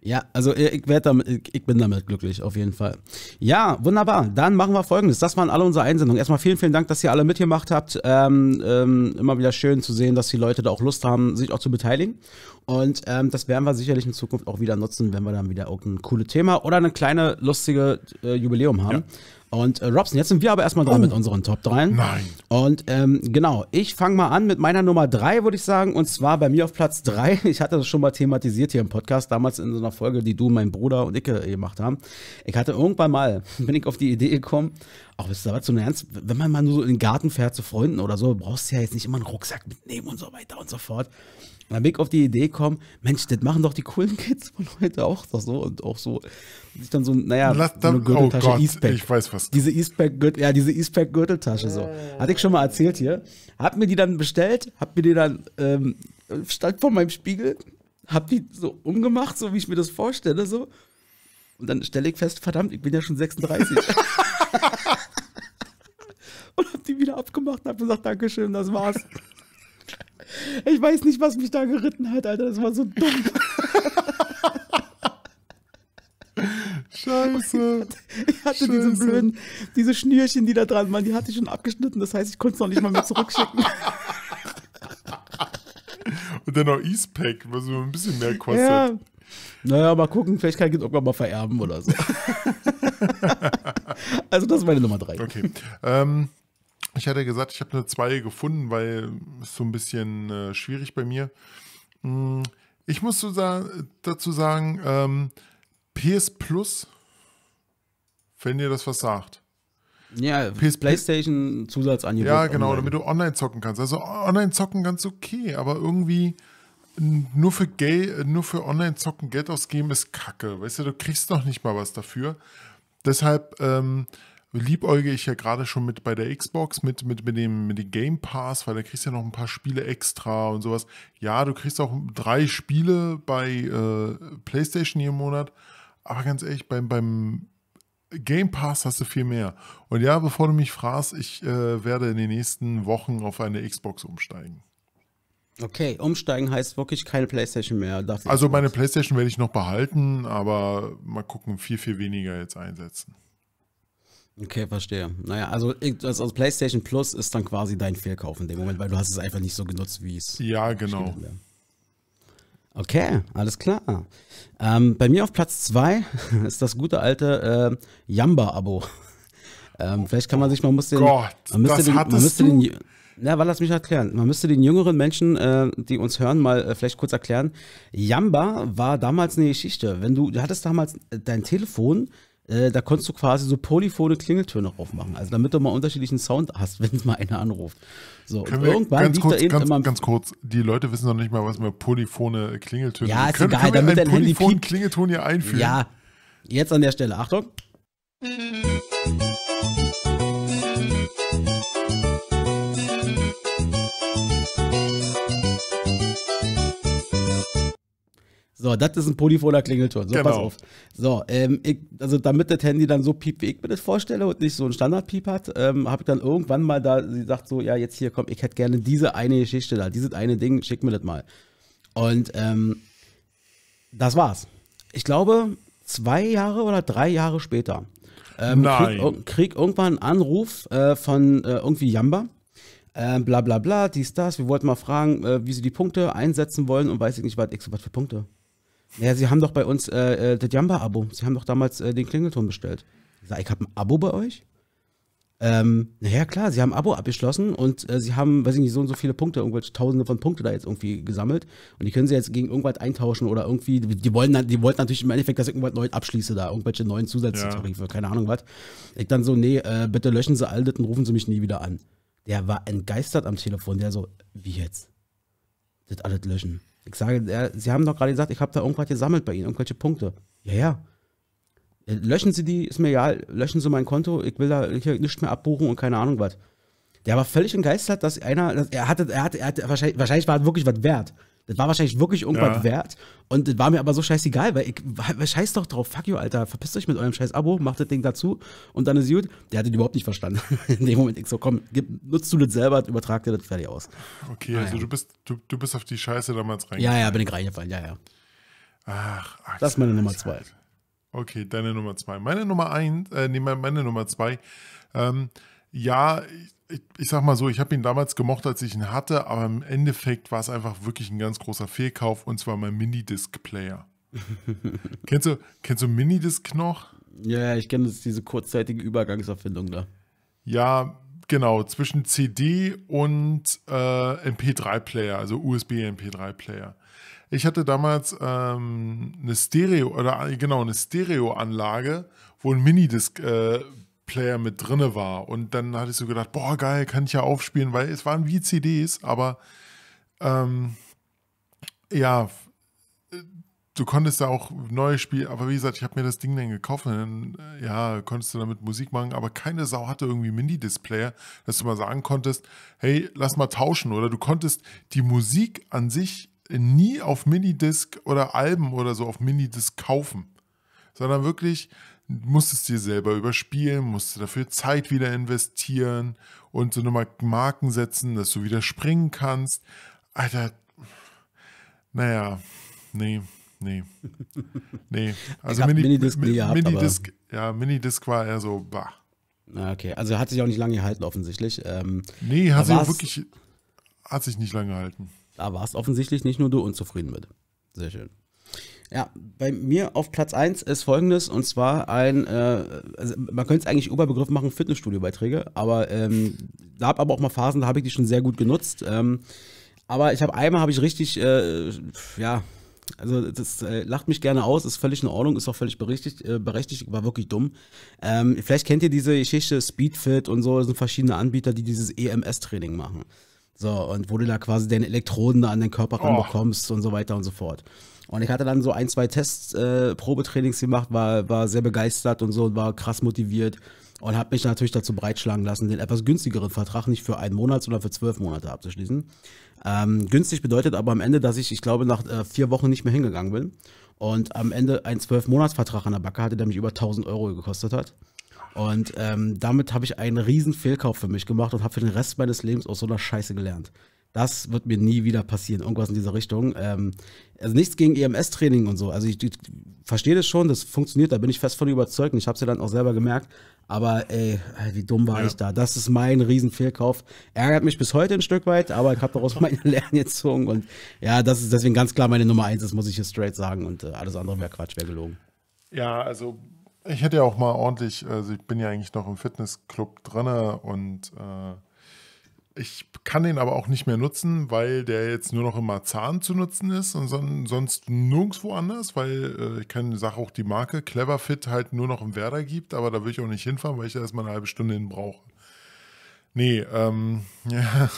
Ja, also äh, ich, damit, ich bin damit glücklich, auf jeden Fall. Ja, wunderbar. Dann machen wir folgendes. Das waren alle unsere Einsendungen. Erstmal vielen, vielen Dank, dass ihr alle mitgemacht habt. Ähm, ähm, immer wieder schön zu sehen, dass die Leute da auch Lust haben, sich auch zu beteiligen. Und ähm, das werden wir sicherlich in Zukunft auch wieder nutzen, wenn wir dann wieder irgendein cooles Thema oder eine kleine lustige äh, Jubiläum haben. Ja. Und äh, Robson, jetzt sind wir aber erstmal dran oh. mit unseren Top 3. Nein. Und ähm, genau, ich fange mal an mit meiner Nummer 3, würde ich sagen. Und zwar bei mir auf Platz 3. Ich hatte das schon mal thematisiert hier im Podcast, damals in so einer Folge, die du, mein Bruder und ich gemacht haben. Ich hatte irgendwann mal, bin ich auf die Idee gekommen, auch ist aber zu ernst, wenn man mal nur so in den Garten fährt zu Freunden oder so, brauchst du ja jetzt nicht immer einen Rucksack mitnehmen und so weiter und so fort. Mal Weg auf die Idee kommen, Mensch, das machen doch die coolen Kids von heute auch doch so und auch so. Und Sich dann so, naja, Lass so eine oh Gürteltasche oh Gott, Ich weiß was. Diese Eastpack, ja, diese Eastpack Gürteltasche so. Äh. Hatte ich schon mal erzählt hier. Hab mir die dann bestellt, hab mir die dann, ähm, stand vor meinem Spiegel, hab die so umgemacht, so wie ich mir das vorstelle, so. Und dann stelle ich fest, verdammt, ich bin ja schon 36. und hab die wieder abgemacht und hab gesagt, Dankeschön, das war's. Ich weiß nicht, was mich da geritten hat, Alter. Das war so dumm. Scheiße. Ich hatte Scheiße. diesen blöden, diese Schnürchen, die da dran waren, die hatte ich schon abgeschnitten. Das heißt, ich konnte es noch nicht mal mehr zurückschicken. Und dann noch Eastpack, was mir ein bisschen mehr kostet. Ja. Naja, mal gucken, vielleicht kann ich es irgendwann mal vererben oder so. also, das ist meine Nummer drei. Okay. Ähm, ich hatte gesagt, ich habe eine 2 gefunden, weil es so ein bisschen äh, schwierig bei mir. Mm, ich muss so da, dazu sagen, ähm, PS Plus, wenn ihr das was sagt. Ja, PS PlayStation Zusatzangebot. Ja, genau, online. damit du online zocken kannst. Also online zocken ganz okay, aber irgendwie nur für, Geld, nur für online zocken Geld ausgeben ist Kacke. Weißt du, du kriegst noch nicht mal was dafür. Deshalb ähm, liebäuge ich ja gerade schon mit bei der Xbox, mit, mit, mit, dem, mit dem Game Pass, weil da kriegst du ja noch ein paar Spiele extra und sowas. Ja, du kriegst auch drei Spiele bei äh, PlayStation jeden Monat, aber ganz ehrlich, beim, beim Game Pass hast du viel mehr. Und ja, bevor du mich fragst, ich äh, werde in den nächsten Wochen auf eine Xbox umsteigen. Okay, umsteigen heißt wirklich keine Playstation mehr. also meine Playstation werde ich noch behalten, aber mal gucken, viel, viel weniger jetzt einsetzen. Okay, verstehe. Naja, also, also, also PlayStation Plus ist dann quasi dein Fehlkauf in dem Moment, weil du hast es einfach nicht so genutzt, wie es. Ja, genau. Okay, alles klar. Ähm, bei mir auf Platz 2 ist das gute alte äh, Jamba-Abo. Ähm, vielleicht kann man sich, mal muss den. Oh Gott, man müsste das den, man müsste du? den ja, lass mich erklären. Man müsste den jüngeren Menschen, äh, die uns hören, mal äh, vielleicht kurz erklären. Yamba war damals eine Geschichte. Wenn du, du hattest damals dein Telefon, äh, da konntest du quasi so polyphone Klingeltöne aufmachen. Also damit du mal unterschiedlichen Sound hast, wenn mal einer anruft. So, und irgendwann ganz liegt kurz, da eben ganz, immer ganz kurz, die Leute wissen noch nicht mal, was mit polyphone Klingeltöne Ja, ist können, egal, können damit dein Handy piept. Klingelton hier einführen. Ja. Jetzt an der Stelle, Achtung. So, das ist ein polyphoner Klingelton. So, genau. pass auf. So, ähm, ich, also damit das Handy dann so piept, wie ich mir das vorstelle und nicht so ein Standardpiep hat, ähm, habe ich dann irgendwann mal da, sie sagt so, ja, jetzt hier, komm, ich hätte gerne diese eine Geschichte da, dieses eine Ding, schick mir das mal. Und ähm, das war's. Ich glaube, zwei Jahre oder drei Jahre später ähm, Nein. Krieg, krieg irgendwann einen Anruf äh, von äh, irgendwie Jamba. Ähm, bla bla bla, dies, das. Wir wollten mal fragen, äh, wie sie die Punkte einsetzen wollen und weiß ich nicht, was, ich so, was für Punkte. Naja, sie haben doch bei uns äh, äh, das Jamba-Abo. Sie haben doch damals äh, den Klingelton bestellt. Ich sage, ich habe ein Abo bei euch? Ähm, naja, klar, sie haben ein Abo abgeschlossen und äh, sie haben, weiß ich nicht, so und so viele Punkte, irgendwelche tausende von Punkten da jetzt irgendwie gesammelt. Und die können sie jetzt gegen irgendwas eintauschen oder irgendwie, die wollen die wollten natürlich im Endeffekt, dass ich irgendwas neu abschließe da, irgendwelche neuen Zusatztarife, ja. keine Ahnung was. Ich dann so, nee, äh, bitte löschen sie all das und rufen sie mich nie wieder an. Der war entgeistert am Telefon, der so, wie jetzt? Das alles löschen. Ich sage, ja, Sie haben doch gerade gesagt, ich habe da irgendwas gesammelt bei Ihnen, irgendwelche Punkte. Ja, ja. Äh, löschen Sie die, ist mir egal, löschen Sie mein Konto, ich will da hier nichts mehr abbuchen und keine Ahnung was. Der war völlig entgeistert, dass einer, dass er hatte, er hatte, er hatte wahrscheinlich, wahrscheinlich war wirklich was wert. Das war wahrscheinlich wirklich irgendwas ja. wert. Und das war mir aber so scheißegal, weil ich, scheiß doch drauf, fuck you, Alter, verpisst euch mit eurem scheiß Abo, macht das Ding dazu und dann ist gut. Der hat das überhaupt nicht verstanden. In dem Moment, ich so, komm, gib, nutzt du das selber, übertrag dir das fertig aus. Okay, ah, also ja. du bist, du, du bist auf die Scheiße damals reingefallen. Ja, ja, bin ich reingefallen, ja, ja. Ach, Axel, Das ist meine Nummer zwei. Okay, deine Nummer zwei. Meine Nummer eins, äh, nee, meine Nummer zwei. Ähm, ja, ich, ich sag mal so, ich habe ihn damals gemocht, als ich ihn hatte, aber im Endeffekt war es einfach wirklich ein ganz großer Fehlkauf und zwar mein Minidisc-Player. kennst du, kennst du Minidisc noch? Ja, ich kenne diese kurzzeitige Übergangserfindung da. Ja, genau, zwischen CD und äh, MP3-Player, also USB-MP3-Player. Ich hatte damals ähm, eine Stereo, oder äh, genau, eine Stereoanlage, wo ein Minidisc äh, Player mit drinne war. Und dann hatte ich so gedacht, boah, geil, kann ich ja aufspielen, weil es waren wie CDs, aber ähm, ja, du konntest da auch neue Spiele, aber wie gesagt, ich habe mir das Ding dann gekauft und dann, äh, ja, konntest du damit Musik machen, aber keine Sau hatte irgendwie Mini-Display, dass du mal sagen konntest, hey, lass mal tauschen oder du konntest die Musik an sich nie auf Minidisc oder Alben oder so auf Minidisc kaufen, sondern wirklich musstest es dir selber überspielen, musst dafür Zeit wieder investieren und so nochmal Marken setzen, dass du wieder springen kannst. Alter, naja, nee, nee, nee. Also Mini, Minidisc, Mini gehabt, Minidisc, ja, Minidisc war eher so, bah. Ah, okay, also hat sich auch nicht lange gehalten offensichtlich. Ähm, nee, hat sich wirklich, hat sich nicht lange gehalten. Da warst offensichtlich nicht nur du unzufrieden mit. Sehr schön. Ja, bei mir auf Platz 1 ist folgendes, und zwar ein, äh, also man könnte es eigentlich Oberbegriff machen, Fitnessstudio-Beiträge, aber ähm, da habe aber auch mal Phasen, da habe ich die schon sehr gut genutzt. Ähm, aber ich habe einmal habe ich richtig, äh, ja, also das äh, lacht mich gerne aus, ist völlig in Ordnung, ist auch völlig berechtigt, äh, berechtigt war wirklich dumm. Ähm, vielleicht kennt ihr diese Geschichte Speedfit und so, das sind verschiedene Anbieter, die dieses EMS-Training machen. So, und wo du da quasi deine Elektroden da an den Körper oh. ranbekommst und so weiter und so fort. Und ich hatte dann so ein, zwei Tests, äh, Probetrainings gemacht, war, war sehr begeistert und so war krass motiviert und habe mich natürlich dazu breitschlagen lassen, den etwas günstigeren Vertrag nicht für einen Monat, sondern für zwölf Monate abzuschließen. Ähm, günstig bedeutet aber am Ende, dass ich, ich glaube, nach äh, vier Wochen nicht mehr hingegangen bin und am Ende einen zwölf Monats an der Backe hatte, der mich über 1000 Euro gekostet hat. Und ähm, damit habe ich einen riesen Fehlkauf für mich gemacht und habe für den Rest meines Lebens aus so einer Scheiße gelernt das wird mir nie wieder passieren, irgendwas in dieser Richtung. Ähm, also nichts gegen EMS-Training und so. Also ich, ich, verstehe das schon, das funktioniert, da bin ich fest von überzeugt und ich habe es ja dann auch selber gemerkt. Aber ey, wie dumm war ja. ich da? Das ist mein Riesenfehlkauf. Ärgert mich bis heute ein Stück weit, aber ich habe daraus meine Lernen gezogen. Und ja, das ist deswegen ganz klar meine Nummer eins, das muss ich hier straight sagen. Und äh, alles andere wäre Quatsch, wäre gelogen. Ja, also ich hätte ja auch mal ordentlich, also ich bin ja eigentlich noch im Fitnessclub drin und äh ich kann den aber auch nicht mehr nutzen, weil der jetzt nur noch im Marzahn zu nutzen ist und sonst nirgendwo anders, weil äh, ich kann, sag auch die Marke Clever Fit halt nur noch im Werder gibt, aber da will ich auch nicht hinfahren, weil ich da erstmal eine halbe Stunde hin brauche. Nee, ähm, ja,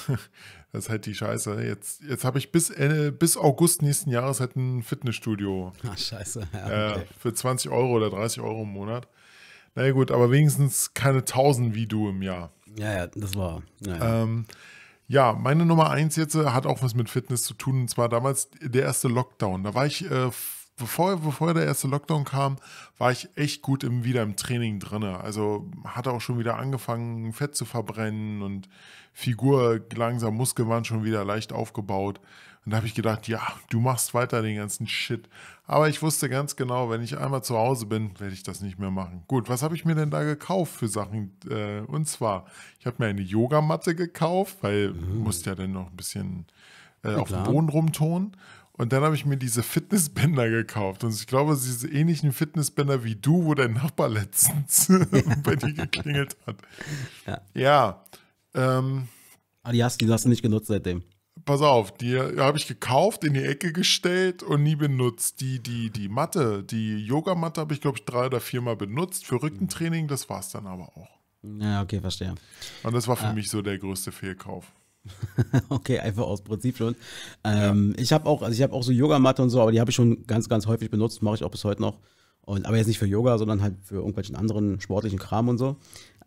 das ist halt die Scheiße. Jetzt, jetzt habe ich bis Ende, bis August nächsten Jahres halt ein Fitnessstudio. Ach, scheiße. Ja, äh, okay. äh, für 20 Euro oder 30 Euro im Monat. Na naja, gut, aber wenigstens keine 1000 wie du im Jahr. Ja, ja, das war. Ja, ja. Ähm, ja, meine Nummer eins jetzt äh, hat auch was mit Fitness zu tun. Und zwar damals der erste Lockdown. Da war ich, äh, bevor, bevor der erste Lockdown kam, war ich echt gut im, wieder im Training drin. Also hatte auch schon wieder angefangen, Fett zu verbrennen und Figur langsam, Muskeln waren schon wieder leicht aufgebaut. Und da habe ich gedacht, ja, du machst weiter den ganzen Shit. Aber ich wusste ganz genau, wenn ich einmal zu Hause bin, werde ich das nicht mehr machen. Gut, was habe ich mir denn da gekauft für Sachen? Äh, und zwar, ich habe mir eine Yogamatte gekauft, weil mhm. du ja dann noch ein bisschen äh, auf dem Boden rumtun. Und dann habe ich mir diese Fitnessbänder gekauft. Und ich glaube, diese ähnlichen Fitnessbänder wie du, wo dein Nachbar letztens bei dir geklingelt hat. Ja. ja ähm, Aber ah, die hast, die hast du nicht genutzt seitdem pass auf, die habe ich gekauft, in die Ecke gestellt und nie benutzt. Die, die, die Matte, die Yogamatte habe ich, glaube ich, drei oder viermal benutzt für Rückentraining. Mhm. Das war es dann aber auch. Ja, okay, verstehe. Und das war für ah. mich so der größte Fehlkauf. okay, einfach aus Prinzip schon. Ähm, ja. Ich habe auch, also ich habe auch so Yogamatte und so, aber die habe ich schon ganz, ganz häufig benutzt, mache ich auch bis heute noch. Und, aber jetzt nicht für Yoga, sondern halt für irgendwelchen anderen sportlichen Kram und so.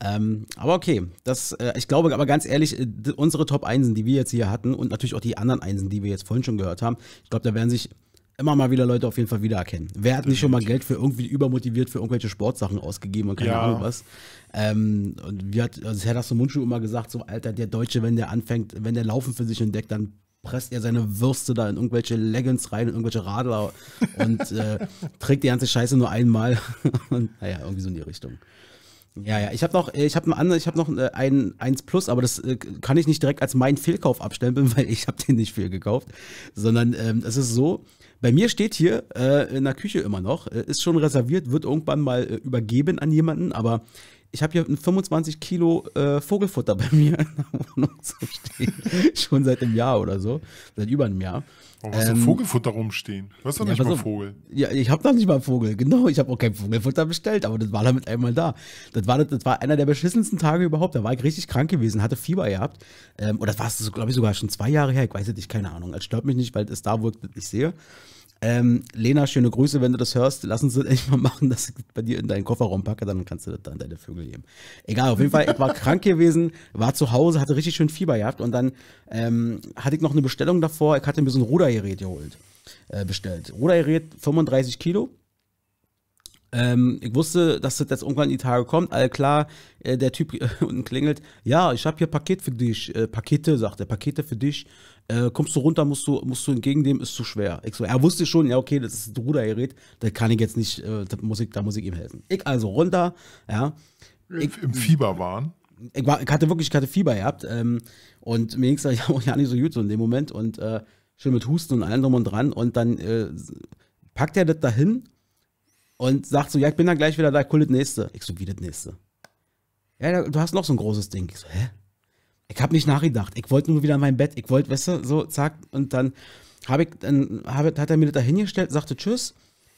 Ähm, aber okay, das, äh, ich glaube aber ganz ehrlich, äh, unsere Top Einsen, die wir jetzt hier hatten und natürlich auch die anderen Einsen, die wir jetzt vorhin schon gehört haben, ich glaube, da werden sich immer mal wieder Leute auf jeden Fall wiedererkennen. Wer hat nicht schon mal Geld für irgendwie übermotiviert für irgendwelche Sportsachen ausgegeben und keine ja. Ahnung was? Ähm, und wie hat also Herr Dasso Mundschuh immer gesagt, so Alter, der Deutsche, wenn der anfängt, wenn der Laufen für sich entdeckt, dann presst er seine Würste da in irgendwelche Leggings rein, in irgendwelche Radler und äh, trägt die ganze Scheiße nur einmal. und naja, irgendwie so in die Richtung. Ja, ja, ich habe noch, äh, ich habe einen ich habe noch äh, ein 1 Plus, aber das äh, kann ich nicht direkt als meinen Fehlkauf abstempeln, weil ich habe den nicht viel gekauft, sondern es ähm, ist so, bei mir steht hier äh, in der Küche immer noch, ist schon reserviert, wird irgendwann mal äh, übergeben an jemanden, aber ich habe hier ein 25 Kilo äh, Vogelfutter bei mir in der Wohnung zu stehen, schon seit einem Jahr oder so, seit über einem Jahr. Warum hast ähm, Vogelfutter rumstehen? Du hast doch ja, nicht mal Vogel. Ja, ich habe noch nicht mal Vogel, genau. Ich habe auch kein Vogelfutter bestellt, aber das war damit einmal da. Das war, das war einer der beschissensten Tage überhaupt. Da war ich richtig krank gewesen, hatte Fieber gehabt. Ähm, oder das war es, glaube ich, sogar schon zwei Jahre her. Ich weiß es nicht, keine Ahnung. Es stört mich nicht, weil es da, wo ich sehe. Ähm, Lena, schöne Grüße, wenn du das hörst. Lass uns das endlich mal machen, dass ich bei dir in deinen Kofferraum packe, dann kannst du das dann deine Vögel geben. Egal, auf jeden Fall, ich war krank gewesen, war zu Hause, hatte richtig schön Fieber gehabt und dann ähm, hatte ich noch eine Bestellung davor. Ich hatte mir so ein Rudergerät geholt, äh, bestellt. Rudergerät 35 Kilo. Ähm, ich wusste, dass das jetzt irgendwann in die Tage kommt. All klar, äh, der Typ äh, unten klingelt. Ja, ich habe hier Paket für dich. Äh, Pakete, sagt er, Pakete für dich äh, kommst du runter, musst du, musst du entgegennehmen, ist zu schwer. Ich so, er wusste schon, ja, okay, das ist ein Rudergerät, da kann ich jetzt nicht, äh, da, muss ich, da muss ich ihm helfen. Ich also runter, ja. Ich, Im Fieber waren. Ich, war, ich hatte wirklich, ich hatte Fieber gehabt ähm, und mir ging es ja auch ja nicht so gut so in dem Moment und äh, schön mit Husten und allem drum und dran und dann äh, packt er das dahin und sagt so, ja, ich bin dann gleich wieder da, cool, das nächste. Ich so, wie das nächste? Ja, du hast noch so ein großes Ding. Ich so, hä? Ich habe nicht nachgedacht. Ich wollte nur wieder in mein Bett. Ich wollte, weißt du, so, zack. Und dann, hab ich, dann hab, hat er mir das da hingestellt, sagte Tschüss.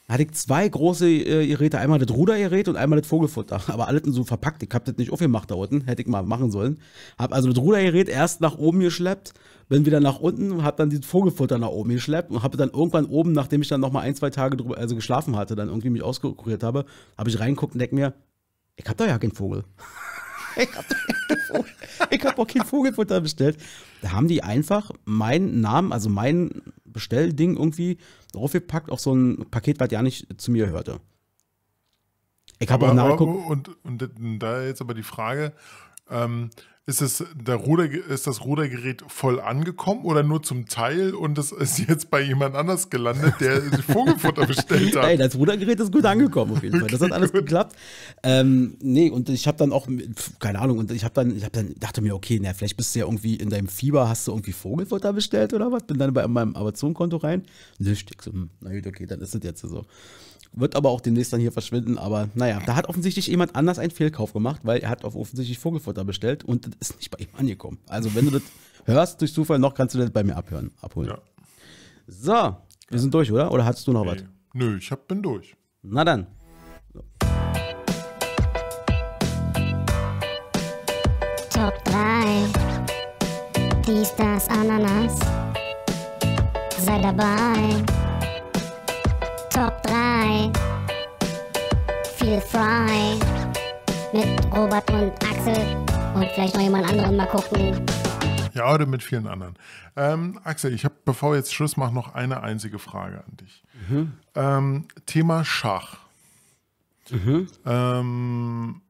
Da hatte ich zwei große äh, Geräte, einmal das Rudergerät und einmal das Vogelfutter. Aber alles so verpackt. Ich habe das nicht aufgemacht da unten. Hätte ich mal machen sollen. Habe also das Rudergerät erst nach oben geschleppt, bin wieder nach unten, habe dann das Vogelfutter nach oben geschleppt und habe dann irgendwann oben, nachdem ich dann nochmal ein, zwei Tage drüber, also geschlafen hatte, dann irgendwie mich auskuriert habe, habe ich reinguckt und denke mir, ich habe da ja keinen Vogel. ich habe hab auch kein Vogelfutter bestellt. Da haben die einfach meinen Namen, also mein Bestellding irgendwie draufgepackt, auch so ein Paket, was ja nicht zu mir hörte. Ich habe auch nachgeguckt. Und, und, und, da jetzt aber die Frage, ähm, ist, es der Ruder, ist das Rudergerät voll angekommen oder nur zum Teil und es ist jetzt bei jemand anders gelandet, der Vogelfutter bestellt hat? Nein, das Rudergerät ist gut angekommen auf jeden Fall. Das hat alles gut. geklappt. Ähm, nee, und ich habe dann auch, keine Ahnung, und ich habe dann, ich hab dann, dachte mir, okay, na, vielleicht bist du ja irgendwie in deinem Fieber, hast du irgendwie Vogelfutter bestellt oder was? Bin dann bei meinem Amazon-Konto rein. Nö, Nichts. So, hm, na gut, okay, dann ist es jetzt so wird aber auch demnächst dann hier verschwinden. Aber naja, da hat offensichtlich jemand anders einen Fehlkauf gemacht, weil er hat auf offensichtlich Vogelfutter bestellt und das ist nicht bei ihm angekommen. Also wenn du das hörst durch Zufall noch, kannst du das bei mir abhören, abholen. Ja. So, wir ja. sind durch, oder? Oder hattest du noch hey. was? Nö, ich hab, bin durch. Na dann. So. Top 3. Dies, das, Ananas. Sei dabei. Top 3 Feel Fry mit Robert und Axel und vielleicht noch jemand anderen mal gucken. Ja, oder mit vielen anderen. Ähm, Axel, ich habe, bevor wir jetzt Schluss machen, noch eine einzige Frage an dich. Mhm. Ähm, Thema Schach. Mhm. Ähm,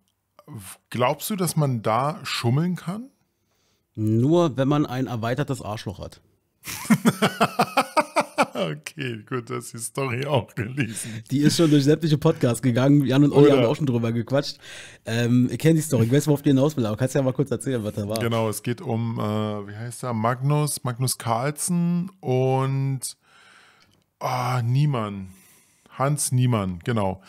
glaubst du, dass man da schummeln kann? Nur wenn man ein erweitertes Arschloch hat. okay, gut, dass die Story auch gelesen. Die ist schon durch sämtliche Podcasts gegangen. Jan und Olli haben auch schon drüber gequatscht. Ähm, ihr kennt die Story. Ich weiß, worauf die hinaus will, aber kannst ja mal kurz erzählen, was da war. Genau, es geht um, äh, wie heißt er, Magnus, Magnus Carlsen und ah, Niemann. Hans Niemann, genau.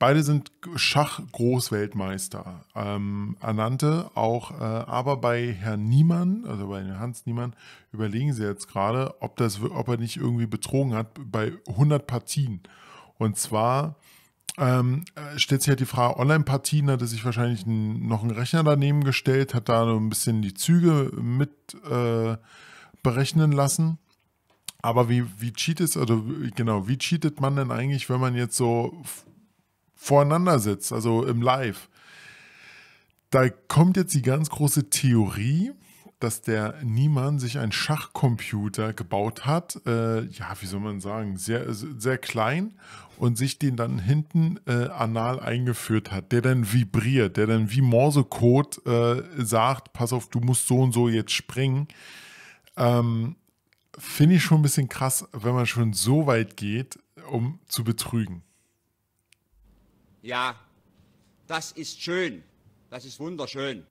Beide sind Schachgroßweltmeister. Ähm, ernannte auch, äh, aber bei Herrn Niemann, also bei Hans Niemann, überlegen sie jetzt gerade, ob, ob er nicht irgendwie betrogen hat bei 100 Partien. Und zwar ähm, stellt sich halt die Frage, Online-Partien hat er sich wahrscheinlich noch einen Rechner daneben gestellt, hat da so ein bisschen die Züge mit äh, berechnen lassen. Aber wie, wie cheatet, also genau, wie cheatet man denn eigentlich, wenn man jetzt so voreinander sitzt, also im Live. Da kommt jetzt die ganz große Theorie, dass der Niemann sich einen Schachcomputer gebaut hat, äh, ja, wie soll man sagen, sehr, sehr klein und sich den dann hinten äh, anal eingeführt hat, der dann vibriert, der dann wie Morsecode äh, sagt, pass auf, du musst so und so jetzt springen. Ähm, Finde ich schon ein bisschen krass, wenn man schon so weit geht, um zu betrügen. Ja, das ist schön. Das ist wunderschön.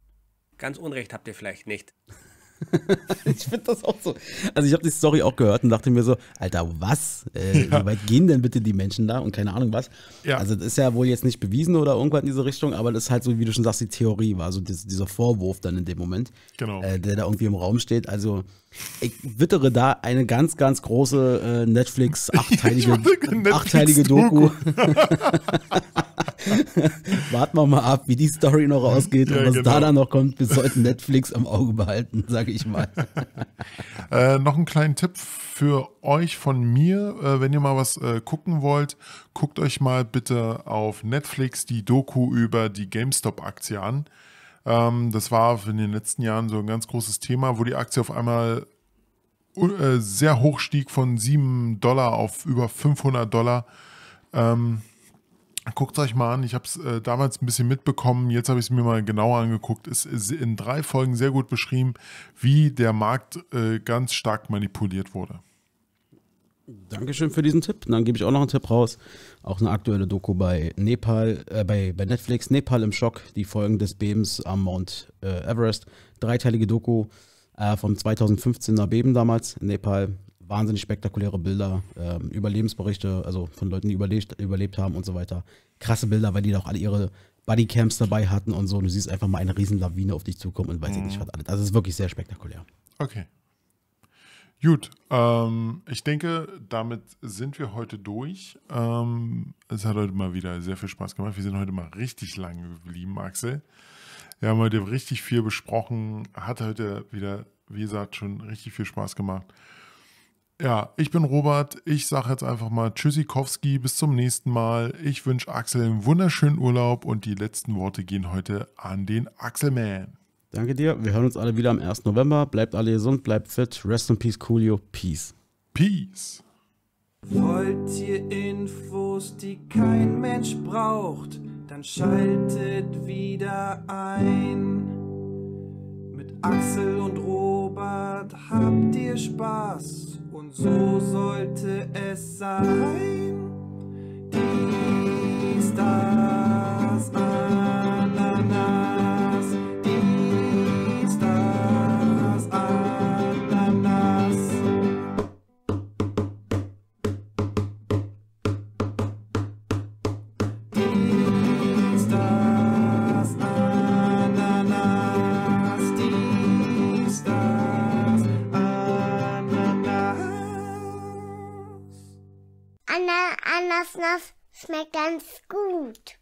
Ganz Unrecht habt ihr vielleicht nicht. ich finde das auch so. Also ich habe die Story auch gehört und dachte mir so, Alter, was? Äh, ja. Wie weit gehen denn bitte die Menschen da und keine Ahnung was? Ja. Also das ist ja wohl jetzt nicht bewiesen oder irgendwas in diese Richtung, aber das ist halt so, wie du schon sagst, die Theorie war, so also dieser Vorwurf dann in dem Moment, genau. äh, der da irgendwie im Raum steht. Also ich wittere da eine ganz, ganz große äh, Netflix achtteilige, Netflix achtteilige Doku. Warten wir mal ab, wie die Story noch ausgeht ja, und was genau. da dann noch kommt. Wir sollten Netflix am Auge behalten, sage ich mal. Äh, noch einen kleinen Tipp für euch von mir, äh, wenn ihr mal was äh, gucken wollt, guckt euch mal bitte auf Netflix die Doku über die GameStop-Aktie an. Ähm, das war in den letzten Jahren so ein ganz großes Thema, wo die Aktie auf einmal äh, sehr hoch stieg von 7 Dollar auf über 500 Dollar. Ähm, Guckt es euch mal an, ich habe es äh, damals ein bisschen mitbekommen, jetzt habe ich es mir mal genauer angeguckt. Es ist in drei Folgen sehr gut beschrieben, wie der Markt äh, ganz stark manipuliert wurde. Dankeschön für diesen Tipp. Und dann gebe ich auch noch einen Tipp raus. Auch eine aktuelle Doku bei Nepal, äh, bei, bei Netflix, Nepal im Schock, die Folgen des Bebens am Mount äh, Everest. Dreiteilige Doku äh, vom 2015er Beben damals in Nepal. Wahnsinnig spektakuläre Bilder, ähm, Überlebensberichte, also von Leuten, die überlebt, überlebt haben und so weiter. Krasse Bilder, weil die da auch alle ihre Bodycams dabei hatten und so. Und du siehst einfach mal eine Lawine auf dich zukommen und weiß mhm. nicht, was alles. Also es ist wirklich sehr spektakulär. Okay. Gut, ähm, ich denke, damit sind wir heute durch. Ähm, es hat heute mal wieder sehr viel Spaß gemacht. Wir sind heute mal richtig lang geblieben, Axel. Wir haben heute richtig viel besprochen. Hat heute wieder, wie gesagt, schon richtig viel Spaß gemacht. Ja, ich bin Robert. Ich sage jetzt einfach mal Tschüssikowski, bis zum nächsten Mal. Ich wünsche Axel einen wunderschönen Urlaub und die letzten Worte gehen heute an den Axelman. Danke dir. Wir hören uns alle wieder am 1. November. Bleibt alle gesund, bleibt fit. Rest in peace, Coolio. Peace. Peace. Wollt ihr Infos, die kein Mensch braucht, dann schaltet wieder ein. Mit Axel und Robert habt ihr Spaß und so sollte es sein. Die Stars, na, na, na. das schmeckt ganz gut.